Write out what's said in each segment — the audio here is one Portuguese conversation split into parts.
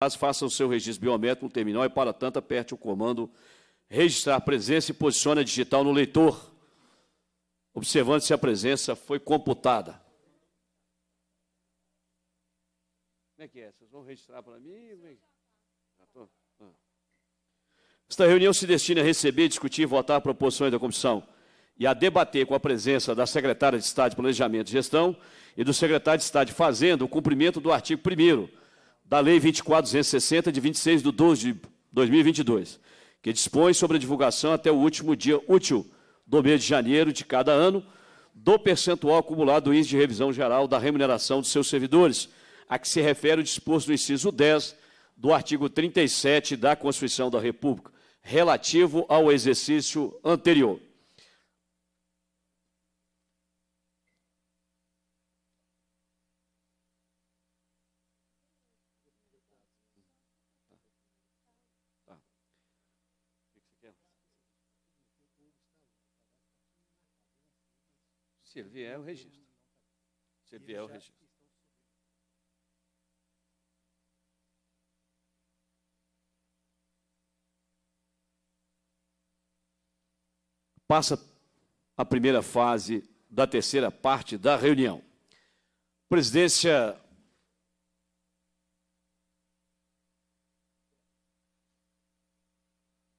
caso, faça o seu registro biométrico no terminal e, é para tanto, aperte o comando registrar presença e posicione a digital no leitor, observando se a presença foi computada. Como é que é? Vocês vão registrar para mim? É ah. Esta reunião se destina a receber, discutir e votar proposições da comissão e a debater com a presença da secretária de Estado de Planejamento e Gestão e do secretário de Estado de Fazenda o cumprimento do artigo 1 da Lei 24260, de 26 de 12 de 2022, que dispõe sobre a divulgação até o último dia útil do mês de janeiro de cada ano do percentual acumulado do índice de revisão geral da remuneração dos seus servidores, a que se refere o disposto no inciso 10 do artigo 37 da Constituição da República, relativo ao exercício anterior. Se vier, eu registro. Se vier, eu registro. Passa a primeira fase da terceira parte da reunião. Presidência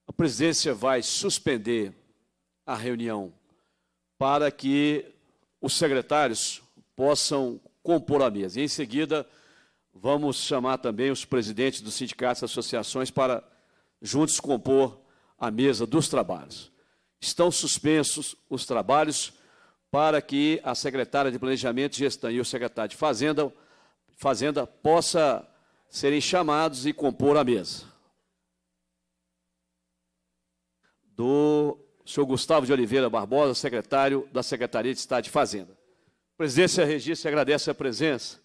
A presidência vai suspender a reunião para que os secretários possam compor a mesa. E em seguida, vamos chamar também os presidentes dos sindicatos e associações para juntos compor a mesa dos trabalhos. Estão suspensos os trabalhos para que a secretária de Planejamento e Gestão e o secretário de Fazenda, Fazenda possa serem chamados e compor a mesa. Do senhor Gustavo de Oliveira Barbosa, secretário da Secretaria de Estado de Fazenda. A presidência regista agradece a presença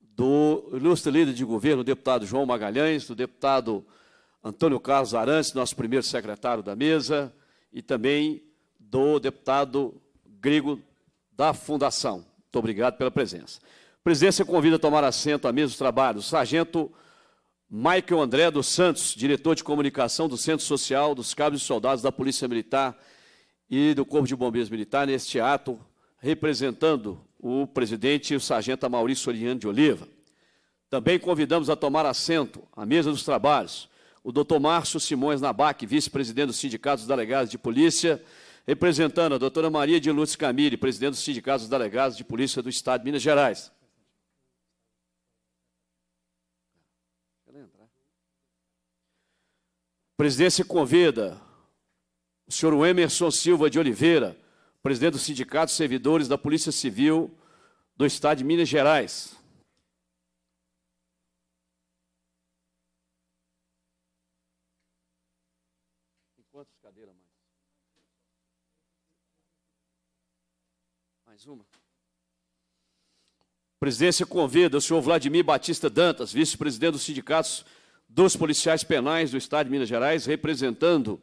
do ilustre líder de governo, deputado João Magalhães, do deputado Antônio Carlos Arantes, nosso primeiro secretário da mesa, e também do deputado Grigo da Fundação. Muito obrigado pela presença. A presidência convida a tomar assento à mesa dos trabalhos o sargento Michael André dos Santos, diretor de comunicação do Centro Social dos Cabos e Soldados da Polícia Militar e do Corpo de Bombeiros Militar, neste ato, representando o presidente, o sargento Maurício Oliano de Oliva. Também convidamos a tomar assento à mesa dos trabalhos o doutor Márcio Simões Nabac, vice-presidente dos Sindicatos dos Delegados de Polícia, representando a doutora Maria de Lourdes Camille, presidente dos Sindicatos dos Delegados de Polícia do Estado de Minas Gerais. presidência convida o senhor Emerson Silva de Oliveira, presidente do Sindicato Servidores da Polícia Civil do Estado de Minas Gerais. Quantas cadeiras mais? Mais uma. Presidência convida o senhor Vladimir Batista Dantas, vice-presidente do Sindicato dos policiais penais do Estado de Minas Gerais, representando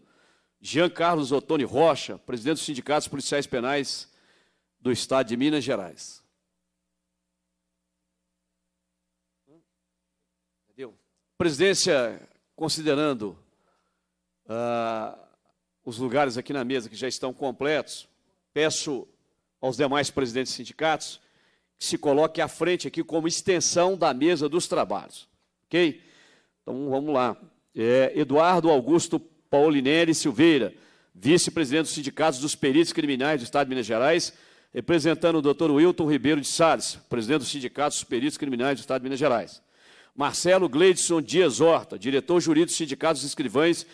Jean Carlos Ottoni Rocha, presidente do Sindicato dos Policiais Penais do Estado de Minas Gerais. Entendeu? Presidência, considerando uh, os lugares aqui na mesa que já estão completos, peço aos demais presidentes de sindicatos que se coloquem à frente aqui como extensão da mesa dos trabalhos. Ok? Então vamos lá. É, Eduardo Augusto Paulinelli Silveira, vice-presidente dos sindicatos dos peritos criminais do Estado de Minas Gerais, representando o doutor Wilton Ribeiro de Salles, presidente do Sindicato dos Peritos Criminais do Estado de Minas Gerais. Marcelo Gleidson Dias Horta, diretor jurídico do Sindicato dos Escrivães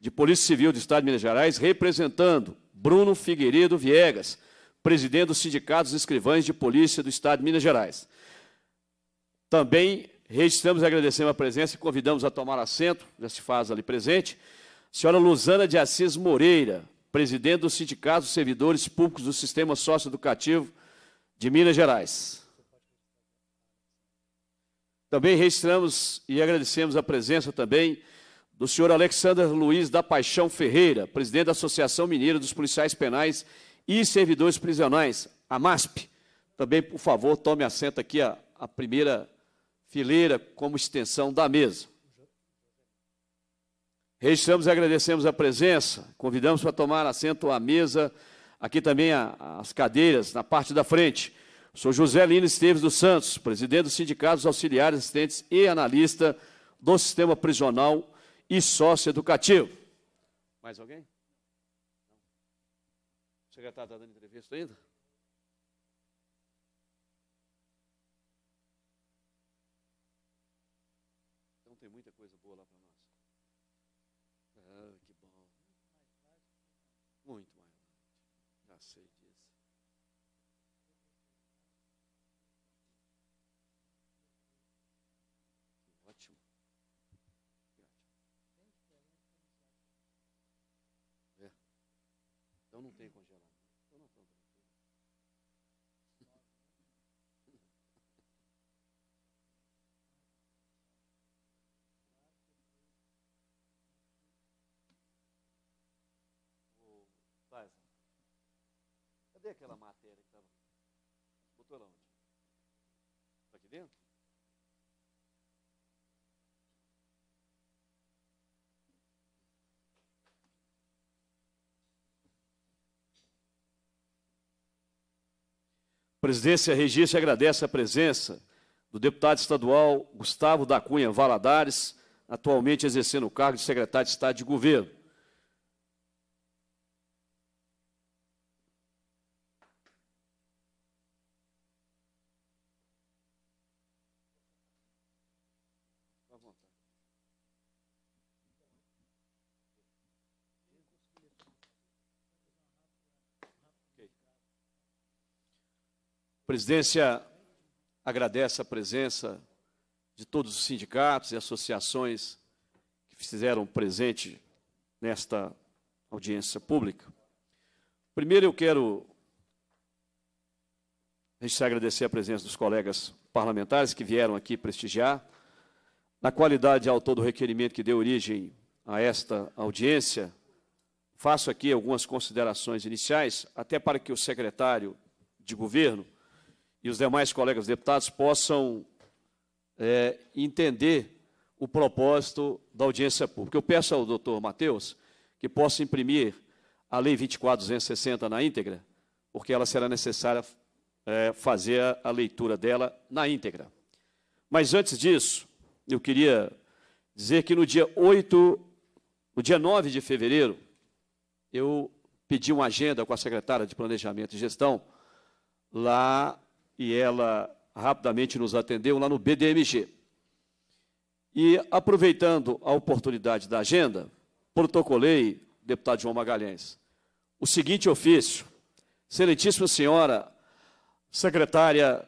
de Polícia Civil do Estado de Minas Gerais, representando Bruno Figueiredo Viegas, presidente do Sindicato dos Escrivães de Polícia do Estado de Minas Gerais. Também Registramos e agradecemos a presença e convidamos a tomar assento, já se faz ali presente, senhora Luzana de Assis Moreira, presidente do Sindicato dos Servidores Públicos do Sistema Socioeducativo de Minas Gerais. Também registramos e agradecemos a presença também do senhor Alexander Luiz da Paixão Ferreira, presidente da Associação Mineira dos Policiais Penais e Servidores Prisionais, a MASP. Também, por favor, tome assento aqui a, a primeira fileira como extensão da mesa. Registramos e agradecemos a presença, convidamos para tomar assento à mesa, aqui também a, as cadeiras na parte da frente. Sou José Lino Esteves dos Santos, presidente do Sindicato dos Auxiliares, Assistentes e Analista do Sistema Prisional e Socioeducativo. Mais alguém? O secretário está dando entrevista ainda? Então não tem congelamento. Então não estou tranquilo. Ô, Tyson, cadê aquela matéria que estava? Botou ela onde? Está aqui dentro? presidência registra e agradece a presença do deputado estadual Gustavo da Cunha Valadares, atualmente exercendo o cargo de secretário de Estado de Governo. presidência agradece a presença de todos os sindicatos e associações que fizeram presente nesta audiência pública. Primeiro, eu quero agradecer a presença dos colegas parlamentares que vieram aqui prestigiar. Na qualidade de autor do requerimento que deu origem a esta audiência, faço aqui algumas considerações iniciais, até para que o secretário de governo e os demais colegas deputados possam é, entender o propósito da audiência pública. Eu peço ao doutor Matheus que possa imprimir a Lei 24260 na íntegra, porque ela será necessária é, fazer a leitura dela na íntegra. Mas antes disso, eu queria dizer que no dia 8, no dia 9 de fevereiro, eu pedi uma agenda com a secretária de Planejamento e Gestão lá e ela rapidamente nos atendeu lá no BDMG. E aproveitando a oportunidade da agenda, protocolei, deputado João Magalhães, o seguinte ofício. Excelentíssima senhora secretária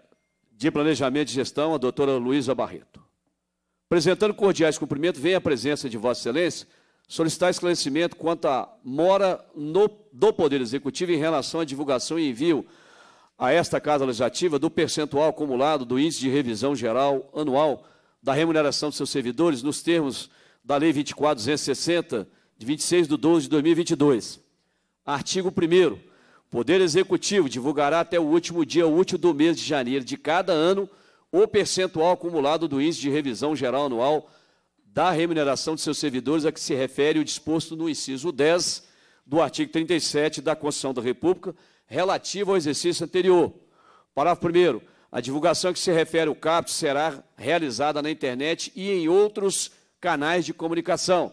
de Planejamento e Gestão, a doutora Luísa Barreto. Apresentando cordiais cumprimentos, vem a presença de Vossa Excelência solicitar esclarecimento quanto à mora no, do Poder Executivo em relação à divulgação e envio a esta Casa Legislativa do percentual acumulado do Índice de Revisão Geral Anual da Remuneração de seus servidores nos termos da Lei 24.260, de 26 de 12 de 2022. Artigo 1 Poder Executivo divulgará até o último dia útil do mês de janeiro de cada ano o percentual acumulado do Índice de Revisão Geral Anual da remuneração de seus servidores a que se refere o disposto no inciso 10 do artigo 37 da Constituição da República, relativo ao exercício anterior. Parágrafo 1. A divulgação que se refere ao CAPT será realizada na internet e em outros canais de comunicação.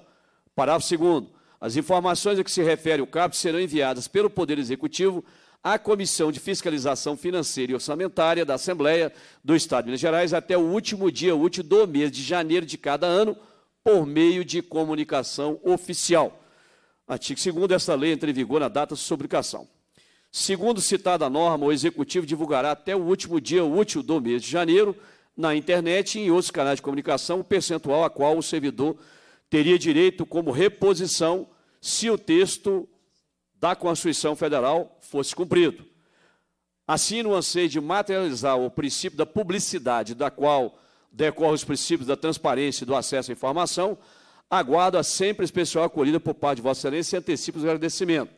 Parágrafo 2. As informações a que se refere o CAPT serão enviadas pelo Poder Executivo à Comissão de Fiscalização Financeira e Orçamentária da Assembleia do Estado de Minas Gerais até o último dia útil do mês de janeiro de cada ano, por meio de comunicação oficial. Artigo 2 Esta lei entra em vigor na data de sua publicação. Segundo citada norma, o Executivo divulgará até o último dia útil do mês de janeiro, na internet e em outros canais de comunicação, o percentual a qual o servidor teria direito como reposição se o texto da Constituição Federal fosse cumprido. Assim, no anseio de materializar o princípio da publicidade, da qual decorrem os princípios da transparência e do acesso à informação, aguardo a sempre especial acolhida por parte de Vossa Excelência e antecipo os agradecimentos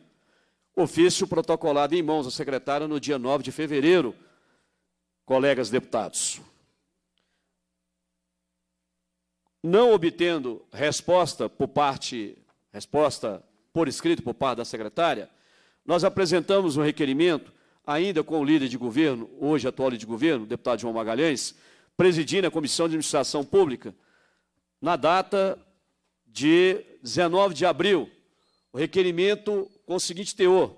Ofício protocolado em mãos da secretária no dia 9 de fevereiro, colegas deputados. Não obtendo resposta por parte, resposta por escrito por parte da secretária, nós apresentamos um requerimento, ainda com o líder de governo, hoje atual líder de governo, deputado João Magalhães, presidindo a Comissão de Administração Pública, na data de 19 de abril o requerimento com o seguinte teor: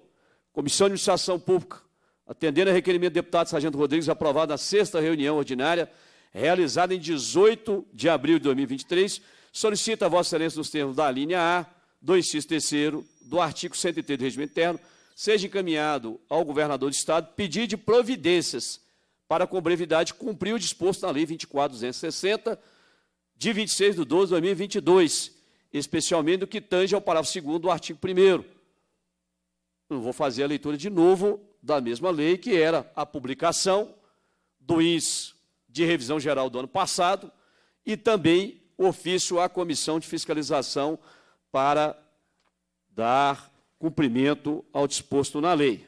Comissão de Administração Pública, atendendo a requerimento do deputado Sargento Rodrigues, aprovado na sexta reunião ordinária, realizada em 18 de abril de 2023, solicita a Vossa Excelência, nos termos da linha A, 2 x terceiro, do artigo 103 do Regimento Interno, seja encaminhado ao governador do Estado pedir de providências para, com brevidade, cumprir o disposto na Lei 24.260, de 26 de 12 de 2022, especialmente o que tange ao parágrafo 2 do artigo 1. Não vou fazer a leitura de novo da mesma lei, que era a publicação do INS de revisão geral do ano passado e também ofício à Comissão de Fiscalização para dar cumprimento ao disposto na lei.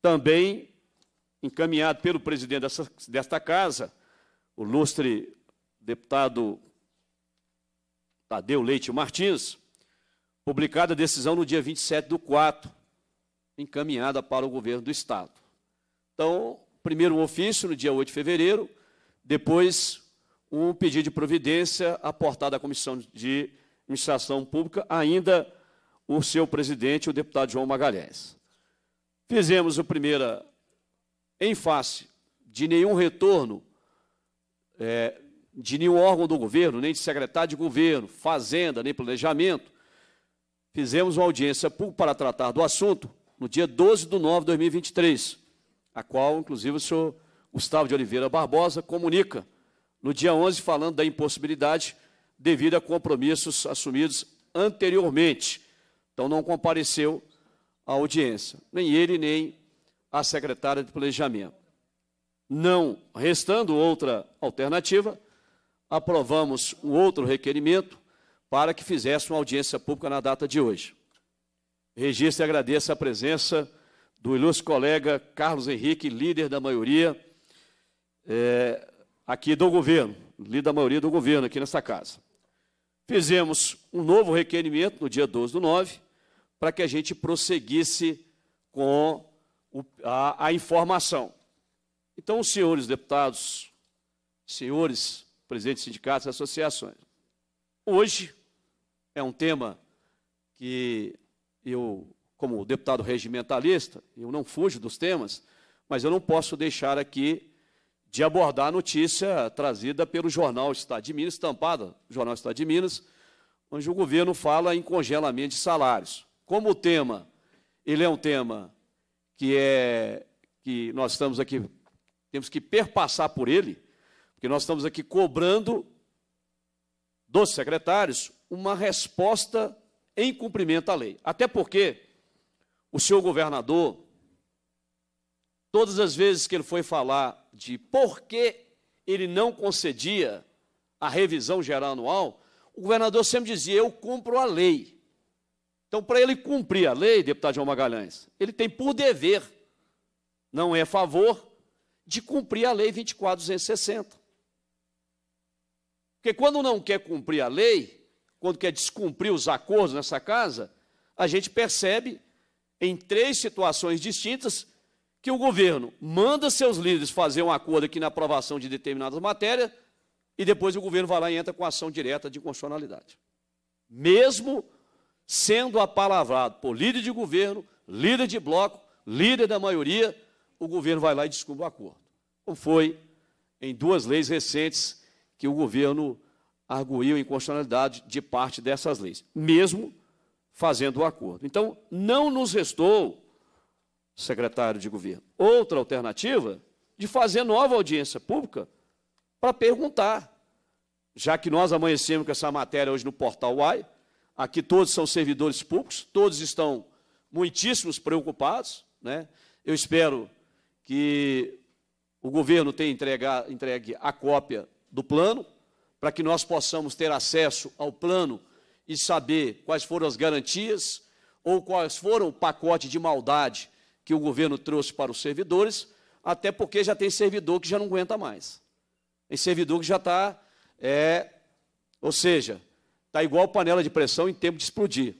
Também encaminhado pelo presidente dessa, desta casa, o lustre deputado Tadeu Leite Martins, publicada a decisão no dia 27 do 4, encaminhada para o governo do Estado. Então, primeiro um ofício, no dia 8 de fevereiro, depois um pedido de providência aportado à Comissão de Administração Pública, ainda o seu presidente, o deputado João Magalhães. Fizemos a primeira, em face de nenhum retorno é, de nenhum órgão do governo, nem de secretário de governo, fazenda, nem planejamento. Fizemos uma audiência pública para tratar do assunto no dia 12 de nove de 2023, a qual, inclusive, o senhor Gustavo de Oliveira Barbosa comunica no dia 11, falando da impossibilidade devido a compromissos assumidos anteriormente. Então, não compareceu à audiência, nem ele, nem a secretária de Planejamento. Não restando outra alternativa, aprovamos um outro requerimento para que fizesse uma audiência pública na data de hoje. Registro e agradeço a presença do ilustre colega Carlos Henrique, líder da maioria é, aqui do governo, líder da maioria do governo aqui nesta casa. Fizemos um novo requerimento no dia 12 do 9, para que a gente prosseguisse com o, a, a informação. Então, senhores deputados, senhores presidentes de sindicatos e associações. Hoje é um tema que eu, como deputado regimentalista, eu não fujo dos temas, mas eu não posso deixar aqui de abordar a notícia trazida pelo jornal Estado de Minas, estampada, jornal Estado de Minas, onde o governo fala em congelamento de salários. Como o tema, ele é um tema que é que nós estamos aqui temos que perpassar por ele, porque nós estamos aqui cobrando dos secretários uma resposta em cumprimento à lei. Até porque o senhor governador, todas as vezes que ele foi falar de por que ele não concedia a revisão geral anual, o governador sempre dizia: Eu cumpro a lei. Então, para ele cumprir a lei, deputado João Magalhães, ele tem por dever, não é favor, de cumprir a lei 24260. Porque quando não quer cumprir a lei, quando quer descumprir os acordos nessa casa, a gente percebe em três situações distintas que o governo manda seus líderes fazer um acordo aqui na aprovação de determinadas matérias e depois o governo vai lá e entra com ação direta de constitucionalidade. Mesmo sendo apalavrado por líder de governo, líder de bloco, líder da maioria, o governo vai lá e descumpre o acordo. Como foi em duas leis recentes que o governo arguiu inconstitucionalidade de parte dessas leis, mesmo fazendo o acordo. Então, não nos restou, secretário de governo, outra alternativa de fazer nova audiência pública para perguntar. Já que nós amanhecemos com essa matéria hoje no portal UAI, aqui todos são servidores públicos, todos estão muitíssimos preocupados. Né? Eu espero que o governo tenha entregue a cópia do plano, para que nós possamos ter acesso ao plano e saber quais foram as garantias ou quais foram o pacote de maldade que o governo trouxe para os servidores, até porque já tem servidor que já não aguenta mais. Tem servidor que já está, é, ou seja, está igual panela de pressão em tempo de explodir.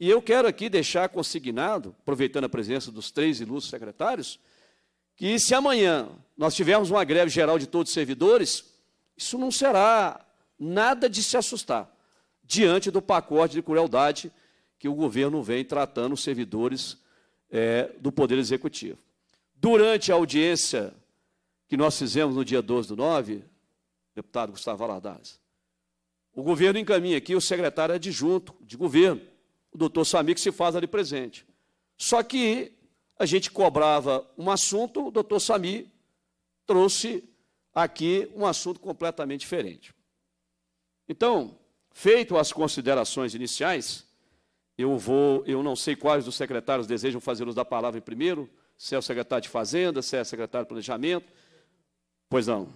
E eu quero aqui deixar consignado, aproveitando a presença dos três ilustres secretários, que se amanhã nós tivermos uma greve geral de todos os servidores, isso não será nada de se assustar diante do pacote de crueldade que o governo vem tratando os servidores é, do Poder Executivo. Durante a audiência que nós fizemos no dia 12 do 9, deputado Gustavo Valadares, o governo encaminha aqui o secretário adjunto de governo, o doutor Samir, que se faz ali presente. Só que a gente cobrava um assunto, o doutor Samir trouxe aqui um assunto completamente diferente. Então, feito as considerações iniciais, eu vou, eu não sei quais dos secretários desejam fazer uso da palavra em primeiro, se é o secretário de Fazenda, se é o secretário de Planejamento. Pois não.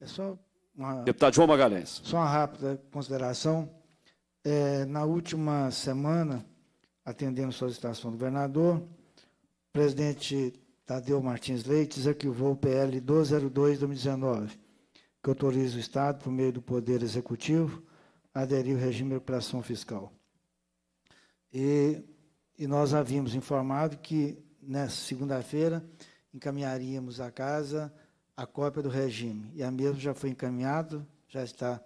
É só uma, Deputado João Magalhães. Só uma rápida consideração. É, na última semana, atendendo a solicitação do governador, o presidente Tadeu Martins Leite, desarquivou o PL 202-2019, que autoriza o Estado, por meio do Poder Executivo, a aderir ao regime de operação fiscal. E, e nós havíamos informado que, nessa segunda-feira, encaminharíamos à Casa a cópia do regime. E a mesma já foi encaminhada, já está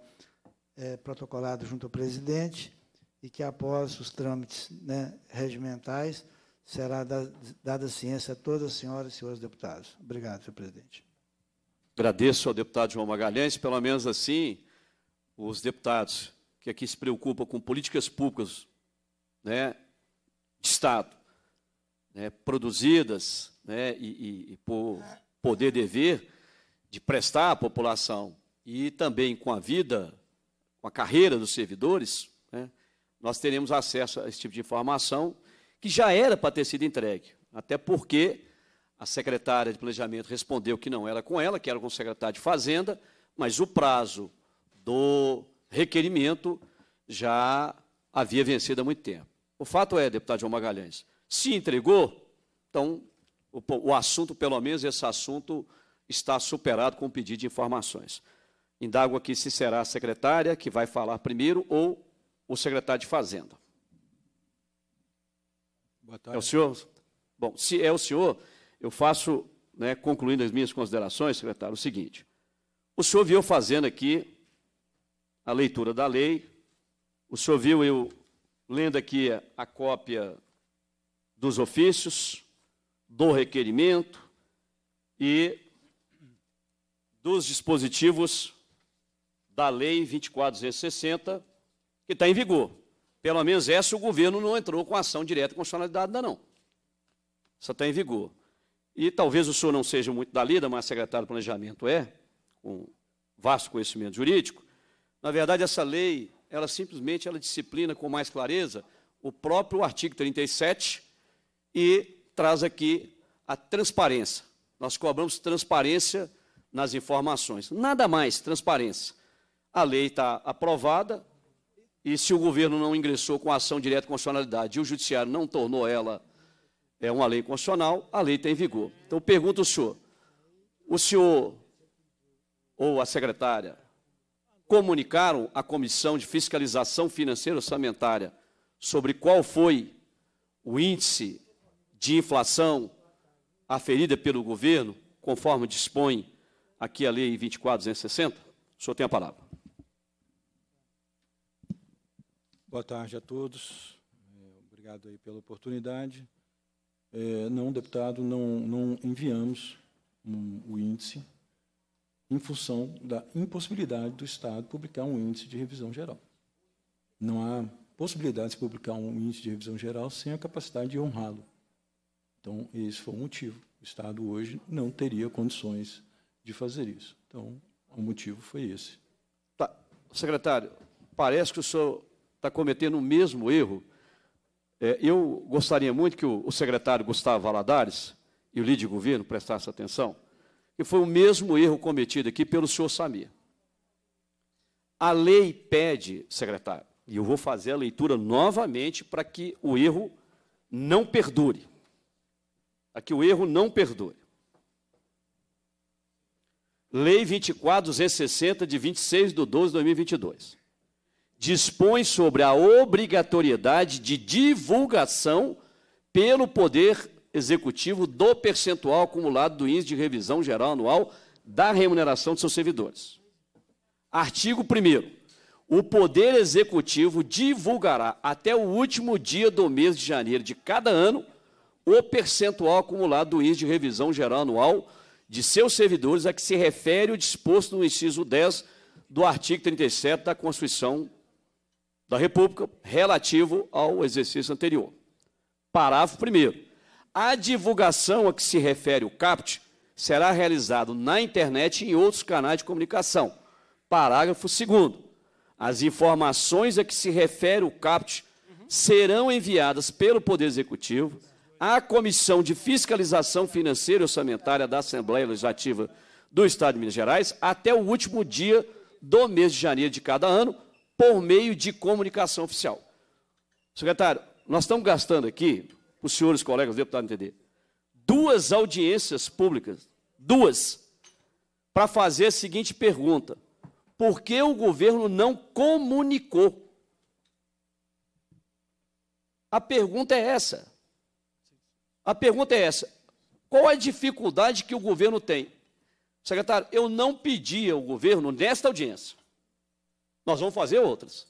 é, protocolado junto ao presidente, e que após os trâmites né, regimentais será dada ciência a todas as senhoras e senhores deputados. Obrigado, senhor presidente. Agradeço ao deputado João Magalhães, pelo menos assim, os deputados que aqui se preocupam com políticas públicas né, de Estado, né, produzidas né, e, e, por poder dever de prestar à população e também com a vida, com a carreira dos servidores, né, nós teremos acesso a esse tipo de informação que já era para ter sido entregue, até porque a secretária de Planejamento respondeu que não era com ela, que era com o secretário de Fazenda, mas o prazo do requerimento já havia vencido há muito tempo. O fato é, deputado João Magalhães, se entregou, então o, o assunto, pelo menos esse assunto, está superado com o pedido de informações. Indago aqui se será a secretária que vai falar primeiro ou o secretário de Fazenda. Boa tarde. É o senhor? Bom, se é o senhor, eu faço, né, concluindo as minhas considerações, secretário, o seguinte. O senhor viu fazendo aqui a leitura da lei, o senhor viu eu lendo aqui a cópia dos ofícios, do requerimento e dos dispositivos da Lei 2460, que está em vigor. Pelo menos essa o governo não entrou com ação direta constitucionalidade ainda não. Só está em vigor. E talvez o senhor não seja muito da lida, mas secretário do Planejamento é, com vasto conhecimento jurídico. Na verdade, essa lei, ela simplesmente ela disciplina com mais clareza o próprio artigo 37 e traz aqui a transparência. Nós cobramos transparência nas informações. Nada mais, transparência. A lei está aprovada, e se o governo não ingressou com a ação direta de constitucionalidade e o judiciário não tornou ela é uma lei constitucional, a lei tem vigor. Então, pergunto ao senhor, o senhor ou a secretária comunicaram à Comissão de Fiscalização Financeira Orçamentária sobre qual foi o índice de inflação aferida pelo governo, conforme dispõe aqui a Lei 24.260? O senhor tem a palavra. Boa tarde a todos. É, obrigado aí pela oportunidade. É, não, deputado, não, não enviamos um, o índice em função da impossibilidade do Estado publicar um índice de revisão geral. Não há possibilidade de publicar um índice de revisão geral sem a capacidade de honrá-lo. Então, esse foi o motivo. O Estado hoje não teria condições de fazer isso. Então, o motivo foi esse. Tá. Secretário, parece que o senhor está cometendo o mesmo erro. É, eu gostaria muito que o, o secretário Gustavo Valadares e o líder de governo prestassem atenção, que foi o mesmo erro cometido aqui pelo senhor Samir. A lei pede, secretário, e eu vou fazer a leitura novamente para que o erro não perdure. Para que o erro não perdure. Lei 24.260, de 26 de 12 de 2022 dispõe sobre a obrigatoriedade de divulgação pelo Poder Executivo do percentual acumulado do índice de revisão geral anual da remuneração de seus servidores. Artigo 1. O Poder Executivo divulgará até o último dia do mês de janeiro de cada ano o percentual acumulado do índice de revisão geral anual de seus servidores a que se refere o disposto no inciso 10 do artigo 37 da Constituição da República relativo ao exercício anterior. Parágrafo 1. A divulgação a que se refere o CAPT será realizada na internet e em outros canais de comunicação. Parágrafo 2. As informações a que se refere o CAPT serão enviadas pelo Poder Executivo à Comissão de Fiscalização Financeira e Orçamentária da Assembleia Legislativa do Estado de Minas Gerais até o último dia do mês de janeiro de cada ano, por meio de comunicação oficial. Secretário, nós estamos gastando aqui, os senhores colegas deputados entender, duas audiências públicas, duas, para fazer a seguinte pergunta: por que o governo não comunicou? A pergunta é essa. A pergunta é essa. Qual a dificuldade que o governo tem? Secretário, eu não pedi ao governo, nesta audiência, nós vamos fazer outras.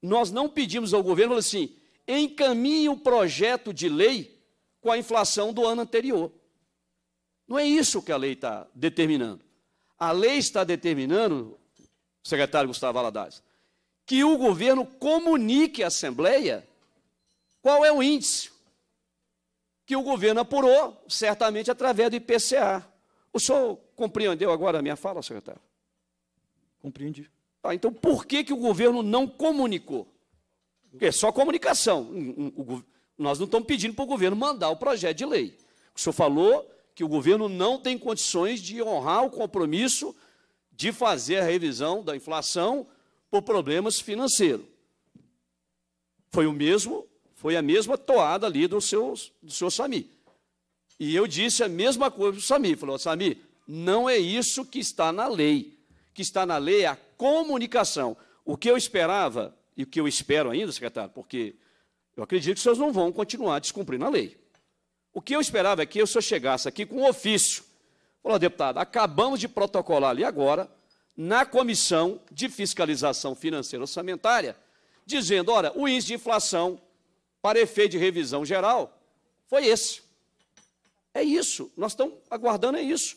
Nós não pedimos ao governo assim, encaminhe o projeto de lei com a inflação do ano anterior. Não é isso que a lei está determinando. A lei está determinando, secretário Gustavo Aladares, que o governo comunique à Assembleia qual é o índice que o governo apurou, certamente através do IPCA. O senhor compreendeu agora a minha fala, secretário? Compreendi. Tá, então, por que, que o governo não comunicou? Porque é só comunicação. O, o, nós não estamos pedindo para o governo mandar o projeto de lei. O senhor falou que o governo não tem condições de honrar o compromisso de fazer a revisão da inflação por problemas financeiros. Foi o mesmo, foi a mesma toada ali do seu, do seu Sami. E eu disse a mesma coisa para o Sami. Falou, Sami, não é isso que está na lei que está na lei é a comunicação. O que eu esperava, e o que eu espero ainda, secretário, porque eu acredito que vocês não vão continuar descumprindo a lei. O que eu esperava é que eu, senhor chegasse aqui com um ofício, falou, deputado, acabamos de protocolar ali agora, na Comissão de Fiscalização Financeira Orçamentária, dizendo, olha, o índice de inflação para efeito de revisão geral foi esse. É isso, nós estamos aguardando, é isso.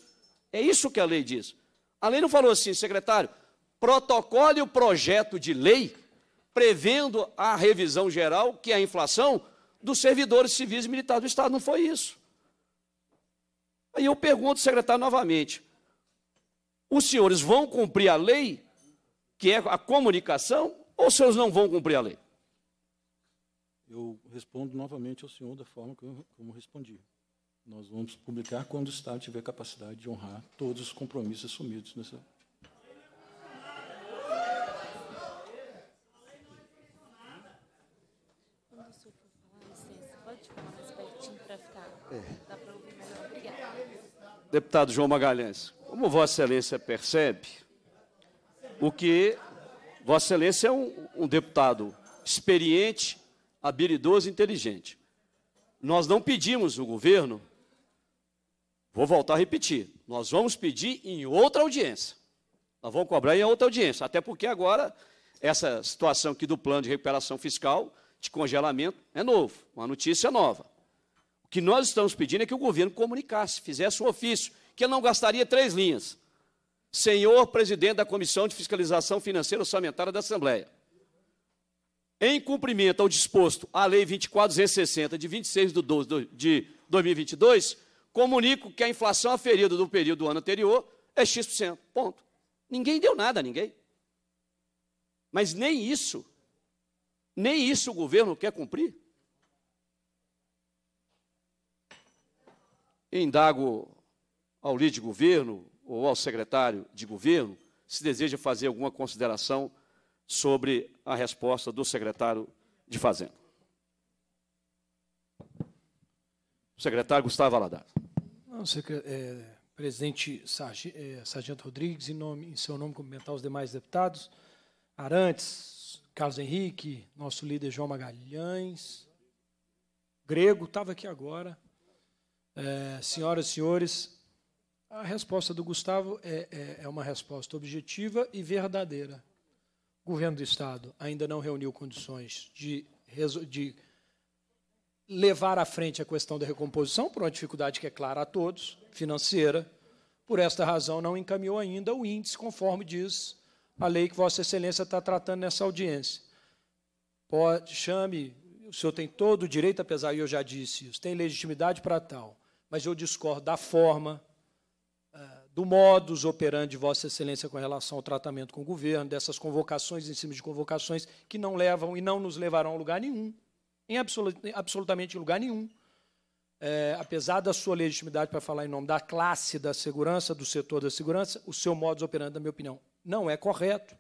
É isso que a lei diz. A lei não falou assim, secretário, protocole o projeto de lei prevendo a revisão geral, que é a inflação, dos servidores civis e militares do Estado. Não foi isso. Aí eu pergunto, secretário, novamente: os senhores vão cumprir a lei, que é a comunicação, ou os senhores não vão cumprir a lei? Eu respondo novamente ao senhor da forma como, como respondi. Nós vamos publicar quando o Estado tiver capacidade de honrar todos os compromissos assumidos nessa. Deputado João Magalhães, como Vossa Excelência percebe, o que Vossa Excelência é um, um deputado experiente, habilidoso e inteligente. Nós não pedimos o governo Vou voltar a repetir. Nós vamos pedir em outra audiência. Nós vamos cobrar em outra audiência. Até porque agora, essa situação aqui do plano de recuperação fiscal, de congelamento, é novo, uma notícia nova. O que nós estamos pedindo é que o governo comunicasse, fizesse um ofício, que ele não gastaria três linhas. Senhor presidente da Comissão de Fiscalização Financeira Orçamentária da Assembleia, em cumprimento ao disposto à Lei 2460, de 26 de 12 de 2022, comunico que a inflação aferida do período do ano anterior é X%. Ponto. Ninguém deu nada a ninguém. Mas nem isso, nem isso o governo quer cumprir. Indago ao líder de governo ou ao secretário de governo se deseja fazer alguma consideração sobre a resposta do secretário de Fazenda. O secretário Gustavo Aladar. Não, é, presidente é, Sargento Rodrigues, em, nome, em seu nome, cumprimentar os demais deputados. Arantes, Carlos Henrique, nosso líder João Magalhães, Grego, estava aqui agora. É, senhoras e senhores, a resposta do Gustavo é, é, é uma resposta objetiva e verdadeira. O governo do Estado ainda não reuniu condições de, de levar à frente a questão da recomposição, por uma dificuldade que é clara a todos, financeira. Por esta razão, não encaminhou ainda o índice, conforme diz a lei que Vossa Excelência está tratando nessa audiência. Pode, chame, o senhor tem todo o direito, apesar de eu já disse isso, tem legitimidade para tal, mas eu discordo da forma, eh, do modus operandi de Vossa Excelência com relação ao tratamento com o governo, dessas convocações em cima de convocações que não levam e não nos levarão a lugar nenhum em absolut, absolutamente lugar nenhum. É, apesar da sua legitimidade para falar em nome da classe da segurança, do setor da segurança, o seu modus operandi, na minha opinião, não é correto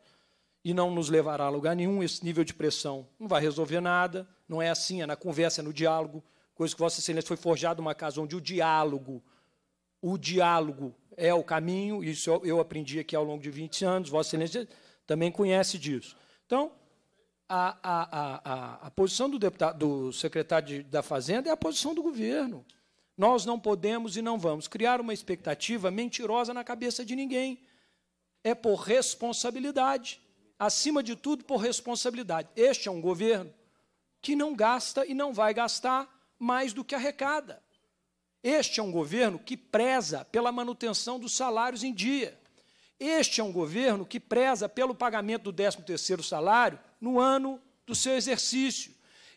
e não nos levará a lugar nenhum. Esse nível de pressão não vai resolver nada, não é assim, é na conversa, é no diálogo, coisa que Vossa Excelência foi forjada uma casa onde o diálogo, o diálogo é o caminho, isso eu aprendi aqui ao longo de 20 anos, Vossa Excelência também conhece disso. Então, a, a, a, a, posição do, deputado, do secretário de, da Fazenda é a posição do governo. Nós não podemos e não vamos criar uma expectativa mentirosa na cabeça de ninguém. É por responsabilidade. Acima de tudo, por responsabilidade. Este é um governo que não gasta e não vai gastar mais do que arrecada. Este é um governo que preza pela manutenção dos salários em dia. Este é um governo que preza pelo pagamento do 13º salário no ano do seu exercício.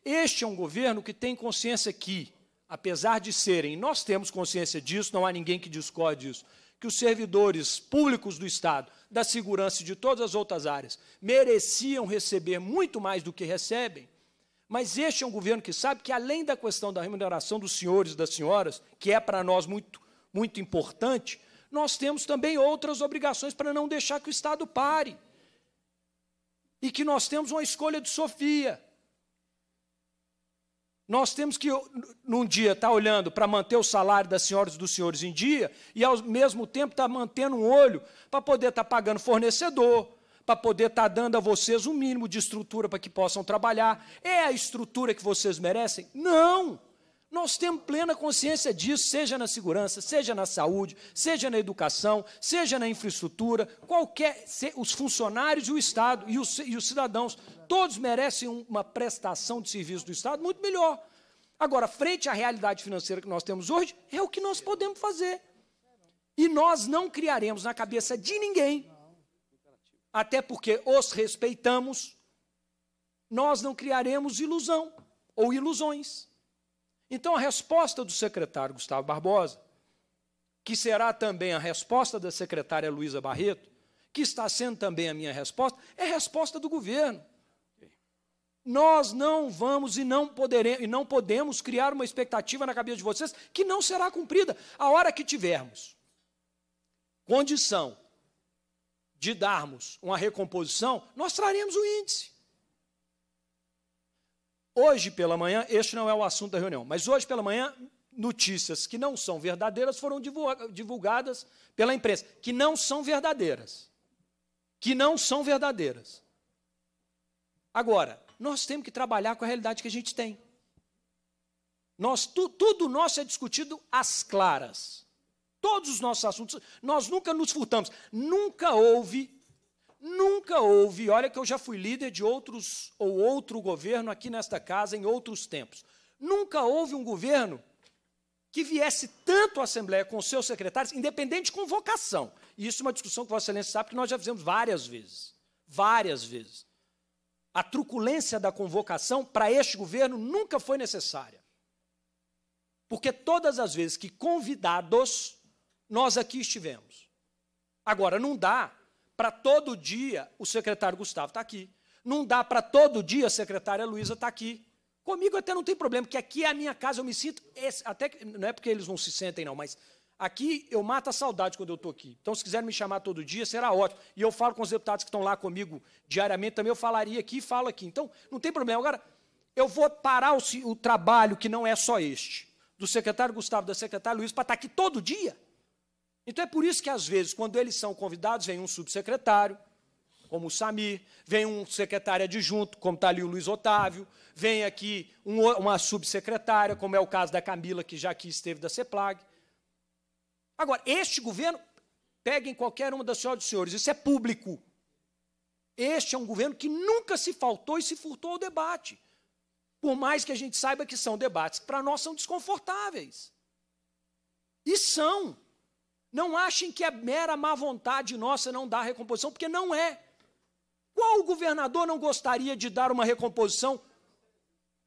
Este é um governo que tem consciência que, apesar de serem, nós temos consciência disso, não há ninguém que discorde disso, que os servidores públicos do Estado, da segurança e de todas as outras áreas, mereciam receber muito mais do que recebem. Mas este é um governo que sabe que, além da questão da remuneração dos senhores e das senhoras, que é para nós muito, muito importante, nós temos também outras obrigações para não deixar que o Estado pare e que nós temos uma escolha de Sofia. Nós temos que, num dia, estar tá olhando para manter o salário das senhoras e dos senhores em dia, e ao mesmo tempo estar tá mantendo um olho para poder estar tá pagando fornecedor, para poder estar tá dando a vocês o um mínimo de estrutura para que possam trabalhar. É a estrutura que vocês merecem? Não! Nós temos plena consciência disso, seja na segurança, seja na saúde, seja na educação, seja na infraestrutura, qualquer, os funcionários e o Estado e os, e os cidadãos, todos merecem uma prestação de serviço do Estado muito melhor. Agora, frente à realidade financeira que nós temos hoje, é o que nós podemos fazer. E nós não criaremos na cabeça de ninguém, até porque os respeitamos, nós não criaremos ilusão ou ilusões. Então, a resposta do secretário Gustavo Barbosa, que será também a resposta da secretária Luísa Barreto, que está sendo também a minha resposta, é resposta do governo. Nós não vamos e não, poderemos, e não podemos criar uma expectativa na cabeça de vocês que não será cumprida. A hora que tivermos condição de darmos uma recomposição, nós traremos o índice. Hoje pela manhã, este não é o assunto da reunião, mas hoje pela manhã, notícias que não são verdadeiras foram divulgadas pela imprensa, que não são verdadeiras. Que não são verdadeiras. Agora, nós temos que trabalhar com a realidade que a gente tem. Nós, tu, tudo nosso é discutido às claras. Todos os nossos assuntos, nós nunca nos furtamos. Nunca houve Nunca houve, olha que eu já fui líder de outros ou outro governo aqui nesta casa em outros tempos. Nunca houve um governo que viesse tanto à Assembleia com seus secretários, independente de convocação. E isso é uma discussão que Vossa Excelência sabe que nós já fizemos várias vezes. Várias vezes. A truculência da convocação para este governo nunca foi necessária. Porque todas as vezes que convidados, nós aqui estivemos. Agora, não dá para todo dia o secretário Gustavo está aqui. Não dá para todo dia a secretária Luísa está aqui. Comigo até não tem problema, porque aqui é a minha casa, eu me sinto. Esse, até que, não é porque eles não se sentem, não, mas aqui eu mato a saudade quando eu estou aqui. Então, se quiserem me chamar todo dia, será ótimo. E eu falo com os deputados que estão lá comigo diariamente, também eu falaria aqui e falo aqui. Então, não tem problema. Agora, eu vou parar o, o trabalho que não é só este, do secretário Gustavo, da secretária Luiz, para estar tá aqui todo dia. Então é por isso que, às vezes, quando eles são convidados, vem um subsecretário, como o Samir, vem um secretário adjunto, como está ali o Luiz Otávio, vem aqui um, uma subsecretária, como é o caso da Camila, que já aqui esteve da CEPLAG. Agora, este governo, peguem qualquer uma das senhoras e senhores, isso é público. Este é um governo que nunca se faltou e se furtou ao debate. Por mais que a gente saiba que são debates que para nós são desconfortáveis. E são. Não achem que é mera má vontade nossa não dar recomposição, porque não é. Qual governador não gostaria de dar uma recomposição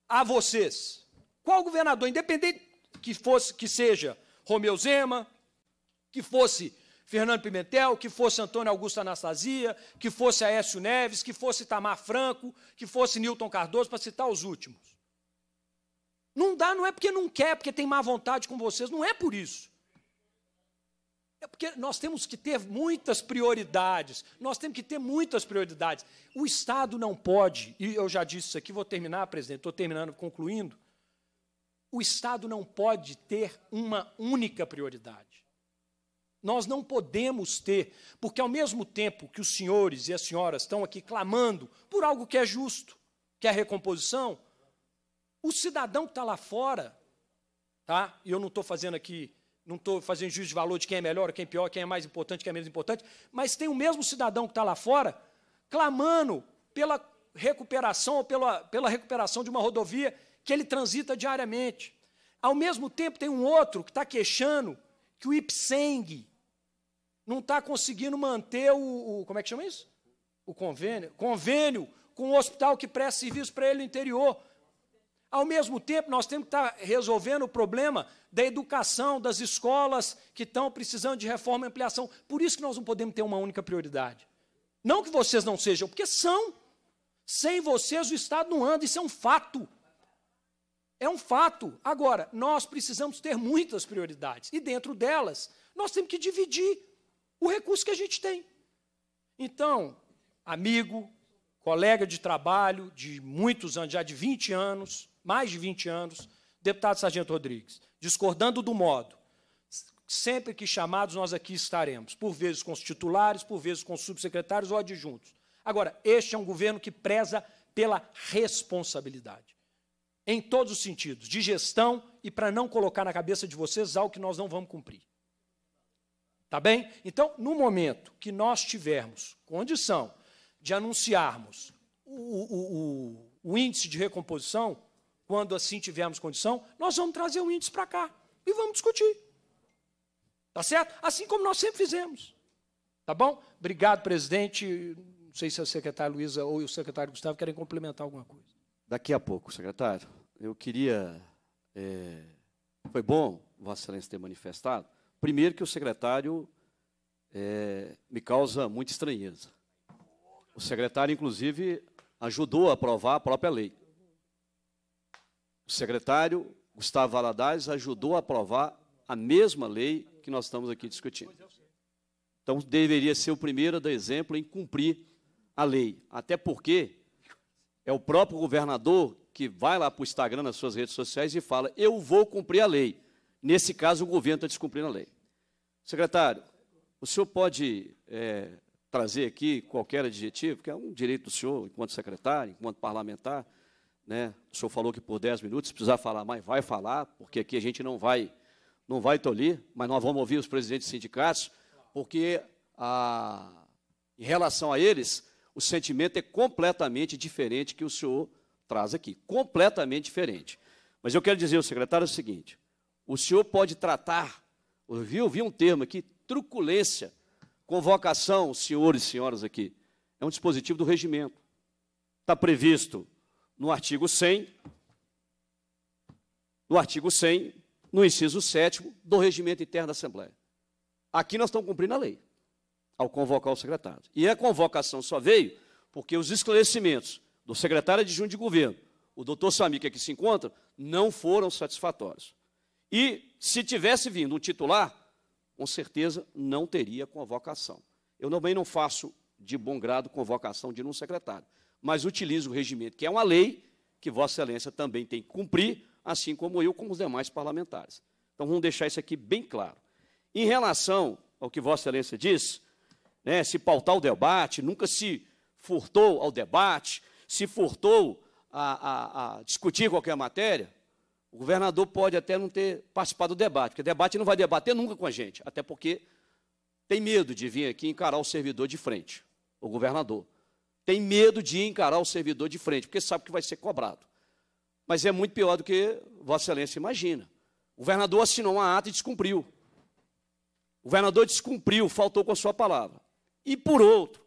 a vocês? Qual governador, independente que fosse que seja Romeu Zema, que fosse Fernando Pimentel, que fosse Antônio Augusto Anastasia, que fosse Aécio Neves, que fosse Tamar Franco, que fosse Newton Cardoso, para citar os últimos. Não dá, não é porque não quer, é porque tem má vontade com vocês, não é por isso. É porque nós temos que ter muitas prioridades. Nós temos que ter muitas prioridades. O Estado não pode, e eu já disse isso aqui, vou terminar, presidente, estou terminando, concluindo. O Estado não pode ter uma única prioridade. Nós não podemos ter, porque ao mesmo tempo que os senhores e as senhoras estão aqui clamando por algo que é justo, que é a recomposição, o cidadão que está lá fora, tá? e eu não estou fazendo aqui não estou fazendo juízo de valor de quem é melhor, quem é pior, quem é mais importante, quem é menos importante, mas tem o mesmo cidadão que está lá fora clamando pela recuperação ou pela, pela recuperação de uma rodovia que ele transita diariamente. Ao mesmo tempo, tem um outro que está queixando que o Ipseng não está conseguindo manter o, o, Como é que chama isso? O convênio. Convênio com o hospital que presta serviço para ele no interior. Ao mesmo tempo, nós temos que estar tá resolvendo o problema da educação, das escolas que estão precisando de reforma e ampliação. Por isso que nós não podemos ter uma única prioridade. Não que vocês não sejam, porque são. Sem vocês o Estado não anda, isso é um fato. É um fato. Agora, nós precisamos ter muitas prioridades. E dentro delas, nós temos que dividir o recurso que a gente tem. Então, amigo, colega de trabalho de muitos anos, já de 20 anos, mais de 20 anos, deputado Sargento Rodrigues, discordando do modo. Sempre que chamados, nós aqui estaremos, por vezes com os titulares, por vezes com os subsecretários ou adjuntos. Agora, este é um governo que preza pela responsabilidade, em todos os sentidos, de gestão e para não colocar na cabeça de vocês algo que nós não vamos cumprir. Tá bem? Então, no momento que nós tivermos condição de anunciarmos o, o, o, o índice de recomposição, quando assim tivermos condição, nós vamos trazer o índice para cá e vamos discutir. Tá certo? Assim como nós sempre fizemos. Tá bom? Obrigado, presidente. Não sei se a secretária Luísa ou o secretário Gustavo querem complementar alguma coisa. Daqui a pouco, secretário. Eu queria. É... Foi bom Vossa Excelência ter manifestado. Primeiro, que o secretário é... me causa muita estranheza. O secretário, inclusive, ajudou a aprovar a própria lei. O secretário Gustavo Valadares ajudou a aprovar a mesma lei que nós estamos aqui discutindo. Então, deveria ser o primeiro a dar exemplo em cumprir a lei. Até porque é o próprio governador que vai lá para o Instagram, nas suas redes sociais, e fala: Eu vou cumprir a lei. Nesse caso, o governo está descumprindo a lei. Secretário, o senhor pode é, trazer aqui qualquer adjetivo, que é um direito do senhor, enquanto secretário, enquanto parlamentar, né? O senhor falou que por 10 minutos, se precisar falar mais, vai falar, porque aqui a gente não vai, não vai tolir, mas nós vamos ouvir os presidentes de sindicatos, porque a, ah, em relação a eles, o sentimento é completamente diferente que o senhor traz aqui. Completamente diferente. Mas eu quero dizer ao secretário o seguinte: o senhor pode tratar, ouviu? ouvi um termo aqui, truculência, convocação, senhores e senhoras aqui. É um dispositivo do regimento. Está previsto no artigo 100, no artigo 100, no inciso 7 do regimento interno da Assembleia. Aqui nós estamos cumprindo a lei, ao convocar o secretário. E a convocação só veio porque os esclarecimentos do secretário adjunto de governo, o doutor Samir, que aqui é se encontra, não foram satisfatórios. E se tivesse vindo um titular, com certeza não teria convocação. Eu também não faço de bom grado convocação de um secretário mas utiliza o regimento, que é uma lei que Vossa Excelência também tem que cumprir, assim como eu, como os demais parlamentares. Então, vamos deixar isso aqui bem claro. Em relação ao que Vossa Excelência diz, né, se pautar o debate, nunca se furtou ao debate, se furtou a, a, a discutir qualquer matéria, o governador pode até não ter participado do debate, porque debate não vai debater nunca com a gente, até porque tem medo de vir aqui encarar o servidor de frente, o governador tem medo de encarar o servidor de frente, porque sabe que vai ser cobrado. Mas é muito pior do que Vossa Excelência imagina. O governador assinou uma ata e descumpriu. O governador descumpriu, faltou com a sua palavra. E por outro,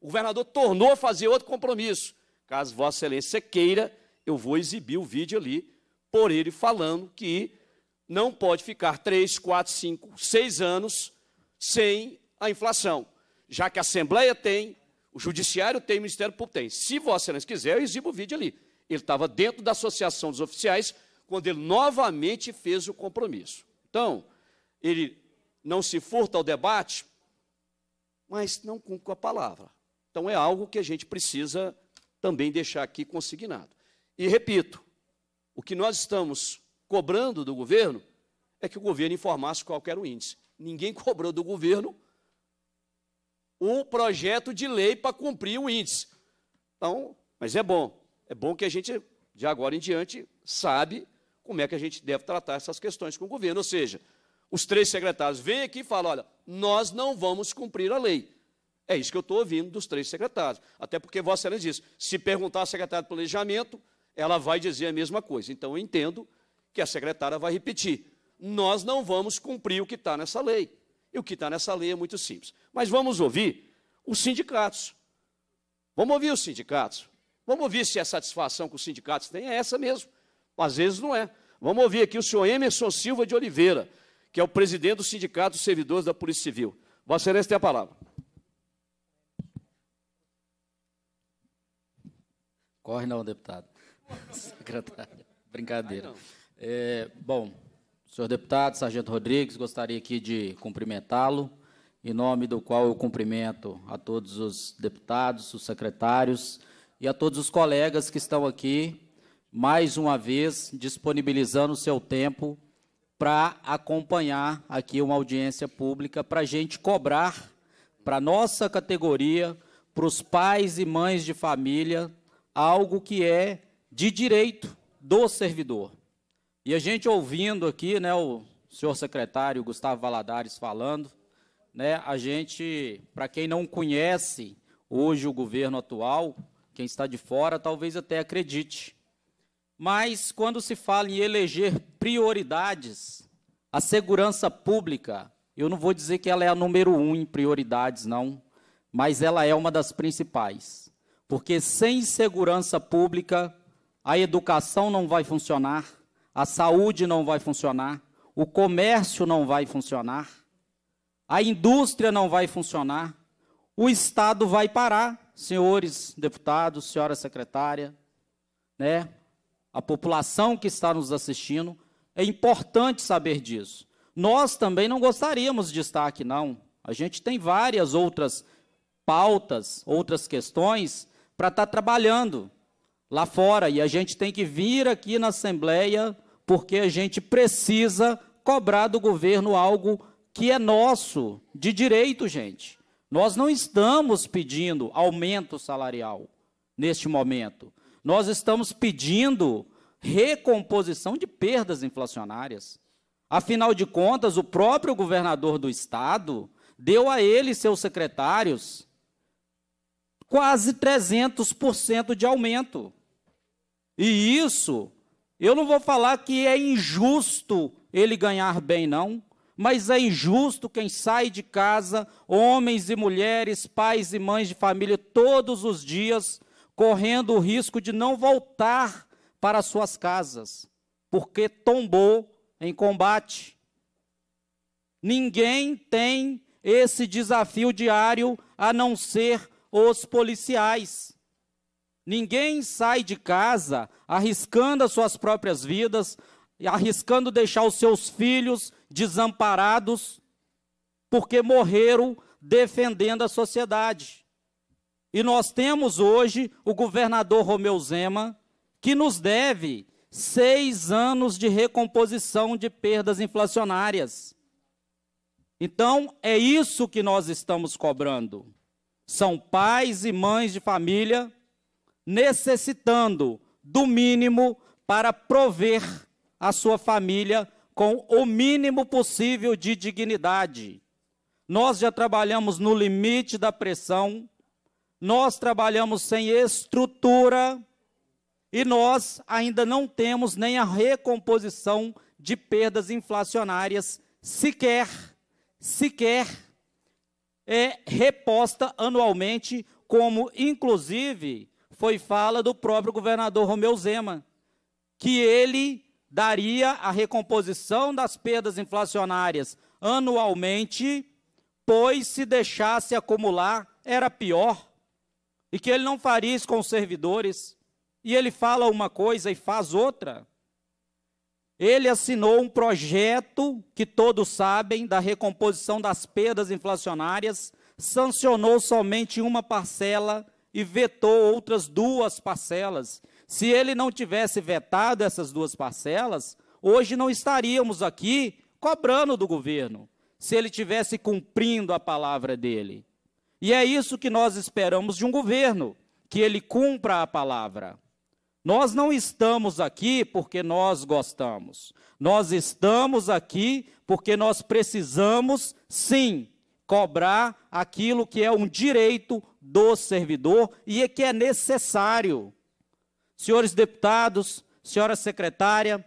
o governador tornou a fazer outro compromisso. Caso Vossa Excelência queira, eu vou exibir o vídeo ali, por ele falando que não pode ficar três, quatro, cinco, seis anos sem a inflação, já que a Assembleia tem, o judiciário tem, o Ministério Público tem. Se Vossa Excelência quiser, eu exibo o vídeo ali. Ele estava dentro da Associação dos Oficiais quando ele novamente fez o compromisso. Então, ele não se furta ao debate, mas não cumpre a palavra. Então, é algo que a gente precisa também deixar aqui consignado. E repito, o que nós estamos cobrando do governo é que o governo informasse qual era o índice. Ninguém cobrou do governo o projeto de lei para cumprir o índice. Então, mas é bom. É bom que a gente, de agora em diante, sabe como é que a gente deve tratar essas questões com o governo. Ou seja, os três secretários vêm aqui e falam: olha, nós não vamos cumprir a lei. É isso que eu estou ouvindo dos três secretários. Até porque Vossa Excelência disse: se perguntar à secretária de planejamento, ela vai dizer a mesma coisa. Então, eu entendo que a secretária vai repetir: nós não vamos cumprir o que está nessa lei. E o que está nessa lei é muito simples. Mas vamos ouvir os sindicatos. Vamos ouvir os sindicatos. Vamos ouvir se a é satisfação que os sindicatos têm é essa mesmo. Às vezes não é. Vamos ouvir aqui o senhor Emerson Silva de Oliveira, que é o presidente do Sindicato dos Servidores da Polícia Civil. Vossa Excelência tem a palavra. Corre não, deputado. Secretário. Brincadeira. Ai, não. É, bom, Senhor deputado, Sargento Rodrigues, gostaria aqui de cumprimentá-lo, em nome do qual eu cumprimento a todos os deputados, os secretários e a todos os colegas que estão aqui, mais uma vez, disponibilizando o seu tempo para acompanhar aqui uma audiência pública, para a gente cobrar para a nossa categoria, para os pais e mães de família, algo que é de direito do servidor. E a gente ouvindo aqui, né, o senhor secretário Gustavo Valadares falando, né, a gente, para quem não conhece hoje o governo atual, quem está de fora talvez até acredite. Mas quando se fala em eleger prioridades, a segurança pública, eu não vou dizer que ela é a número um em prioridades, não, mas ela é uma das principais. Porque sem segurança pública, a educação não vai funcionar, a saúde não vai funcionar, o comércio não vai funcionar, a indústria não vai funcionar, o Estado vai parar, senhores deputados, senhora secretária, né? a população que está nos assistindo, é importante saber disso. Nós também não gostaríamos de estar aqui, não. A gente tem várias outras pautas, outras questões para estar tá trabalhando lá fora. E a gente tem que vir aqui na Assembleia porque a gente precisa cobrar do governo algo que é nosso, de direito, gente. Nós não estamos pedindo aumento salarial neste momento. Nós estamos pedindo recomposição de perdas inflacionárias. Afinal de contas, o próprio governador do estado deu a ele e seus secretários quase 300% de aumento. E isso eu não vou falar que é injusto ele ganhar bem, não. Mas é injusto quem sai de casa, homens e mulheres, pais e mães de família, todos os dias, correndo o risco de não voltar para suas casas, porque tombou em combate. Ninguém tem esse desafio diário a não ser os policiais. Ninguém sai de casa arriscando as suas próprias vidas, arriscando deixar os seus filhos desamparados, porque morreram defendendo a sociedade. E nós temos hoje o governador Romeu Zema, que nos deve seis anos de recomposição de perdas inflacionárias. Então, é isso que nós estamos cobrando. São pais e mães de família necessitando do mínimo para prover a sua família com o mínimo possível de dignidade. Nós já trabalhamos no limite da pressão, nós trabalhamos sem estrutura e nós ainda não temos nem a recomposição de perdas inflacionárias sequer, sequer é reposta anualmente, como inclusive foi fala do próprio governador Romeu Zema, que ele daria a recomposição das perdas inflacionárias anualmente, pois se deixasse acumular era pior, e que ele não faria isso com os servidores. E ele fala uma coisa e faz outra. Ele assinou um projeto que todos sabem da recomposição das perdas inflacionárias, sancionou somente uma parcela e vetou outras duas parcelas. Se ele não tivesse vetado essas duas parcelas, hoje não estaríamos aqui cobrando do governo, se ele tivesse cumprindo a palavra dele. E é isso que nós esperamos de um governo, que ele cumpra a palavra. Nós não estamos aqui porque nós gostamos. Nós estamos aqui porque nós precisamos, sim, cobrar aquilo que é um direito do servidor e é que é necessário. Senhores deputados, senhora secretária,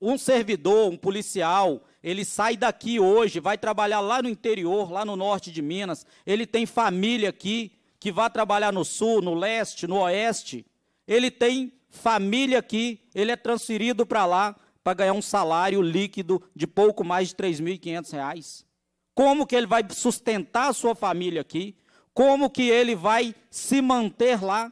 um servidor, um policial, ele sai daqui hoje, vai trabalhar lá no interior, lá no norte de Minas, ele tem família aqui, que vai trabalhar no sul, no leste, no oeste, ele tem família aqui, ele é transferido para lá para ganhar um salário líquido de pouco mais de R$ 3.500 como que ele vai sustentar a sua família aqui, como que ele vai se manter lá,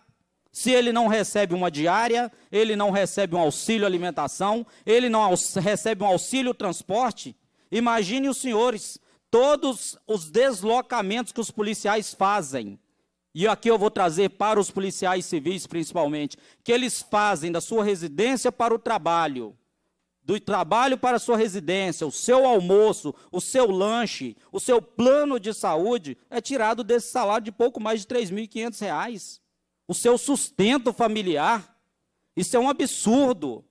se ele não recebe uma diária, ele não recebe um auxílio alimentação, ele não recebe um auxílio transporte. Imagine os senhores, todos os deslocamentos que os policiais fazem. E aqui eu vou trazer para os policiais civis, principalmente, que eles fazem da sua residência para o trabalho do trabalho para sua residência, o seu almoço, o seu lanche, o seu plano de saúde é tirado desse salário de pouco mais de R$ 3.500. O seu sustento familiar, isso é um absurdo.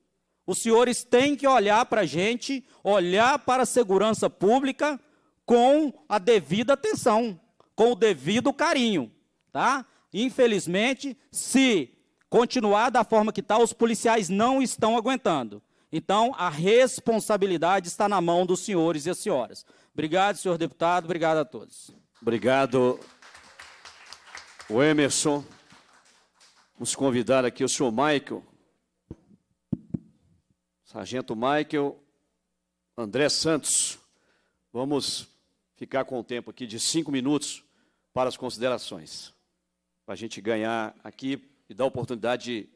Os senhores têm que olhar para a gente, olhar para a segurança pública com a devida atenção, com o devido carinho, tá? Infelizmente, se continuar da forma que está, os policiais não estão aguentando. Então, a responsabilidade está na mão dos senhores e as senhoras. Obrigado, senhor deputado. Obrigado a todos. Obrigado, o Emerson. Vamos convidar aqui o senhor Michael. Sargento Michael André Santos. Vamos ficar com o tempo aqui de cinco minutos para as considerações, para a gente ganhar aqui e dar oportunidade de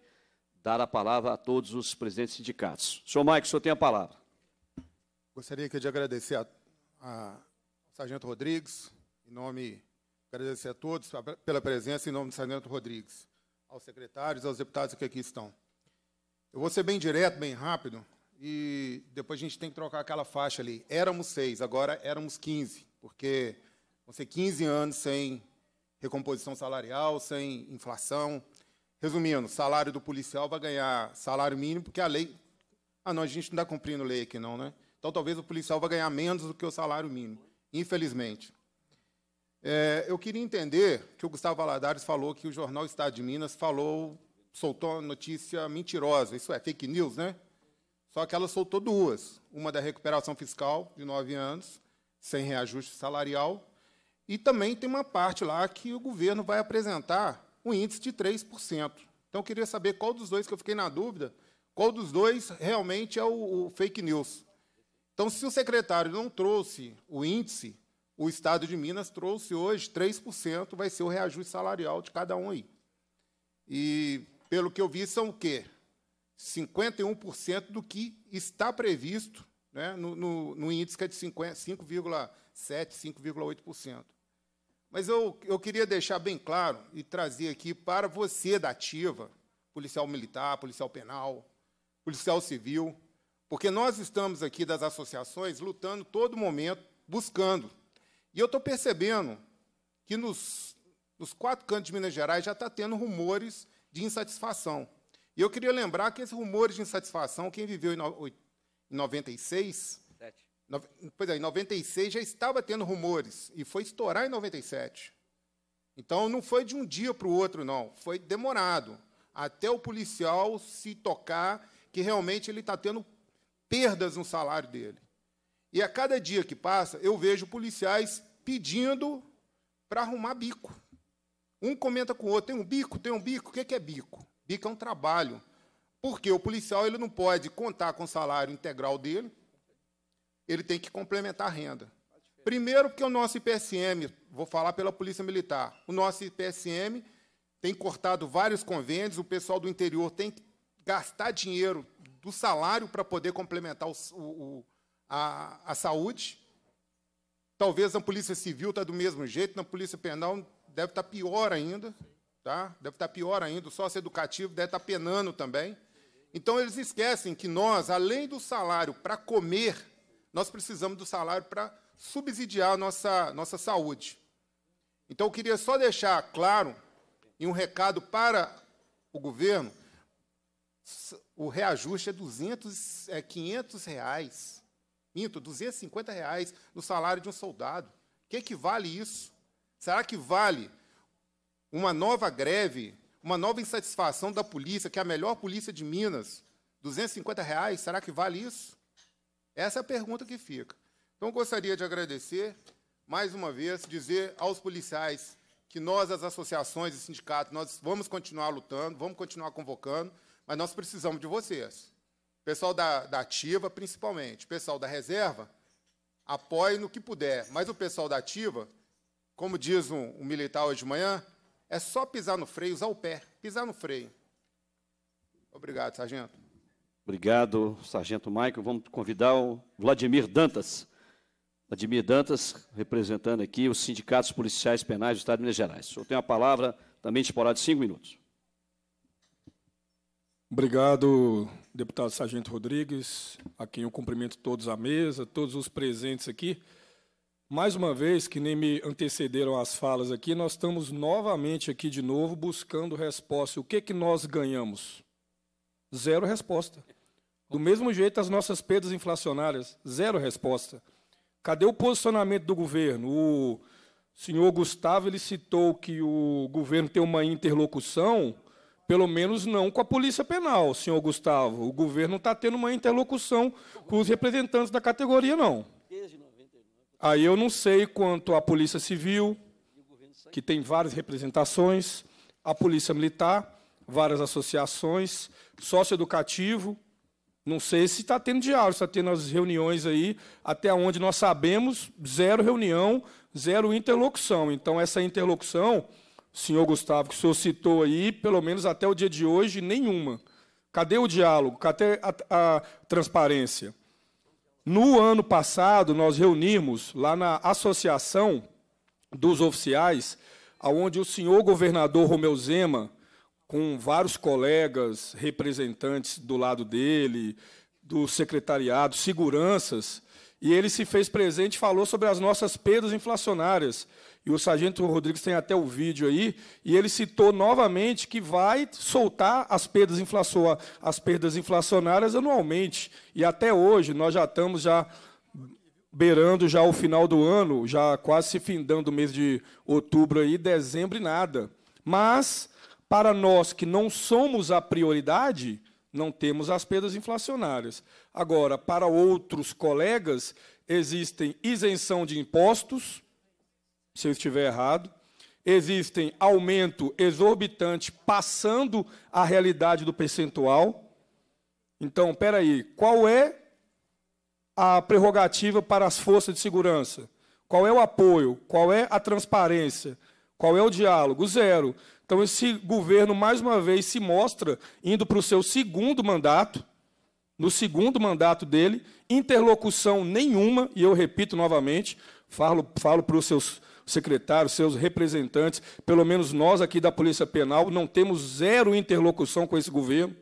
dar a palavra a todos os presidentes sindicatos. Senhor Mike, o senhor tem a palavra. Gostaria que de agradecer a, Sargento Rodrigues, em nome, agradecer a todos pela presença em nome do Sargento Rodrigues, aos secretários, aos deputados que aqui estão. Eu vou ser bem direto, bem rápido, e depois a gente tem que trocar aquela faixa ali. Éramos seis, agora éramos 15, porque vão ser 15 anos sem recomposição salarial, sem inflação, Resumindo, salário do policial vai ganhar salário mínimo, porque a lei. Ah, não, a gente não está cumprindo lei aqui, não, né? Então talvez o policial vai ganhar menos do que o salário mínimo, infelizmente. É, eu queria entender que o Gustavo Valadares falou que o jornal Estado de Minas falou, soltou notícia mentirosa, isso é fake news, né? Só que ela soltou duas: uma da recuperação fiscal de nove anos, sem reajuste salarial, e também tem uma parte lá que o governo vai apresentar um índice de 3%. Então, eu queria saber qual dos dois, que eu fiquei na dúvida, qual dos dois realmente é o, o fake news. Então, se o secretário não trouxe o índice, o Estado de Minas trouxe hoje 3%, vai ser o reajuste salarial de cada um aí. E, pelo que eu vi, são o quê? 51% do que está previsto né, no, no, no índice que é de 5,7%, 5,8%. Mas eu, eu queria deixar bem claro e trazer aqui para você da ativa, policial militar, policial penal, policial civil, porque nós estamos aqui das associações lutando todo momento, buscando. E eu estou percebendo que nos, nos quatro cantos de Minas Gerais já está tendo rumores de insatisfação. E eu queria lembrar que esses rumores de insatisfação, quem viveu em 96, Pois é, em 96 já estava tendo rumores e foi estourar em 97. Então não foi de um dia para o outro, não. Foi demorado. Até o policial se tocar que realmente ele está tendo perdas no salário dele. E a cada dia que passa, eu vejo policiais pedindo para arrumar bico. Um comenta com o outro: tem um bico, tem um bico. O que é bico? Bico é um trabalho. Porque o policial ele não pode contar com o salário integral dele, ele tem que complementar a renda. Primeiro, porque o nosso IPSM, vou falar pela Polícia Militar, o nosso IPSM tem cortado vários convênios, o pessoal do interior tem que gastar dinheiro do salário para poder complementar o, o, a, a saúde. Talvez na Polícia Civil está do mesmo jeito, na Polícia Penal deve estar tá pior ainda. Tá? Deve estar tá pior ainda, o sócio educativo deve estar tá penando também. Então, eles esquecem que nós, além do salário para comer, nós precisamos do salário para subsidiar a nossa, nossa saúde. Então, eu queria só deixar claro e um recado para o governo: o reajuste é, 200, é 500 reais, minto, 250 reais no salário de um soldado. O que, que vale isso? Será que vale uma nova greve, uma nova insatisfação da polícia, que é a melhor polícia de Minas? 250 reais, será que vale isso? Essa é a pergunta que fica. Então, gostaria de agradecer, mais uma vez, dizer aos policiais que nós, as associações e sindicatos, nós vamos continuar lutando, vamos continuar convocando, mas nós precisamos de vocês. Pessoal da, da ativa, principalmente. Pessoal da reserva, apoie no que puder. Mas o pessoal da ativa, como diz um, um militar hoje de manhã, é só pisar no freio, usar o pé, pisar no freio. Obrigado, sargento. Obrigado, Sargento Maico. Vamos convidar o Vladimir Dantas. Vladimir Dantas, representando aqui os sindicatos policiais penais do Estado de Minas Gerais. O senhor tem a palavra, também disporá de cinco minutos. Obrigado, deputado Sargento Rodrigues, a quem eu cumprimento todos à mesa, todos os presentes aqui. Mais uma vez, que nem me antecederam as falas aqui, nós estamos novamente aqui de novo buscando resposta. O que, que nós ganhamos? Zero resposta. Do mesmo jeito, as nossas perdas inflacionárias, zero resposta. Cadê o posicionamento do governo? O senhor Gustavo ele citou que o governo tem uma interlocução, pelo menos não com a Polícia Penal, senhor Gustavo. O governo não está tendo uma interlocução com os representantes da categoria, não. Aí eu não sei quanto à Polícia Civil, que tem várias representações, a Polícia Militar, várias associações, sócio educativo. Não sei se está tendo diálogo, está tendo as reuniões aí, até onde nós sabemos, zero reunião, zero interlocução. Então, essa interlocução, senhor Gustavo, que o senhor citou aí, pelo menos até o dia de hoje, nenhuma. Cadê o diálogo? Cadê a, a transparência? No ano passado, nós reunimos lá na Associação dos Oficiais, aonde o senhor governador Romeu Zema com vários colegas, representantes do lado dele, do secretariado, seguranças, e ele se fez presente e falou sobre as nossas perdas inflacionárias. E o sargento Rodrigues tem até o vídeo aí, e ele citou novamente que vai soltar as perdas, inflaço... as perdas inflacionárias anualmente. E até hoje nós já estamos já beirando já o final do ano, já quase se findando o mês de outubro aí, dezembro e nada. Mas para nós que não somos a prioridade, não temos as perdas inflacionárias. Agora, para outros colegas, existem isenção de impostos, se eu estiver errado, existem aumento exorbitante passando a realidade do percentual. Então, espera aí, qual é a prerrogativa para as forças de segurança? Qual é o apoio? Qual é a transparência? Qual é o diálogo? Zero. Então, esse governo, mais uma vez, se mostra indo para o seu segundo mandato, no segundo mandato dele, interlocução nenhuma, e eu repito novamente, falo, falo para os seus secretários, seus representantes, pelo menos nós aqui da Polícia Penal, não temos zero interlocução com esse governo,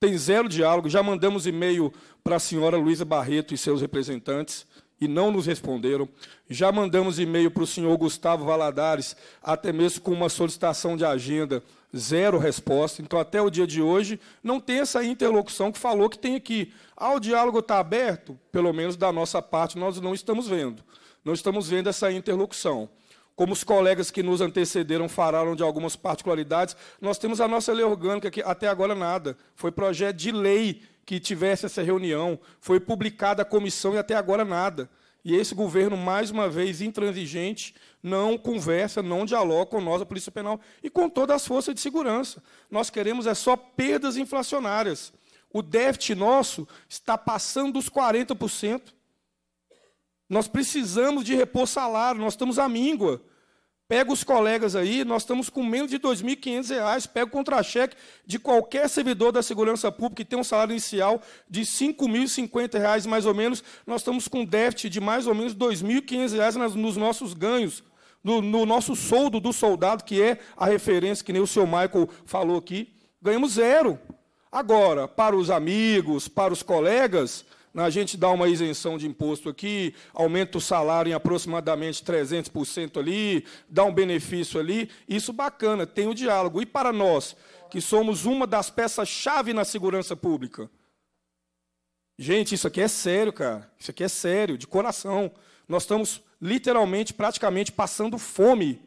tem zero diálogo, já mandamos e-mail para a senhora Luísa Barreto e seus representantes, e não nos responderam. Já mandamos e-mail para o senhor Gustavo Valadares, até mesmo com uma solicitação de agenda, zero resposta. Então, até o dia de hoje, não tem essa interlocução que falou que tem aqui. Ah, o diálogo está aberto? Pelo menos da nossa parte, nós não estamos vendo. Não estamos vendo essa interlocução. Como os colegas que nos antecederam falaram de algumas particularidades, nós temos a nossa lei orgânica, que até agora nada. Foi projeto de lei que tivesse essa reunião. Foi publicada a comissão e até agora nada. E esse governo, mais uma vez intransigente, não conversa, não dialoga com nós, a Polícia Penal, e com todas as forças de segurança. Nós queremos é só perdas inflacionárias. O déficit nosso está passando dos 40%. Nós precisamos de repor salário, nós estamos à míngua. Pega os colegas aí, nós estamos com menos de R$ 2.500, pega o contra-cheque de qualquer servidor da segurança pública que tem um salário inicial de R$ 5.050 mais ou menos, nós estamos com déficit de mais ou menos R$ 2.500 nos nossos ganhos, no, no, nosso soldo do soldado, que é a referência que nem o seu Michael falou aqui. Ganhamos zero. Agora, para os amigos, para os colegas, a gente dá uma isenção de imposto aqui, aumenta o salário em aproximadamente 300% ali, dá um benefício ali. Isso bacana, tem o diálogo. E para nós, que somos uma das peças-chave na segurança pública? Gente, isso aqui é sério, cara. Isso aqui é sério, de coração. Nós estamos literalmente, praticamente, passando fome.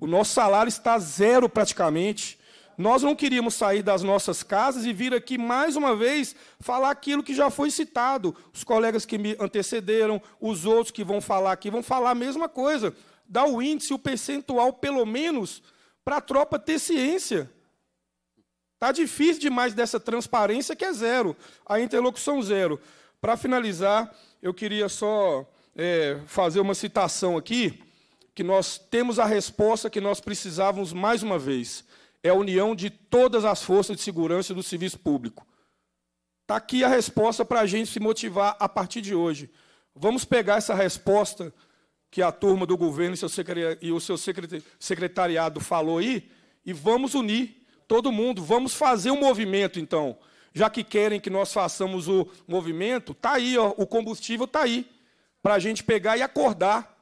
O nosso salário está zero praticamente. Nós não queríamos sair das nossas casas e vir aqui mais uma vez falar aquilo que já foi citado. Os colegas que me antecederam, os outros que vão falar aqui, vão falar a mesma coisa. Dá o índice, o percentual, pelo menos, para a tropa ter ciência. Está difícil demais dessa transparência que é zero, a interlocução zero. Para finalizar, eu queria só é, fazer uma citação aqui, que nós temos a resposta que nós precisávamos mais uma vez é a união de todas as forças de segurança do serviço público. Está aqui a resposta para a gente se motivar a partir de hoje. Vamos pegar essa resposta que a turma do governo e o seu secretariado falou aí e vamos unir todo mundo. Vamos fazer um movimento, então. Já que querem que nós façamos o movimento, está aí, ó, o combustível está aí para a gente pegar e acordar.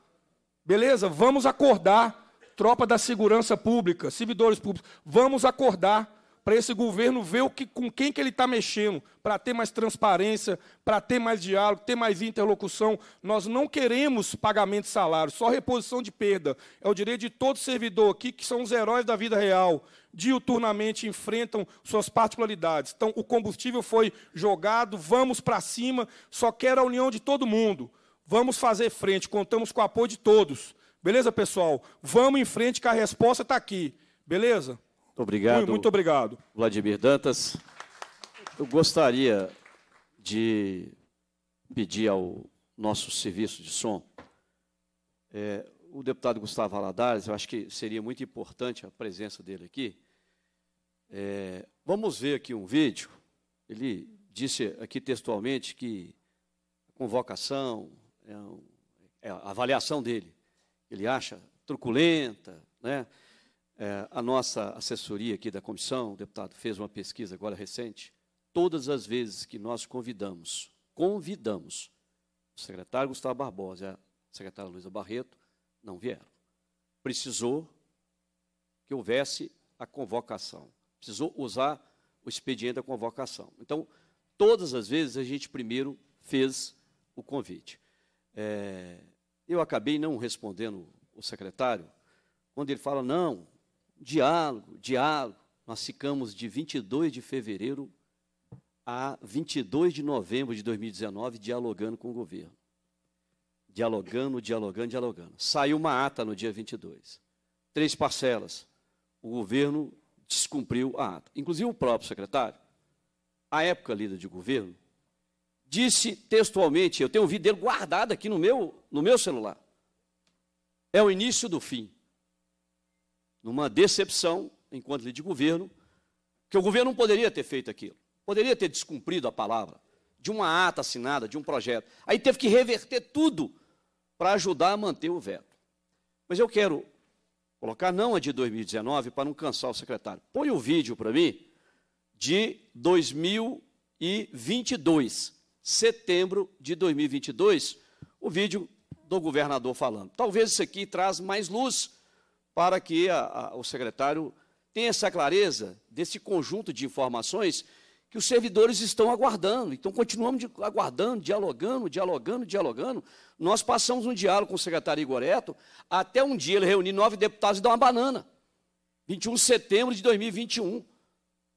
Beleza? Vamos acordar tropa da segurança pública, servidores públicos, vamos acordar para esse governo ver o que, com quem que ele está mexendo, para ter mais transparência, para ter mais diálogo, ter mais interlocução. Nós não queremos pagamento de salário, só reposição de perda. É o direito de todo servidor aqui, que são os heróis da vida real, diuturnamente enfrentam suas particularidades. Então, o combustível foi jogado, vamos para cima, só quero a união de todo mundo. Vamos fazer frente, contamos com o apoio de todos. Beleza, pessoal? Vamos em frente que a resposta está aqui. Beleza? Muito obrigado. Muito, muito obrigado. Vladimir Dantas. Eu gostaria de pedir ao nosso serviço de som, é, o deputado Gustavo Aladares, eu acho que seria muito importante a presença dele aqui. É, vamos ver aqui um vídeo. Ele disse aqui textualmente que a convocação, é, um, é a avaliação dele, ele acha truculenta, né? É, a nossa assessoria aqui da comissão, o deputado fez uma pesquisa agora recente, todas as vezes que nós convidamos, convidamos o secretário Gustavo Barbosa e a secretária Luiza Barreto, não vieram. Precisou que houvesse a convocação, precisou usar o expediente da convocação. Então, todas as vezes a gente primeiro fez o convite. É, eu acabei não respondendo o secretário, quando ele fala, não, diálogo, diálogo. Nós ficamos de 22 de fevereiro a 22 de novembro de 2019 dialogando com o governo. Dialogando, dialogando, dialogando. Saiu uma ata no dia 22. Três parcelas. O governo descumpriu a ata. Inclusive o próprio secretário, à época líder de governo, disse textualmente, eu tenho o vídeo dele guardado aqui no meu, no meu celular. É o início do fim. Numa decepção, enquanto ele de governo, que o governo não poderia ter feito aquilo. Poderia ter descumprido a palavra de uma ata assinada, de um projeto. Aí teve que reverter tudo para ajudar a manter o veto. Mas eu quero colocar não a de 2019 para não cansar o secretário. Põe o vídeo para mim de 2022 setembro de 2022, o vídeo do governador falando. Talvez isso aqui traz mais luz para que a, a, o secretário tenha essa clareza desse conjunto de informações que os servidores estão aguardando. Então, continuamos de, aguardando, dialogando, dialogando, dialogando. Nós passamos um diálogo com o secretário Igoreto, até um dia ele reunir nove deputados e dar uma banana. 21 de setembro de 2021.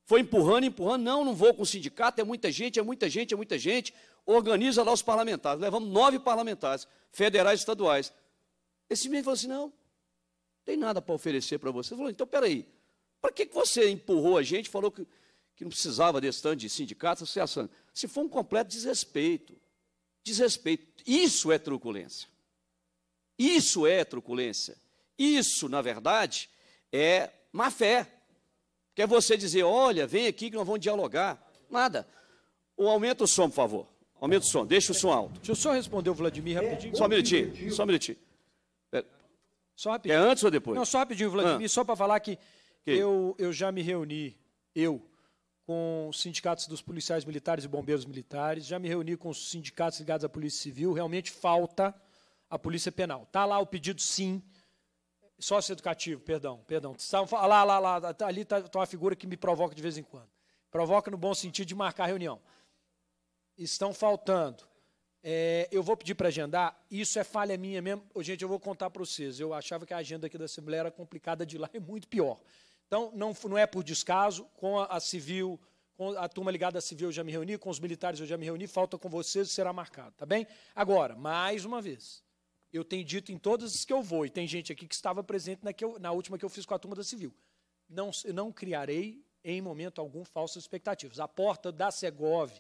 Foi empurrando, empurrando, não, não vou com o sindicato, é muita gente, é muita gente, é muita gente. Organiza lá os parlamentares. Levamos nove parlamentares, federais e estaduais. Esse menino falou assim: não, não tem nada para oferecer para você. Ele falou, então, peraí, para que, que você empurrou a gente, falou que, que não precisava desse tanto de sindicato, associação? Se for um completo desrespeito. Desrespeito. Isso é truculência. Isso é truculência. Isso, na verdade, é má fé. Quer você dizer, olha, vem aqui que nós vamos dialogar. Nada. Ou aumenta o som, por favor. Aumenta o som, deixa o som alto. Deixa eu só responder o Vladimir rapidinho. só um minutinho, só um minutinho. É. Só rapidinho. É antes ou depois? Não, só rapidinho, Vladimir, ah. só para falar que, que, Eu, eu já me reuni, eu, com os sindicatos dos policiais militares e bombeiros militares, já me reuni com os sindicatos ligados à Polícia Civil, realmente falta a Polícia Penal. Está lá o pedido, sim, socioeducativo, perdão, perdão. Lá, lá, lá, tá, ali está tá uma figura que me provoca de vez em quando. Provoca no bom sentido de marcar reunião. Estão faltando. É, eu vou pedir para agendar, isso é falha minha mesmo. Gente, eu vou contar para vocês. Eu achava que a agenda aqui da Assembleia era complicada de lá é muito pior. Então, não, não é por descaso, com a, a civil, com a turma ligada à civil eu já me reuni, com os militares eu já me reuni, falta com vocês, será marcado, tá bem? Agora, mais uma vez, eu tenho dito em todas as que eu vou, e tem gente aqui que estava presente na, eu, na última que eu fiz com a turma da Civil. Não, não criarei, em momento algum, falsas expectativas. A porta da Segov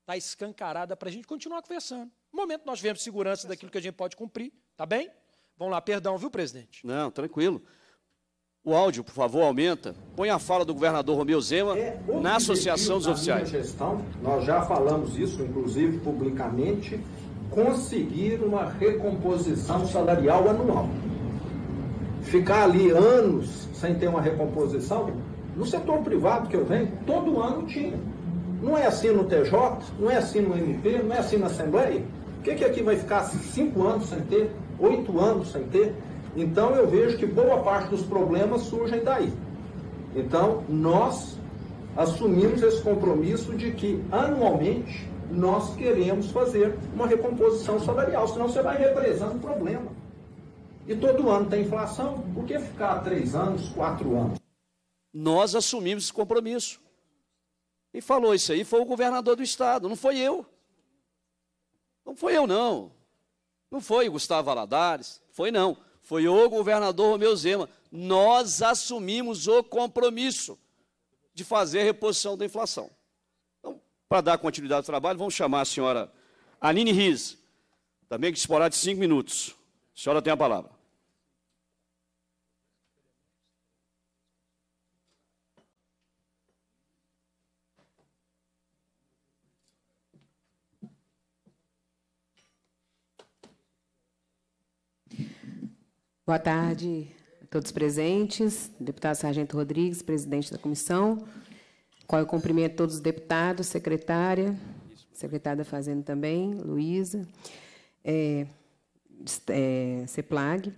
está escancarada para a gente continuar conversando. No momento nós vemos segurança daquilo que a gente pode cumprir, tá bem? Vamos lá, perdão, viu, presidente? Não, tranquilo. O áudio, por favor, aumenta. Põe a fala do governador Romeu Zema é na Associação dos Oficiais. Gestão, nós já falamos isso, inclusive publicamente, conseguir uma recomposição salarial anual. Ficar ali anos sem ter uma recomposição, no setor privado que eu venho, todo ano tinha. Não é assim no TJ, não é assim no MP, não é assim na Assembleia. O que, que aqui vai ficar cinco anos sem ter, oito anos sem ter? Então eu vejo que boa parte dos problemas surgem daí. Então nós assumimos esse compromisso de que anualmente nós queremos fazer uma recomposição salarial, senão você vai represando o problema. E todo ano tem inflação, por que ficar três anos, quatro anos? Nós assumimos esse compromisso. E falou isso aí, foi o governador do estado, não foi eu. Não foi eu, não. Não foi Gustavo Aladares, foi não. Foi o governador Romeu Zema. Nós assumimos o compromisso de fazer a reposição da inflação. Para dar continuidade ao trabalho, vamos chamar a senhora Anine Riz, também que disporá de cinco minutos. A senhora tem a palavra. Boa tarde a todos presentes. Deputado Sargento Rodrigues, presidente da comissão. Qual eu cumprimento todos os deputados, secretária, secretária da Fazenda também, Luísa, é, é, CEPLAG.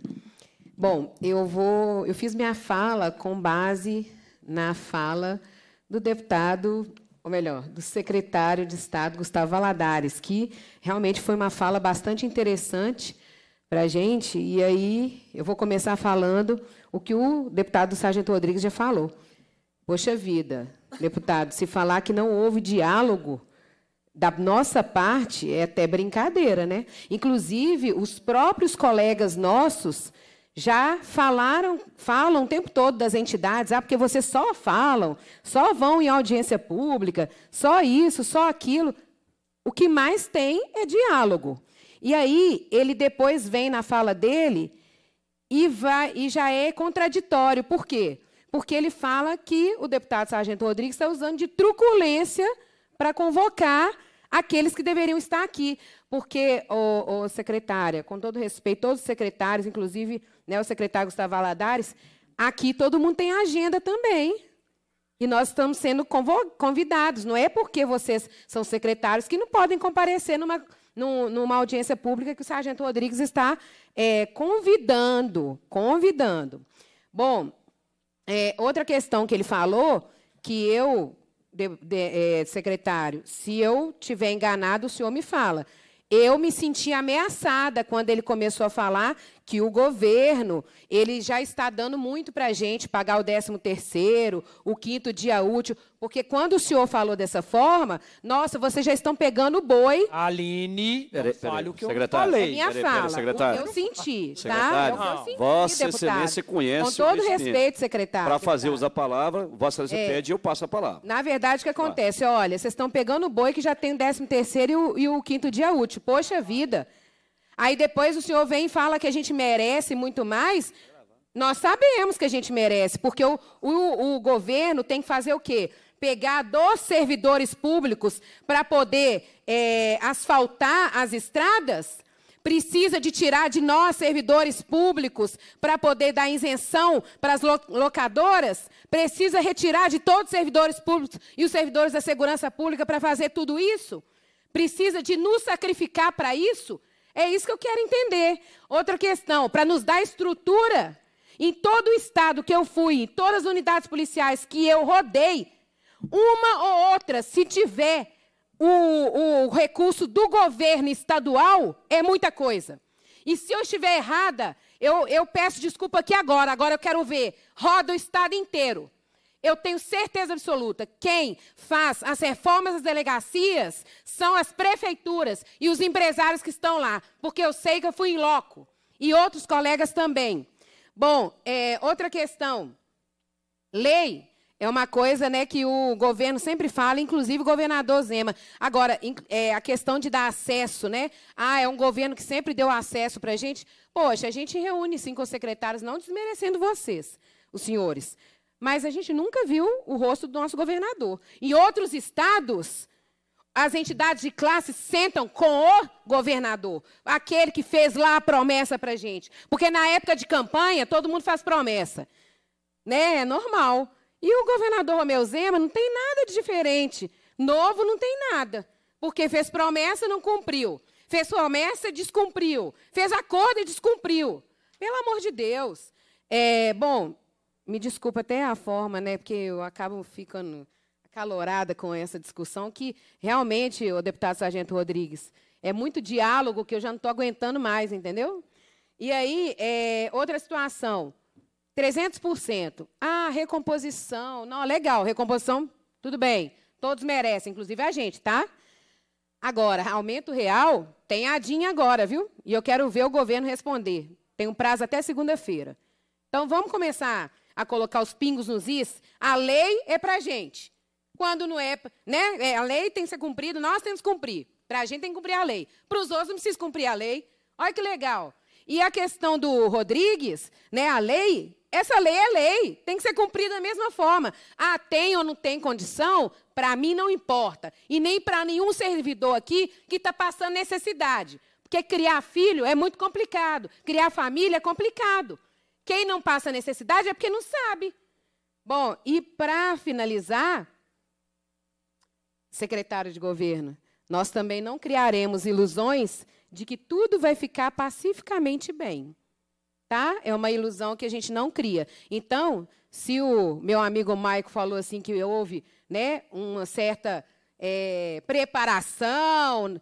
Bom, eu vou. Eu fiz minha fala com base na fala do deputado, ou melhor, do secretário de Estado, Gustavo Valadares, que realmente foi uma fala bastante interessante para a gente. E aí eu vou começar falando o que o deputado Sargento Rodrigues já falou. Poxa vida, deputado. Se falar que não houve diálogo da nossa parte, é até brincadeira, né? Inclusive, os próprios colegas nossos já falaram, falam o tempo todo das entidades, ah, porque vocês só falam, só vão em audiência pública, só isso, só aquilo. O que mais tem é diálogo. E aí ele depois vem na fala dele e vai e já é contraditório. Por quê? porque ele fala que o deputado Sargento Rodrigues está usando de truculência para convocar aqueles que deveriam estar aqui. Porque, ô, ô, secretária, com todo respeito, todos os secretários, inclusive né, o secretário Gustavo Aladares, aqui todo mundo tem agenda também. E nós estamos sendo convidados. Não é porque vocês são secretários que não podem comparecer numa, numa audiência pública que o sargento Rodrigues está é, convidando. Convidando. Bom, é, outra questão que ele falou, que eu, de, de, é, secretário, se eu tiver enganado, o senhor me fala. Eu me senti ameaçada quando ele começou a falar que o governo ele já está dando muito para a gente pagar o 13 terceiro, o quinto dia útil, porque quando o senhor falou dessa forma, nossa, vocês já estão pegando o boi. Aline, olha fale o que secretário, eu é falei. minha fala, eu senti, tá? eu Vossa deputado. Excelência conhece Com todo o respeito, secretário. Para fazer usar a palavra, Vossa Excelência é, pede e eu passo a palavra. Na verdade, o que acontece? Olha, vocês estão pegando o boi que já tem o 13 terceiro e o, e o quinto dia útil. Poxa vida, Aí depois o Senhor vem e fala que a gente merece muito mais. Nós sabemos que a gente merece, porque o, o, o governo tem que fazer o quê? Pegar dos servidores públicos para poder é, asfaltar as estradas? Precisa de tirar de nós, servidores públicos, para poder dar isenção para as locadoras? Precisa retirar de todos os servidores públicos e os servidores da segurança pública para fazer tudo isso? Precisa de nos sacrificar para isso? É isso que eu quero entender. Outra questão, para nos dar estrutura, em todo o estado que eu fui, em todas as unidades policiais que eu rodei, uma ou outra, se tiver o, o recurso do governo estadual, é muita coisa. E se eu estiver errada, eu, eu peço desculpa aqui agora. Agora eu quero ver. Roda o estado inteiro. Eu tenho certeza absoluta, quem faz as reformas das delegacias são as prefeituras e os empresários que estão lá, porque eu sei que eu fui em loco e outros colegas também. Bom, é, outra questão. Lei é uma coisa né, que o governo sempre fala, inclusive o governador Zema. Agora, é, a questão de dar acesso, né? Ah, é um governo que sempre deu acesso para a gente. Poxa, a gente reúne sim com os secretários, não desmerecendo vocês, os senhores. Mas a gente nunca viu o rosto do nosso governador. Em outros estados, as entidades de classe sentam com o governador, aquele que fez lá a promessa para a gente. Porque na época de campanha, todo mundo faz promessa. Né? É normal. E o governador Romeu Zema não tem nada de diferente. Novo não tem nada. Porque fez promessa, não cumpriu. Fez promessa, descumpriu. Fez acordo e descumpriu. Pelo amor de Deus. É, bom, me desculpa até a forma, né, porque eu acabo ficando acalorada com essa discussão, que realmente, o deputado Sargento Rodrigues, é muito diálogo que eu já não estou aguentando mais, entendeu? E aí, é, outra situação, 300%. Ah, recomposição. Não, legal, recomposição, tudo bem. Todos merecem, inclusive a gente, tá? Agora, aumento real, tem adinha agora, viu? E eu quero ver o governo responder. Tem um prazo até segunda-feira. Então, vamos começar a colocar os pingos nos is, a lei é para a gente. Quando não é, né? É, a lei tem que ser cumprida, nós temos que cumprir. Para a gente tem que cumprir a lei. Para os outros não precisa cumprir a lei. Olha que legal. E a questão do Rodrigues, né? A lei, essa lei é lei, tem que ser cumprida da mesma forma. Ah, tem ou não tem condição? Para mim não importa. E nem para nenhum servidor aqui que está passando necessidade. Porque criar filho é muito complicado, criar família é complicado. Quem não passa necessidade é porque não sabe. Bom, e para finalizar, secretário de governo, nós também não criaremos ilusões de que tudo vai ficar pacificamente bem. Tá? É uma ilusão que a gente não cria. Então, se o meu amigo Maico falou assim que houve né, uma certa é, preparação,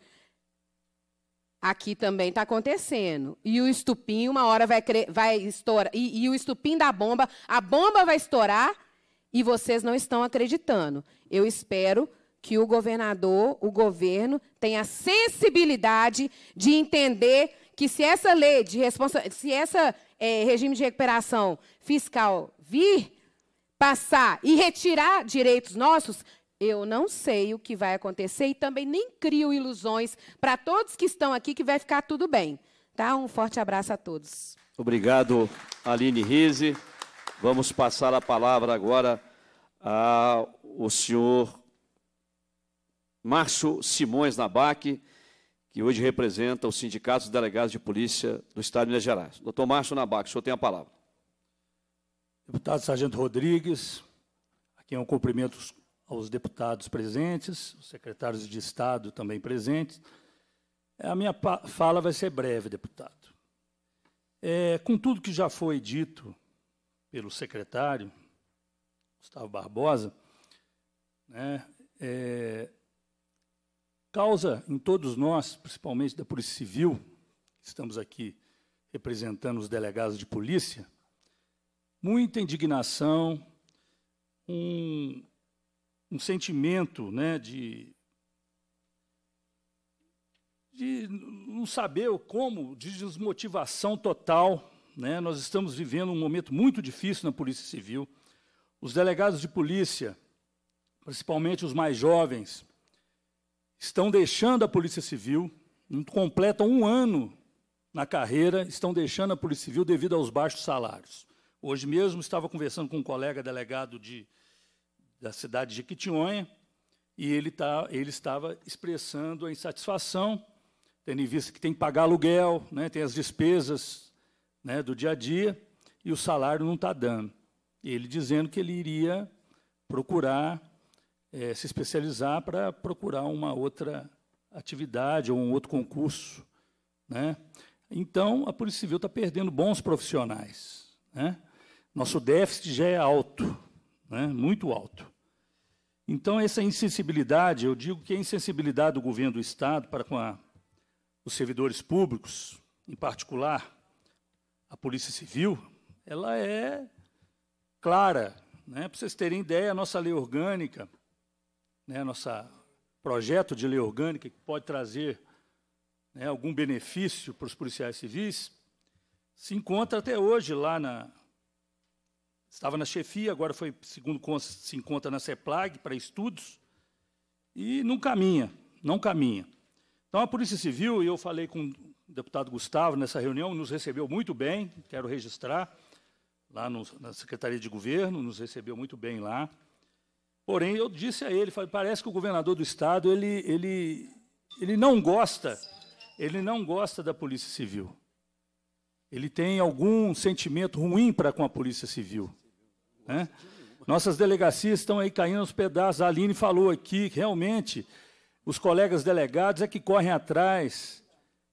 aqui também está acontecendo. E o estupim, uma hora vai, vai estourar. E, e, o estupim da bomba, a bomba vai estourar e vocês não estão acreditando. Eu espero que o governador, o governo, tenha sensibilidade de entender que se essa lei de responsabilidade, se essa é, regime de recuperação fiscal vir passar e retirar direitos nossos, eu não sei o que vai acontecer e também nem crio ilusões para todos que estão aqui que vai ficar tudo bem. Tá? Um forte abraço a todos. Obrigado, Aline Rize. Vamos passar a palavra agora ao senhor Márcio Simões Nabac, que hoje representa os sindicatos delegados de polícia do Estado de Minas Gerais. Doutor Márcio Nabac, o senhor tem a palavra. Deputado Sargento Rodrigues, a quem é eu cumprimento aos deputados presentes, os secretários de Estado também presentes. A minha fala vai ser breve, deputado. É, com tudo que já foi dito pelo secretário, Gustavo Barbosa, né, é, causa em todos nós, principalmente da Polícia Civil, estamos aqui representando os delegados de polícia, muita indignação, um um sentimento né, de, de não saber o como, de desmotivação total. Né? Nós estamos vivendo um momento muito difícil na Polícia Civil. Os delegados de polícia, principalmente os mais jovens, estão deixando a Polícia Civil, completam um ano na carreira, estão deixando a Polícia Civil devido aos baixos salários. Hoje mesmo estava conversando com um colega delegado de da cidade de Quitionha, e ele, tá, ele estava expressando a insatisfação, tendo em vista que tem que pagar aluguel, né, tem as despesas né, do dia a dia, e o salário não está dando. Ele dizendo que ele iria procurar, é, se especializar para procurar uma outra atividade ou um outro concurso. Né? Então, a Polícia Civil está perdendo bons profissionais. Né? Nosso déficit já é alto né, muito alto. Então, essa insensibilidade, eu digo que a insensibilidade do governo do Estado para com a, os servidores públicos, em particular a Polícia Civil, ela é clara. Né? Para vocês terem ideia, a nossa lei orgânica, né, nosso projeto de lei orgânica que pode trazer né, algum benefício para os policiais civis, se encontra até hoje lá na, Estava na chefia, agora foi, segundo se encontra na CEPLAG, para estudos, e não caminha, não caminha. Então, a Polícia Civil, e eu falei com o deputado Gustavo nessa reunião, nos recebeu muito bem, quero registrar, lá no, na Secretaria de Governo, nos recebeu muito bem lá. Porém, eu disse a ele, falei, parece que o governador do Estado, ele, ele, ele não gosta, ele não gosta da Polícia Civil. Ele tem algum sentimento ruim para com a Polícia Civil. Né? Nossas delegacias estão aí caindo aos pedaços. A Aline falou aqui, que realmente, os colegas delegados é que correm atrás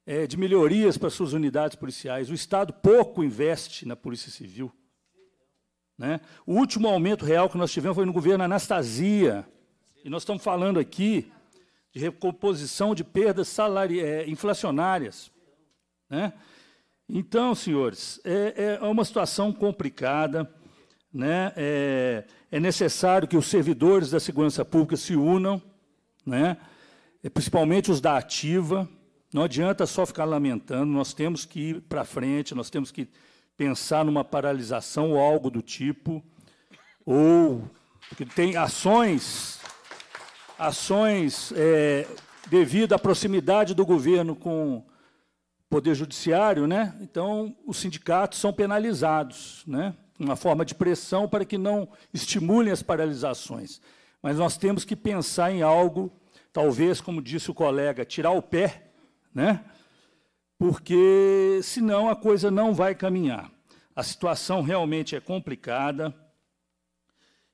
é, de melhorias para suas unidades policiais. O Estado pouco investe na Polícia Civil. Né? O último aumento real que nós tivemos foi no governo Anastasia. E nós estamos falando aqui de recomposição de perdas salari é, inflacionárias. Né? Então, senhores, é, é uma situação complicada né, é, é necessário que os servidores da segurança pública se unam, né, é, principalmente os da ativa. Não adianta só ficar lamentando, nós temos que ir para frente, nós temos que pensar numa paralisação ou algo do tipo, ou porque tem ações, ações é, devido à proximidade do governo com o poder judiciário, né? Então os sindicatos são penalizados, né? uma forma de pressão para que não estimulem as paralisações. Mas nós temos que pensar em algo, talvez, como disse o colega, tirar o pé, né? porque senão a coisa não vai caminhar. A situação realmente é complicada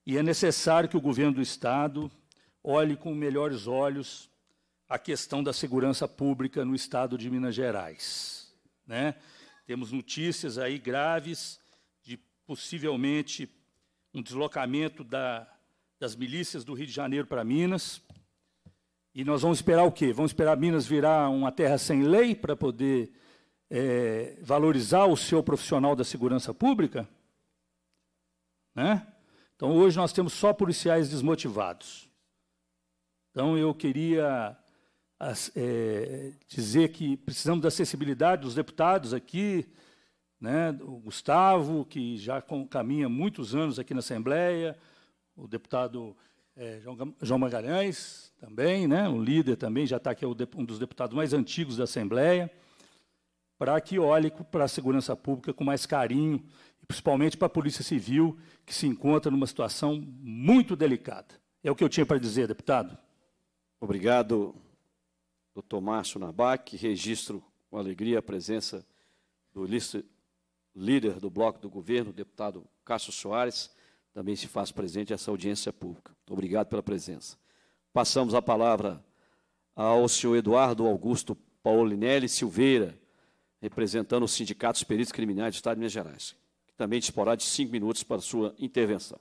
e é necessário que o governo do Estado olhe com melhores olhos a questão da segurança pública no Estado de Minas Gerais. Né? Temos notícias aí graves possivelmente um deslocamento da, das milícias do Rio de Janeiro para Minas. E nós vamos esperar o quê? Vamos esperar Minas virar uma terra sem lei para poder é, valorizar o seu profissional da segurança pública? Né? Então, hoje nós temos só policiais desmotivados. Então, eu queria as, é, dizer que precisamos da acessibilidade dos deputados aqui, né, o Gustavo, que já caminha muitos anos aqui na Assembleia, o deputado é, João Magalhães, também, né, o líder também, já está aqui, é um dos deputados mais antigos da Assembleia, para que olhe para a segurança pública com mais carinho, principalmente para a Polícia Civil, que se encontra numa situação muito delicada. É o que eu tinha para dizer, deputado. Obrigado, doutor Márcio Nabac. Registro com alegria a presença do líder do bloco do governo, o deputado Cássio Soares, também se faz presente essa audiência pública. obrigado pela presença. Passamos a palavra ao senhor Eduardo Augusto Paulinelli Silveira, representando o Sindicato dos Peritos Criminais do Estado de Minas Gerais, que também disporá de cinco minutos para sua intervenção.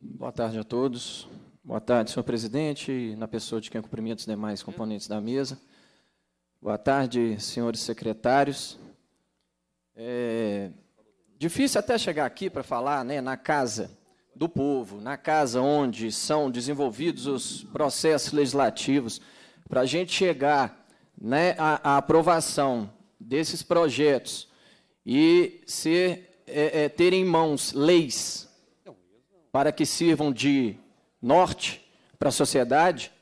Boa tarde a todos. Boa tarde, senhor presidente, na pessoa de quem cumprimento os demais componentes da mesa. Boa tarde, senhores secretários. É difícil até chegar aqui para falar né, na casa do povo, na casa onde são desenvolvidos os processos legislativos, para a gente chegar né, à, à, aprovação desses projetos e ser, é, é, ter em mãos leis para que sirvam de norte para a sociedade,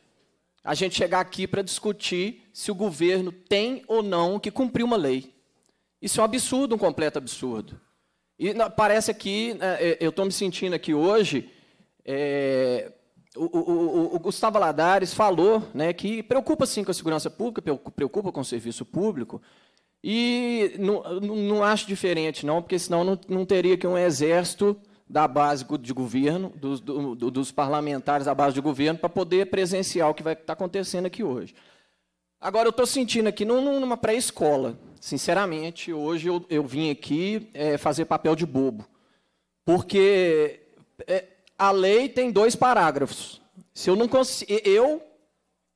a gente chegar aqui para discutir se o governo tem ou não que cumprir uma lei. Isso é um absurdo, um completo absurdo. E parece que né, é, eu estou me sentindo aqui hoje. É, o, o, o, Gustavo Ladares falou né, que preocupa sim com a segurança pública, preocupa com o serviço público, e não, não acho diferente, não, porque senão não, não teria que um exército da base de governo, dos, do, dos parlamentares da base de governo, para poder presenciar o que vai estar tá acontecendo aqui hoje. Agora, eu estou sentindo aqui numa pré-escola. Sinceramente, hoje eu, eu vim aqui é, fazer papel de bobo. Porque é, a lei tem dois parágrafos. Se eu não consigo. Eu,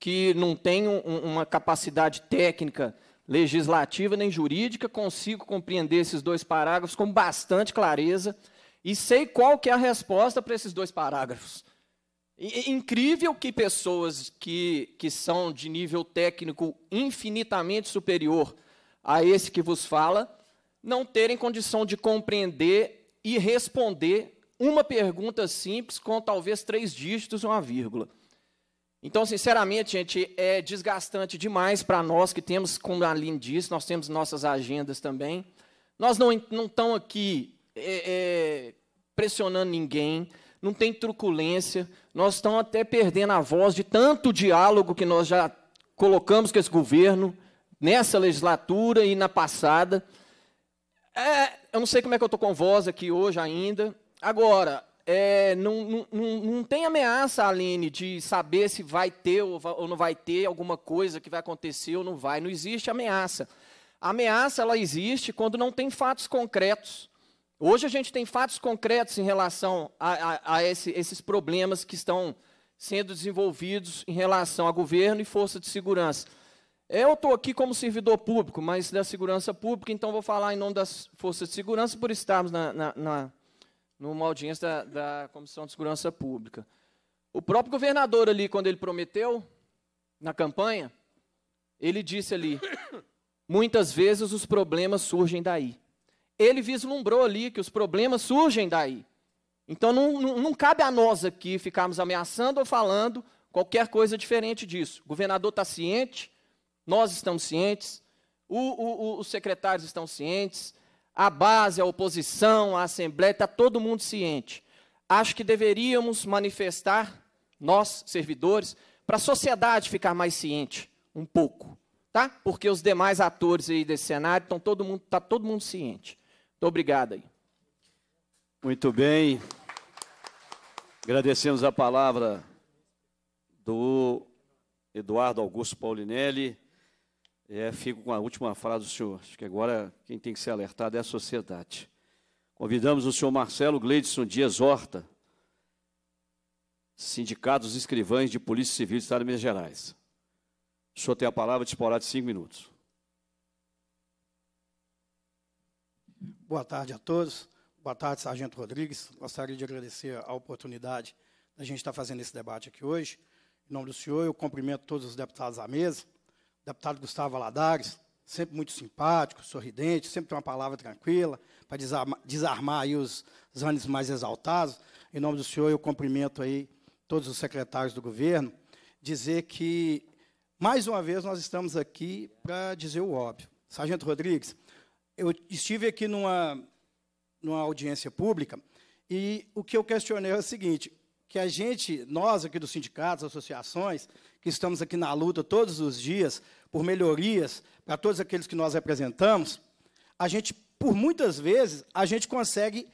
que não tenho uma capacidade técnica legislativa nem jurídica, consigo compreender esses dois parágrafos com bastante clareza e sei qual que é a resposta para esses dois parágrafos. É incrível que pessoas que, que são de nível técnico infinitamente superior a esse que vos fala, não terem condição de compreender e responder uma pergunta simples com talvez três dígitos e uma vírgula. Então, sinceramente, gente, é desgastante demais para nós que temos, como a Aline disse, nós temos nossas agendas também. Nós não, não estamos aqui é, é, pressionando ninguém, não tem truculência. Nós estamos até perdendo a voz de tanto diálogo que nós já colocamos com esse governo, nessa legislatura e na passada. É, eu não sei como é que eu estou com voz aqui hoje ainda. Agora, é, não, não, não, não, tem ameaça, Aline, de saber se vai ter ou, não vai ter alguma coisa que vai acontecer ou não vai. Não existe ameaça. A ameaça ela existe quando não tem fatos concretos. Hoje a gente tem fatos concretos em relação a, a, a esse, esses problemas que estão sendo desenvolvidos em relação a governo e força de segurança. É, eu estou aqui como servidor público, mas da segurança pública, então vou falar em nome das forças de segurança por estarmos na, na, na numa audiência da, da Comissão de Segurança Pública. O próprio governador ali, quando ele prometeu na campanha, ele disse ali: muitas vezes os problemas surgem daí ele vislumbrou ali que os problemas surgem daí. Então não, não, não cabe a nós aqui ficarmos ameaçando ou falando qualquer coisa diferente disso. O governador está ciente, nós estamos cientes, o, o, o, os secretários estão cientes, a base, a oposição, a Assembleia, está todo mundo ciente. Acho que deveríamos manifestar, nós, servidores, para a sociedade ficar mais ciente um pouco, tá? Porque os demais atores aí desse cenário estão todo mundo, tá todo mundo ciente. Muito obrigado aí. Muito bem. Agradecemos a palavra do Eduardo Augusto Paulinelli. É, fico com a última frase do senhor. Acho que agora quem tem que ser alertado é a sociedade. Convidamos o senhor Marcelo Gleidson Dias Horta, Sindicato dos Escrivães de Polícia Civil do Estado de Minas Gerais. O senhor tem a palavra, disporá de cinco minutos. Boa tarde a todos. Boa tarde, Sargento Rodrigues. Gostaria de agradecer a oportunidade da gente estar fazendo esse debate aqui hoje. Em nome do senhor, eu cumprimento todos os deputados à mesa. Deputado Gustavo Aladares, sempre muito simpático, sorridente, sempre tem uma palavra tranquila para desarmar, desarmar aí os, os ânimos mais exaltados. Em nome do senhor, eu cumprimento aí todos os secretários do governo. Dizer que, mais uma vez, nós estamos aqui para dizer o óbvio. Sargento Rodrigues, eu estive aqui numa, numa audiência pública e o que eu questionei é o seguinte, que a gente, nós aqui dos sindicatos, associações, que estamos aqui na luta todos os dias por melhorias para todos aqueles que nós representamos, a gente, por muitas vezes, a gente consegue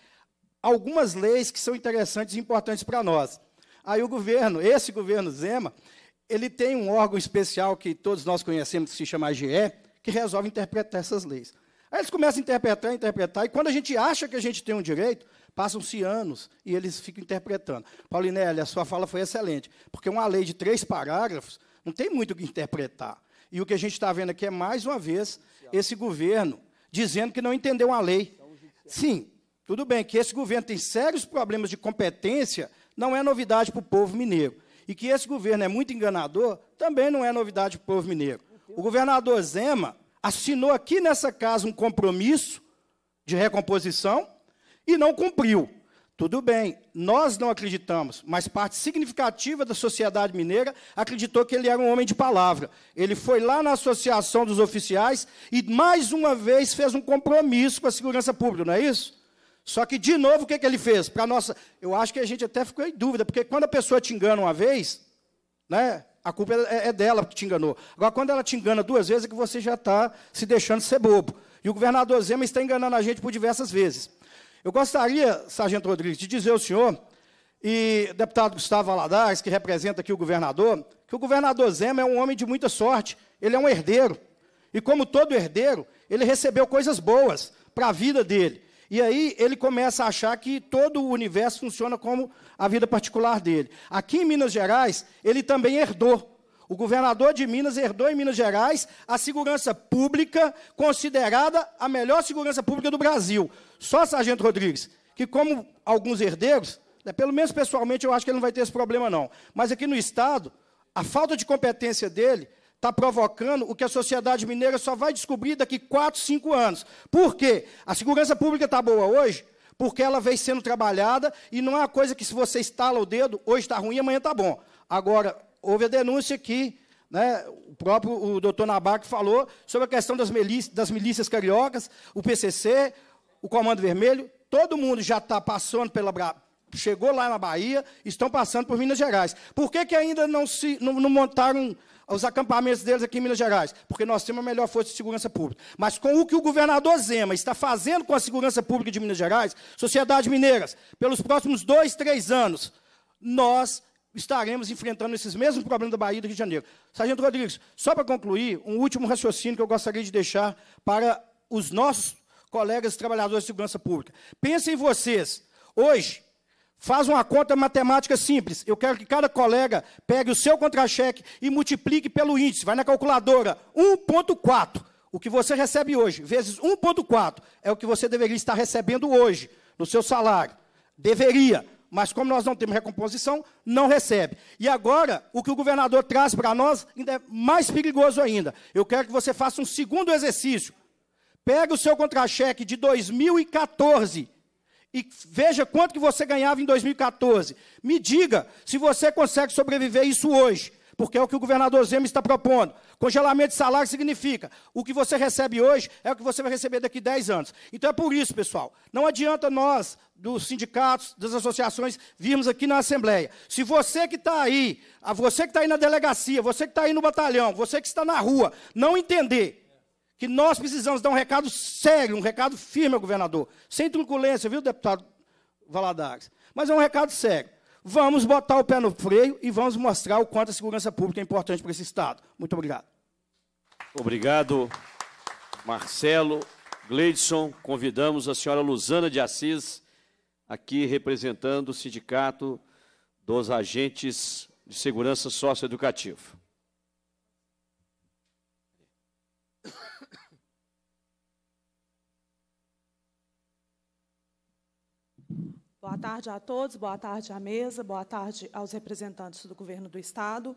algumas leis que são interessantes e importantes para nós. Aí o governo, esse governo Zema, ele tem um órgão especial que todos nós conhecemos, que se chama AGE, que resolve interpretar essas leis. Aí eles começam a interpretar, interpretar, e quando a gente acha que a gente tem um direito, passam-se anos e eles ficam interpretando. Paulinelli, a sua fala foi excelente, porque uma lei de três parágrafos não tem muito o que interpretar. E o que a gente está vendo aqui é, mais uma vez, esse governo dizendo que não entendeu a lei. Sim, tudo bem que esse governo tem sérios problemas de competência, não é novidade para o povo mineiro. E que esse governo é muito enganador, também não é novidade para o povo mineiro. O governador Zema assinou aqui nessa casa um compromisso de recomposição e não cumpriu. Tudo bem, nós não acreditamos, mas parte significativa da sociedade mineira acreditou que ele era um homem de palavra. Ele foi lá na Associação dos Oficiais e, mais uma vez, fez um compromisso com a segurança pública, não é isso? Só que, de novo, o que, é que ele fez? Para nossa, Eu acho que a gente até ficou em dúvida, porque quando a pessoa te engana uma vez, né, a culpa é, é, dela que te enganou. Agora, quando ela te engana duas vezes, é que você já está se deixando ser bobo. E o governador Zema está enganando a gente por diversas vezes. Eu gostaria, Sargento Rodrigues, de dizer ao senhor e deputado Gustavo Aladares, que representa aqui o governador, que o governador Zema é um homem de muita sorte, ele é um herdeiro. E como todo herdeiro, ele recebeu coisas boas para a vida dele. E aí ele começa a achar que todo o universo funciona como a vida particular dele. Aqui em Minas Gerais, ele também herdou. O governador de Minas herdou em Minas Gerais a segurança pública, considerada a melhor segurança pública do Brasil. Só Sargento Rodrigues, que, como alguns herdeiros, né, pelo menos pessoalmente eu acho que ele não vai ter esse problema, não. Mas aqui no Estado, a falta de competência dele está provocando o que a sociedade mineira só vai descobrir daqui 4, 5 anos. Por quê? A segurança pública está boa hoje porque ela vem sendo trabalhada e não é uma coisa que se você estala o dedo, hoje está ruim, e amanhã está bom. Agora, houve a denúncia que né, o próprio o doutor Nabac falou sobre a questão das milícias, das milícias cariocas, o PCC, o Comando Vermelho, todo mundo já está passando pela, chegou lá na Bahia, estão passando por Minas Gerais. Por que, que ainda não, se, não, não montaram os acampamentos deles aqui em Minas Gerais, porque nós temos a melhor força de segurança pública. Mas com o que o governador Zema está fazendo com a segurança pública de Minas Gerais, Sociedade Mineiras, pelos próximos dois, três anos, nós estaremos enfrentando esses mesmos problemas da Bahia e do Rio de Janeiro. Sargento Rodrigues, só para concluir, um último raciocínio que eu gostaria de deixar para os nossos colegas trabalhadores de segurança pública. Pensem vocês, hoje, Faz uma conta matemática simples. Eu quero que cada colega pegue o seu contra-cheque e multiplique pelo índice. Vai na calculadora. 1,4. O que você recebe hoje, vezes 1,4, é o que você deveria estar recebendo hoje, no seu salário. Deveria. Mas como nós não temos recomposição, não recebe. E agora, o que o governador traz para nós ainda é mais perigoso ainda. Eu quero que você faça um segundo exercício. Pega o seu contra-cheque de 2014 e veja quanto que você ganhava em 2014. Me diga se você consegue sobreviver isso hoje, porque é o que o governador Zema está propondo. Congelamento de salário significa o que você recebe hoje é o que você vai receber daqui a 10 anos. Então é por isso, pessoal. Não adianta nós, dos sindicatos, das associações, virmos aqui na Assembleia. Se você que está aí, você que está aí na delegacia, você que está aí no batalhão, você que está na rua, não entender que nós precisamos dar um recado sério, um recado firme ao governador. Sem truculência, viu, deputado Valadares? Mas é um recado sério. Vamos botar o pé no freio e vamos mostrar o quanto a segurança pública é importante para esse Estado. Muito obrigado. Obrigado, Marcelo. Gleidson, convidamos a senhora Luzana de Assis, aqui representando o Sindicato dos Agentes de Segurança Socioeducativa. Boa tarde a todos, boa tarde à mesa, boa tarde aos representantes do governo do Estado.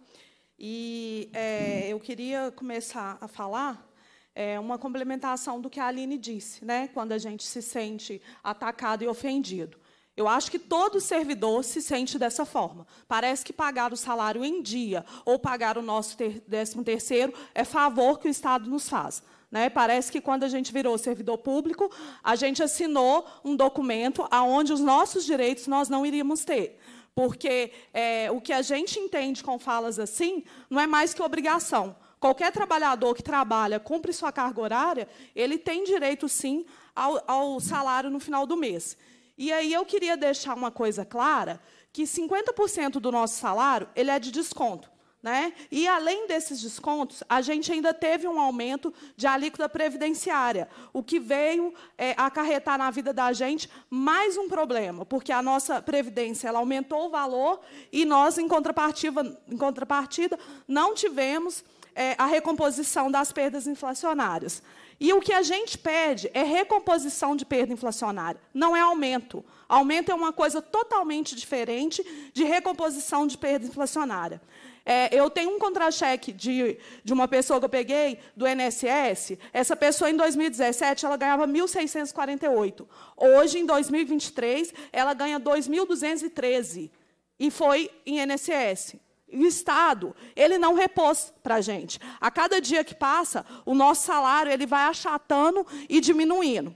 E é, eu queria começar a falar é, uma complementação do que a Aline disse, né? quando a gente se sente atacado e ofendido. Eu acho que todo servidor se sente dessa forma. Parece que pagar o salário em dia ou pagar o nosso ter, décimo terceiro é favor que o Estado nos faz. Né? Parece que quando a gente virou servidor público, a gente assinou um documento aonde os nossos direitos nós não iríamos ter. Porque é, o que a gente entende com falas assim não é mais que obrigação. Qualquer trabalhador que trabalha, cumpre sua carga horária, ele tem direito, sim, ao, ao salário no final do mês. E aí eu queria deixar uma coisa clara, que 50% do nosso salário ele é de desconto. Né? E além desses descontos, a gente ainda teve um aumento de alíquota previdenciária, o que veio é, acarretar na vida da gente mais um problema, porque a nossa previdência ela aumentou o valor e nós, em contrapartida, em contrapartida não tivemos é, a recomposição das perdas inflacionárias. E o que a gente pede é recomposição de perda inflacionária, não é aumento. Aumento é uma coisa totalmente diferente de recomposição de perda inflacionária. É, eu tenho um contra-cheque de, de uma pessoa que eu peguei, do NSS. Essa pessoa, em 2017, ela ganhava 1.648. Hoje, em 2023, ela ganha 2.213. E foi em NSS. o Estado, ele não repôs para a gente. A cada dia que passa, o nosso salário ele vai achatando e diminuindo.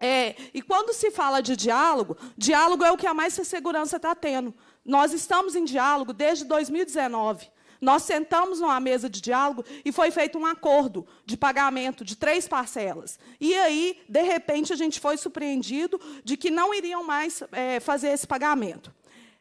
É, e quando se fala de diálogo, diálogo é o que a mais segurança está tendo. Nós estamos em diálogo desde 2019. Nós sentamos numa mesa de diálogo e foi feito um acordo de pagamento de três parcelas. E aí, de repente, a gente foi surpreendido de que não iriam mais é, fazer esse pagamento.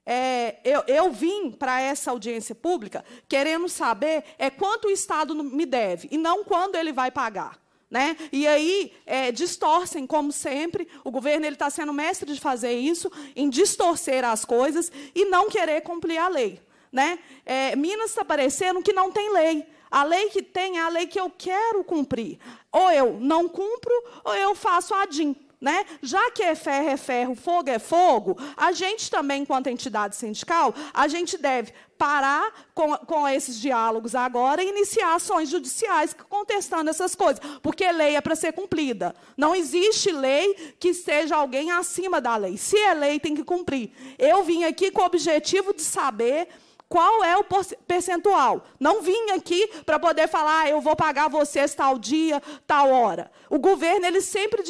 É, eu, eu, vim para essa audiência pública querendo saber é quanto o Estado me deve e não quando ele vai pagar. Né? E aí é, distorcem, como sempre, o governo está sendo mestre de fazer isso, em distorcer as coisas e não querer cumprir a lei. Né? É, Minas está parecendo que não tem lei. A lei que tem é a lei que eu quero cumprir. Ou eu não cumpro, ou eu faço a DIN. Né? Já que é ferro é ferro, fogo é fogo, a gente também, enquanto entidade sindical, a gente deve parar com, com esses diálogos agora e iniciar ações judiciais contestando essas coisas, porque lei é para ser cumprida. Não existe lei que seja alguém acima da lei. Se é lei, tem que cumprir. Eu vim aqui com o objetivo de saber qual é o percentual. Não vim aqui para poder falar, ah, eu vou pagar vocês tal dia, tal hora. O governo ele sempre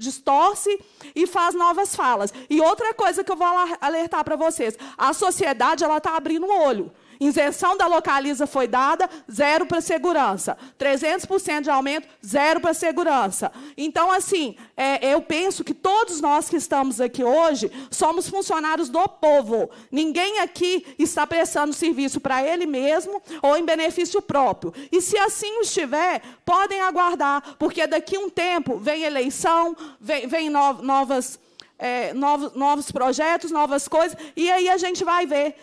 distorce e faz novas falas. E outra coisa que eu vou alertar para vocês, a sociedade ela está abrindo o olho. Isenção da localiza foi dada, zero para segurança. 300% de aumento, zero para segurança. Então, assim, é, eu penso que todos nós que estamos aqui hoje somos funcionários do povo. Ninguém aqui está prestando serviço para ele mesmo ou em benefício próprio. E se assim estiver, podem aguardar, porque daqui um tempo vem eleição, vem, vem novas. É, novos, novos projetos, novas coisas, e aí a gente vai ver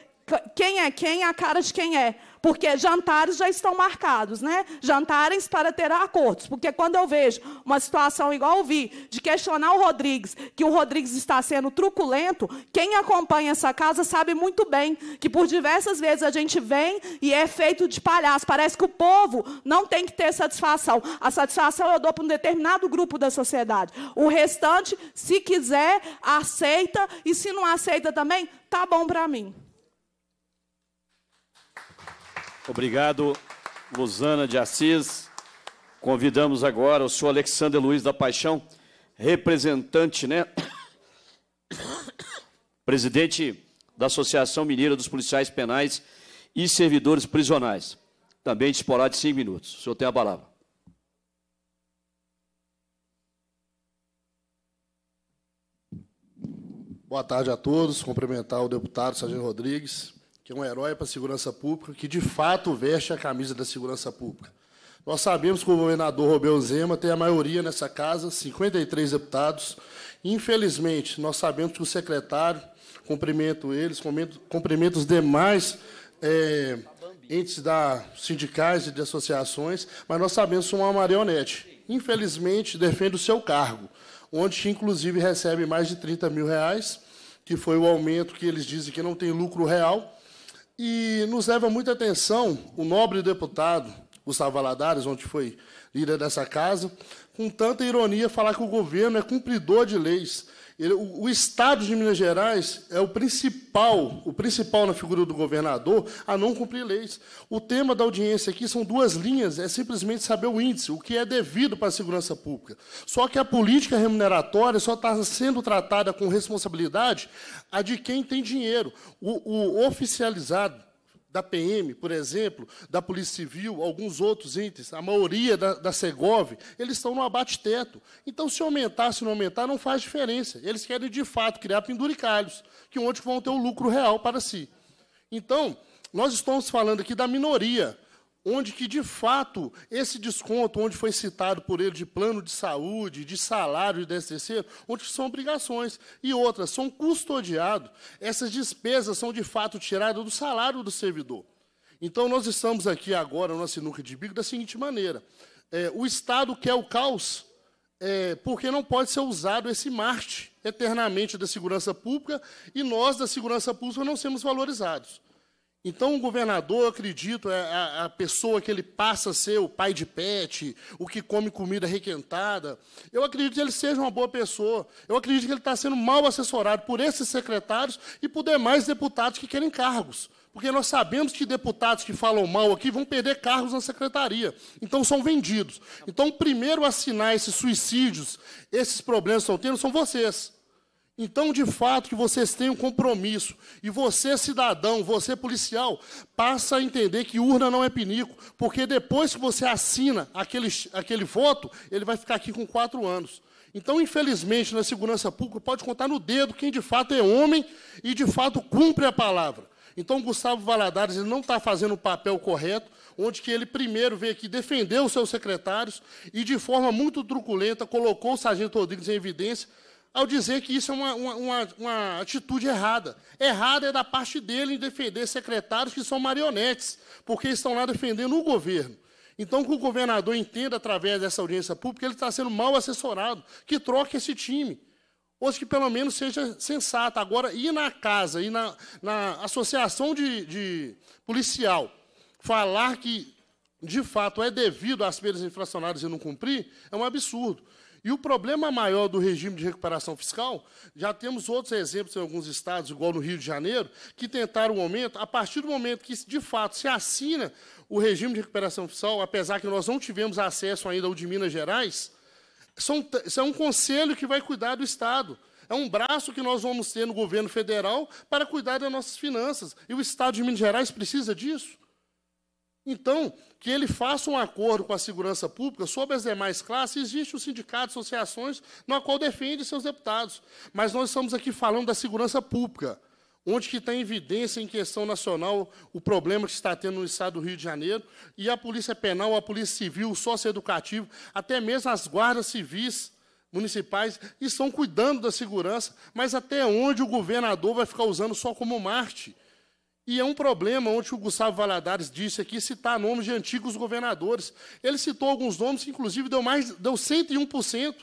quem é quem, é, a cara de quem é. Porque jantares já estão marcados, né? Jantares é para ter acordos. Porque quando eu vejo uma situação igual eu vi, de questionar o Rodrigues, que o Rodrigues está sendo truculento, quem acompanha essa casa sabe muito bem que por diversas vezes a gente vem e é feito de palhaço. Parece que o povo não tem que ter satisfação. A satisfação eu dou para um determinado grupo da sociedade. O restante, se quiser, aceita. E se não aceita também, tá bom para mim. Obrigado, Luzana de Assis. Convidamos agora o senhor Alexandre Luiz da Paixão, representante, né? Presidente da Associação Mineira dos Policiais Penais e Servidores Prisionais. Também disporá de cinco minutos. O senhor tem a palavra. Boa tarde a todos. Cumprimentar o deputado Sargento Rodrigues, que é um herói para a segurança pública, que de fato veste a camisa da segurança pública. Nós sabemos que o governador Romeu Zema tem a maioria nessa casa, 53 deputados. Infelizmente, nós sabemos que o secretário, cumprimento eles, cumprimento os demais é, entes da sindicais e de associações, mas nós sabemos que é uma marionete. Infelizmente, defende o seu cargo, onde inclusive recebe mais de 30 mil reais, que foi o aumento que eles dizem que não tem lucro real, e nos leva muita atenção o nobre deputado Gustavo Valadares, onde foi líder dessa casa, com tanta ironia falar que o governo é cumpridor de leis ele, o, o, Estado de Minas Gerais é o principal, o principal na figura do governador, a não cumprir leis. O tema da audiência aqui são duas linhas, é simplesmente saber o índice, o que é devido para a segurança pública. Só que a política remuneratória só está sendo tratada com responsabilidade a de quem tem dinheiro. o, o oficializado da PM, por exemplo, da Polícia Civil, alguns outros índices, a maioria da, da Segov, eles estão no abate-teto. Então, se aumentar, se não aumentar, não faz diferença. Eles querem, de fato, criar penduricalhos, que onde vão ter o lucro real para si. Então, nós estamos falando aqui da minoria onde que de fato esse desconto, onde foi citado por ele de plano de saúde, de salário e terceiro, onde são obrigações e outras são custodiados, essas despesas são de fato tiradas do salário do servidor. Então nós estamos aqui agora na sinuca de bico da seguinte maneira: é, o Estado quer o caos é, porque não pode ser usado esse marte eternamente da segurança pública e nós da segurança pública não sermos valorizados. Então, o governador, acredito, é a, a, pessoa que ele passa a ser o pai de pet, o que come comida requentada. Eu acredito que ele seja uma boa pessoa. Eu acredito que ele está sendo mal assessorado por esses secretários e por demais deputados que querem cargos. Porque nós sabemos que deputados que falam mal aqui vão perder cargos na secretaria. Então, são vendidos. Então, primeiro assinar esses suicídios, esses problemas que estão tendo, são vocês. Então, de fato, que vocês têm um compromisso. E você, cidadão, você, policial, passa a entender que urna não é pinico, porque depois que você assina aquele, aquele voto, ele vai ficar aqui com quatro anos. Então, infelizmente, na segurança pública, pode contar no dedo quem de fato é homem e de fato cumpre a palavra. Então, Gustavo Valadares ele não está fazendo o papel correto, onde que ele primeiro veio aqui defender os seus secretários e, de forma muito truculenta, colocou o sargento Rodrigues em evidência ao dizer que isso é uma, uma, uma, atitude errada. Errada é da parte dele em defender secretários que são marionetes, porque estão lá defendendo o governo. Então, que o governador entenda, através dessa audiência pública, ele está sendo mal assessorado, que troque esse time. Ou que pelo menos seja sensato. Agora, ir na casa, ir na, na associação de, de policial, falar que, de fato, é devido às perdas inflacionárias e não cumprir, é um absurdo. E o problema maior do regime de recuperação fiscal, já temos outros exemplos em alguns estados, igual no Rio de Janeiro, que tentaram o um aumento. A partir do momento que, de fato, se assina o regime de recuperação fiscal, apesar que nós não tivemos acesso ainda ao de Minas Gerais, são, é um conselho que vai cuidar do Estado. É um braço que nós vamos ter no governo federal para cuidar das nossas finanças. E o Estado de Minas Gerais precisa disso. Então, que ele faça um acordo com a segurança pública sobre as demais classes. Existe o sindicato, associações, na qual defende seus deputados. Mas nós estamos aqui falando da segurança pública, onde que está em evidência, em questão nacional, o problema que está tendo no Estado do Rio de Janeiro, e a Polícia Penal, a Polícia Civil, o Socioeducativo, até mesmo as guardas civis, municipais estão cuidando da segurança, mas até onde o governador vai ficar usando só como Marte? E é um problema onde o Gustavo Valadares disse aqui citar nomes de antigos governadores. Ele citou alguns nomes que, inclusive, deu, mais, deu 101%.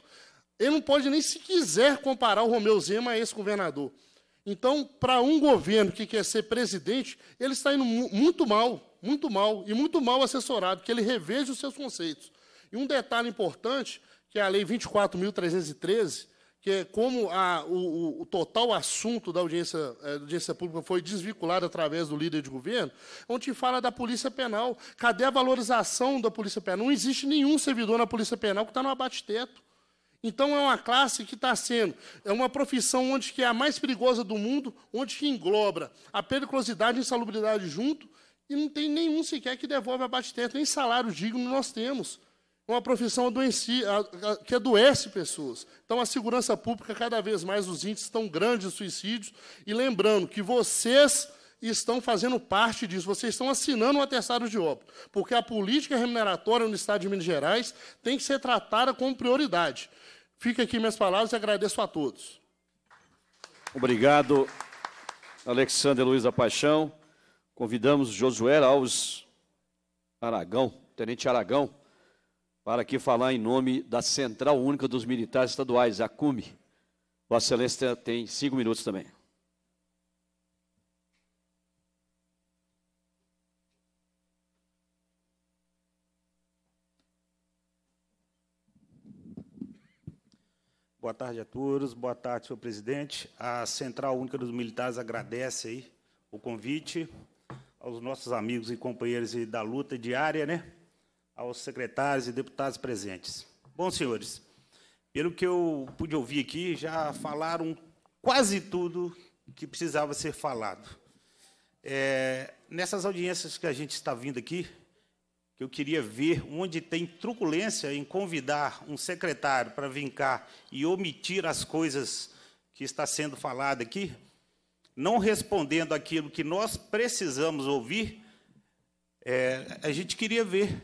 Ele não pode nem se quiser comparar o Romeu Zema a esse governador. Então, para um governo que quer ser presidente, ele está indo mu muito mal, muito mal, e muito mal assessorado, que ele reveja os seus conceitos. E um detalhe importante, que é a Lei 24.313, que como a, o, o, total assunto da audiência, é, audiência pública foi desvinculado através do líder de governo, onde então fala da Polícia Penal. Cadê a valorização da Polícia Penal? Não existe nenhum servidor na Polícia Penal que está no abate-teto. Então, é uma classe que está sendo, é uma profissão onde que é a mais perigosa do mundo, onde que engloba a periculosidade e a insalubridade junto, e não tem nenhum sequer que devolve abate-teto, nem salário digno nós temos uma profissão que adoece pessoas. Então, a segurança pública, cada vez mais, os índices estão grandes de suicídios. E lembrando que vocês estão fazendo parte disso, vocês estão assinando um atestado de óbito, porque a política remuneratória no Estado de Minas Gerais tem que ser tratada como prioridade. Fica aqui minhas palavras e agradeço a todos. Obrigado, Alexandre Luiz da Paixão. Convidamos Josué Alves Aragão, Tenente Aragão para aqui falar em nome da Central Única dos Militares Estaduais, a CUME. Vossa Excelência tem cinco minutos também. Boa tarde a todos, boa tarde, senhor presidente. A Central Única dos Militares agradece aí o convite aos nossos amigos e companheiros da luta diária, né? aos secretários e deputados presentes. Bom, senhores, pelo que eu pude ouvir aqui, já falaram quase tudo que precisava ser falado. É, nessas audiências que a gente está vindo aqui, que eu queria ver onde tem truculência em convidar um secretário para vir cá e omitir as coisas que está sendo falado aqui, não respondendo aquilo que nós precisamos ouvir, é, a gente queria ver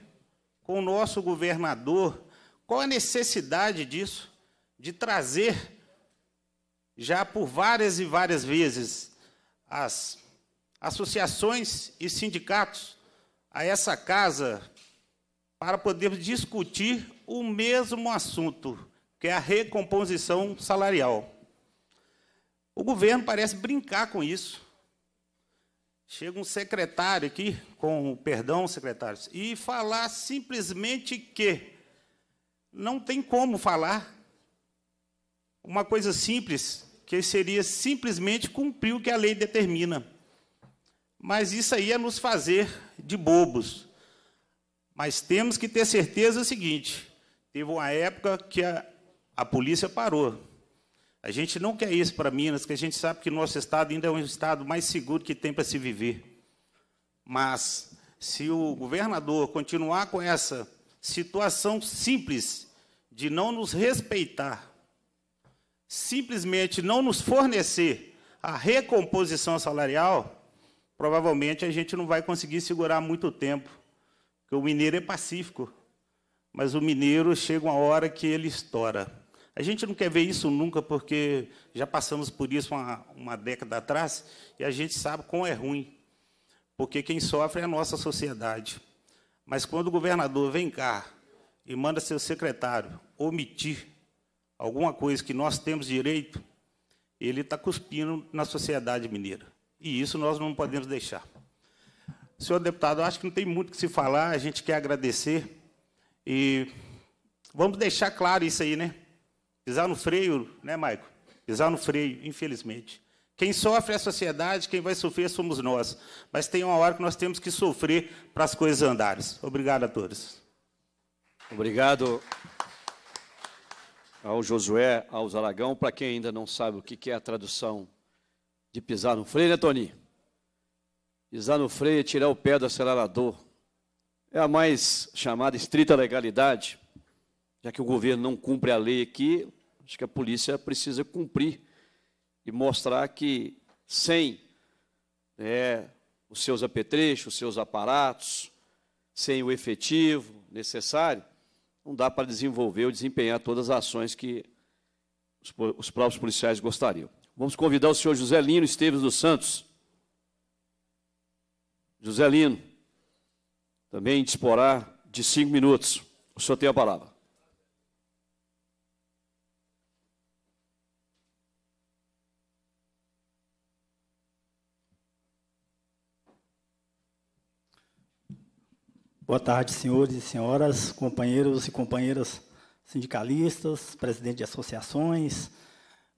com o nosso governador, qual a necessidade disso? De trazer, já por várias e várias vezes, as associações e sindicatos a essa casa para podermos discutir o mesmo assunto, que é a recomposição salarial. O governo parece brincar com isso. Chega um secretário aqui, com perdão, secretários, e falar simplesmente que não tem como falar uma coisa simples, que seria simplesmente cumprir o que a lei determina. Mas isso aí é nos fazer de bobos. Mas temos que ter certeza do seguinte: teve uma época que a, a polícia parou. A gente não quer isso para Minas, que a gente sabe que nosso estado ainda é um estado mais seguro que tem para se viver. Mas se o governador continuar com essa situação simples de não nos respeitar, simplesmente não nos fornecer a recomposição salarial, provavelmente a gente não vai conseguir segurar muito tempo, porque o mineiro é pacífico, mas o mineiro chega uma hora que ele estoura. A gente não quer ver isso nunca, porque já passamos por isso uma, uma década atrás e a gente sabe como é ruim, porque quem sofre é a nossa sociedade. Mas quando o governador vem cá e manda seu secretário omitir alguma coisa que nós temos direito, ele está cuspindo na sociedade mineira. E isso nós não podemos deixar. Senhor deputado, acho que não tem muito que se falar, a gente quer agradecer e vamos deixar claro isso aí, né? Pisar no freio, né, Maico? Pisar no freio, infelizmente. Quem sofre é a sociedade, quem vai sofrer somos nós. Mas tem uma hora que nós temos que sofrer para as coisas andarem. Obrigado a todos. Obrigado ao Josué, aos Alagão. Para quem ainda não sabe o que é a tradução de pisar no freio, né, Tony? Pisar no freio é tirar o pé do acelerador. É a mais chamada estrita legalidade. Já que o governo não cumpre a lei aqui, acho que a polícia precisa cumprir e mostrar que, sem né, os seus apetrechos, os seus aparatos, sem o efetivo necessário, não dá para desenvolver ou desempenhar todas as ações que os, os próprios policiais gostariam. Vamos convidar o senhor José Lino Esteves dos Santos. José Lino, também disporá de cinco minutos. O senhor tem a palavra. Boa tarde, senhores e senhoras, companheiros e companheiras sindicalistas, presidente de associações.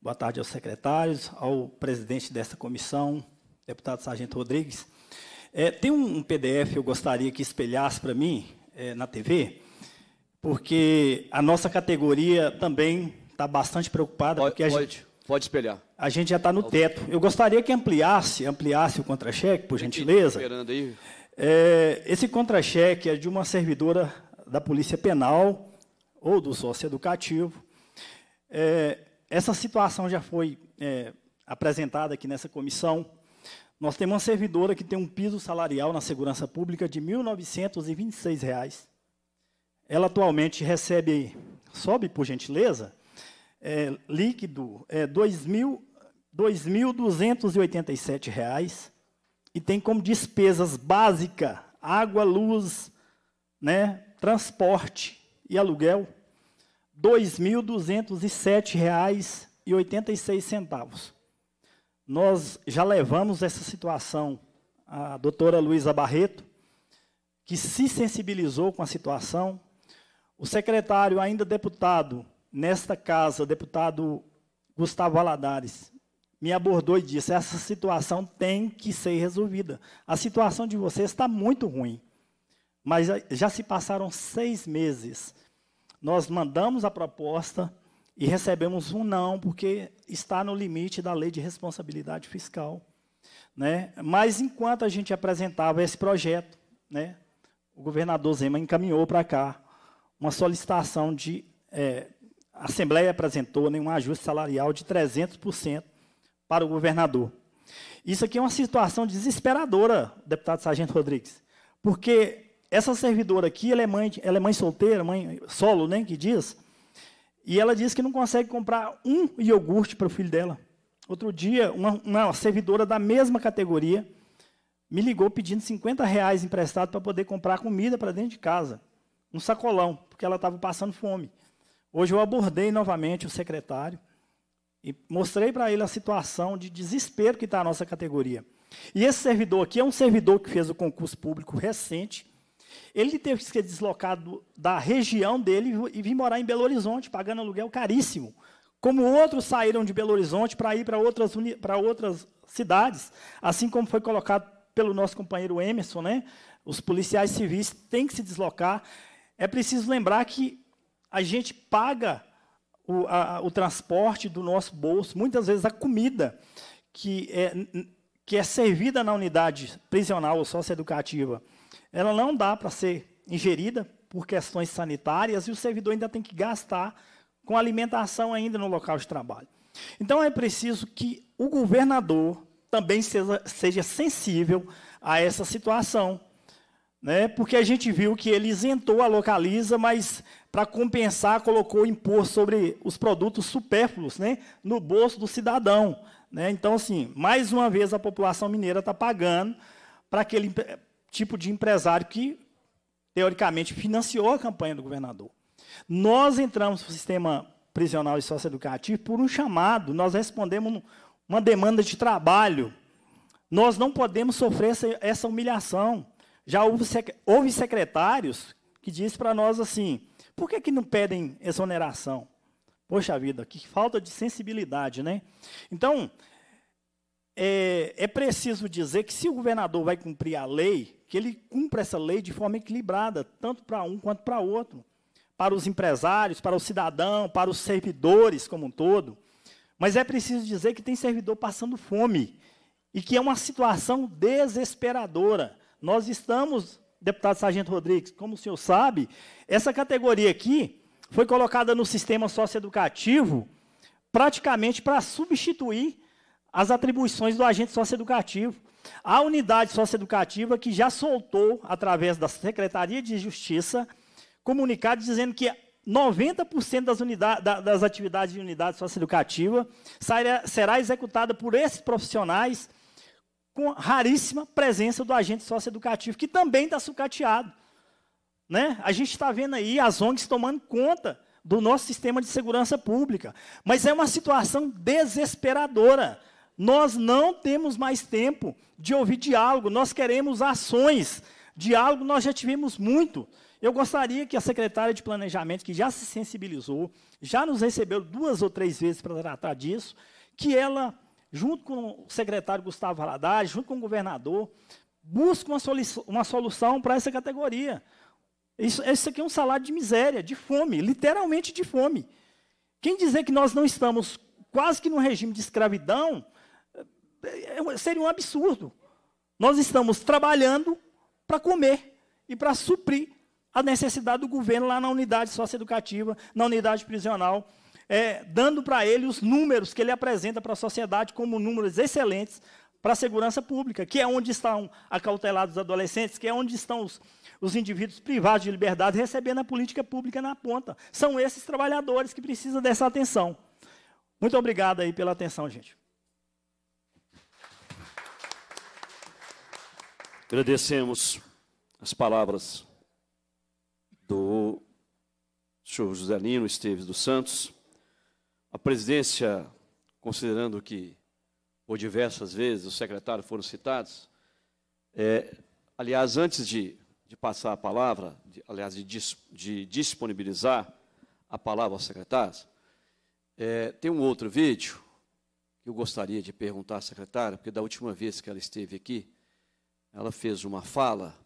Boa tarde aos secretários, ao presidente dessa comissão, deputado Sargento Rodrigues. É, tem um PDF que eu gostaria que espelhasse para mim é, na TV, porque a nossa categoria também está bastante preocupada. Pode, porque a pode, gente, pode espelhar. A gente já está no teto. Eu gostaria que ampliasse, ampliasse o contra-cheque, por gentileza. Esperando aí. É, esse contra-cheque é de uma servidora da Polícia Penal ou do sócio educativo. É, essa situação já foi é, apresentada aqui nessa comissão. Nós temos uma servidora que tem um piso salarial na segurança pública de R$ 1.926. Reais. Ela atualmente recebe, sobe por gentileza, é, líquido é, R$ 2.287 e tem como despesas básica água, luz, né, transporte e aluguel, R$ 2.207,86. Nós já levamos essa situação à doutora Luísa Barreto, que se sensibilizou com a situação. O secretário, ainda deputado nesta casa, deputado Gustavo Aladares me abordou e disse: essa situação tem que ser resolvida. A situação de vocês está muito ruim. Mas já se passaram seis meses. Nós mandamos a proposta e recebemos um não, porque está no limite da lei de responsabilidade fiscal. Né? Mas enquanto a gente apresentava esse projeto, né, o governador Zema encaminhou para cá uma solicitação de. É, a Assembleia apresentou né, um ajuste salarial de 300% para o governador. Isso aqui é uma situação desesperadora, deputado Sargento Rodrigues, porque essa servidora aqui, ela é mãe, ela é mãe solteira, mãe solo, né, que diz, e ela diz que não consegue comprar um iogurte para o filho dela. Outro dia, uma, uma, servidora da mesma categoria me ligou pedindo 50 reais emprestado para poder comprar comida para dentro de casa, um sacolão, porque ela estava passando fome. Hoje eu abordei novamente o secretário, e mostrei para ele a situação de desespero que está a nossa categoria. E esse servidor aqui é um servidor que fez o concurso público recente. Ele teve que ser deslocado da região dele e vir morar em Belo Horizonte, pagando aluguel caríssimo. Como outros saíram de Belo Horizonte para ir para outras, para outras cidades, assim como foi colocado pelo nosso companheiro Emerson, né? os policiais civis têm que se deslocar. É preciso lembrar que a gente paga o, a, o transporte do nosso bolso, muitas vezes a comida que é, que é servida na unidade prisional ou socioeducativa, ela não dá para ser ingerida por questões sanitárias e o servidor ainda tem que gastar com alimentação ainda no local de trabalho. Então é preciso que o governador também seja, seja sensível a essa situação né? Porque a gente viu que ele isentou a localiza, mas para compensar colocou imposto sobre os produtos supérfluos, né? No bolso do cidadão, né? Então assim, mais uma vez a população mineira está pagando para aquele tipo de empresário que teoricamente financiou a campanha do governador. Nós entramos no sistema prisional e socioeducativo por um chamado, nós respondemos uma demanda de trabalho. Nós não podemos sofrer essa, essa humilhação. Já houve secretários que dizem para nós assim: por que, que não pedem exoneração? Poxa vida, que falta de sensibilidade, né? Então, é, é, preciso dizer que se o governador vai cumprir a lei, que ele cumpra essa lei de forma equilibrada, tanto para um quanto para outro. Para os empresários, para o cidadão, para os servidores como um todo. Mas é preciso dizer que tem servidor passando fome e que é uma situação desesperadora. Nós estamos, deputado Sargento Rodrigues, como o senhor sabe, essa categoria aqui foi colocada no sistema socioeducativo praticamente para substituir as atribuições do agente socioeducativo. A unidade socioeducativa que já soltou, através da Secretaria de Justiça, comunicado dizendo que 90% das, unidade, das atividades de unidade socioeducativa será executada por esses profissionais com raríssima presença do agente socioeducativo, que também está sucateado. Né? A gente está vendo aí as ONGs tomando conta do nosso sistema de segurança pública. Mas é uma situação desesperadora. Nós não temos mais tempo de ouvir diálogo, nós queremos ações. Diálogo nós já tivemos muito. Eu gostaria que a secretária de Planejamento, que já se sensibilizou, já nos recebeu duas ou três vezes para tratar disso, que ela junto com o secretário Gustavo Valadares, junto com o governador, busque uma, solução, uma solução para essa categoria. Isso, isso aqui é um salário de miséria, de fome, literalmente de fome. Quem dizer que nós não estamos quase que num regime de escravidão é, é, seria um absurdo. Nós estamos trabalhando para comer e para suprir a necessidade do governo lá na unidade socioeducativa, na unidade prisional é, dando para ele os números que ele apresenta para a sociedade como números excelentes para a segurança pública, que é onde estão acautelados os adolescentes, que é onde estão os, os indivíduos privados de liberdade recebendo a política pública na ponta. São esses trabalhadores que precisam dessa atenção. Muito obrigado aí pela atenção, gente. Agradecemos as palavras do senhor José Lino Esteves dos Santos. A presidência, considerando que, por diversas vezes, os secretários foram citados, é, aliás, antes de, de, passar a palavra, de, aliás, de, de, disponibilizar a palavra aos secretários, é, tem um outro vídeo que eu gostaria de perguntar à secretária, porque da última vez que ela esteve aqui, ela fez uma fala,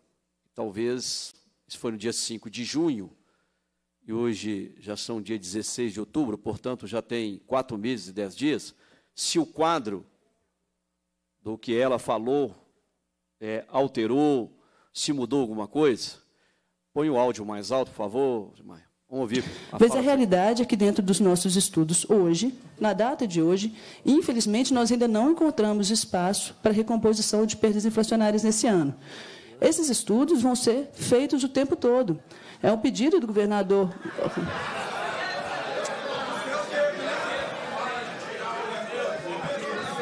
talvez, isso foi no dia 5 de junho, e hoje já são dia 16 de outubro, portanto já tem quatro meses e dez dias, se o quadro do que ela falou é, alterou, se mudou alguma coisa, põe o áudio mais alto, por favor, Maia. Vamos ouvir. A pois fala. a realidade é que dentro dos nossos estudos hoje, na data de hoje, infelizmente nós ainda não encontramos espaço para recomposição de perdas inflacionárias nesse ano. Esses estudos vão ser feitos o tempo todo. É um pedido do governador.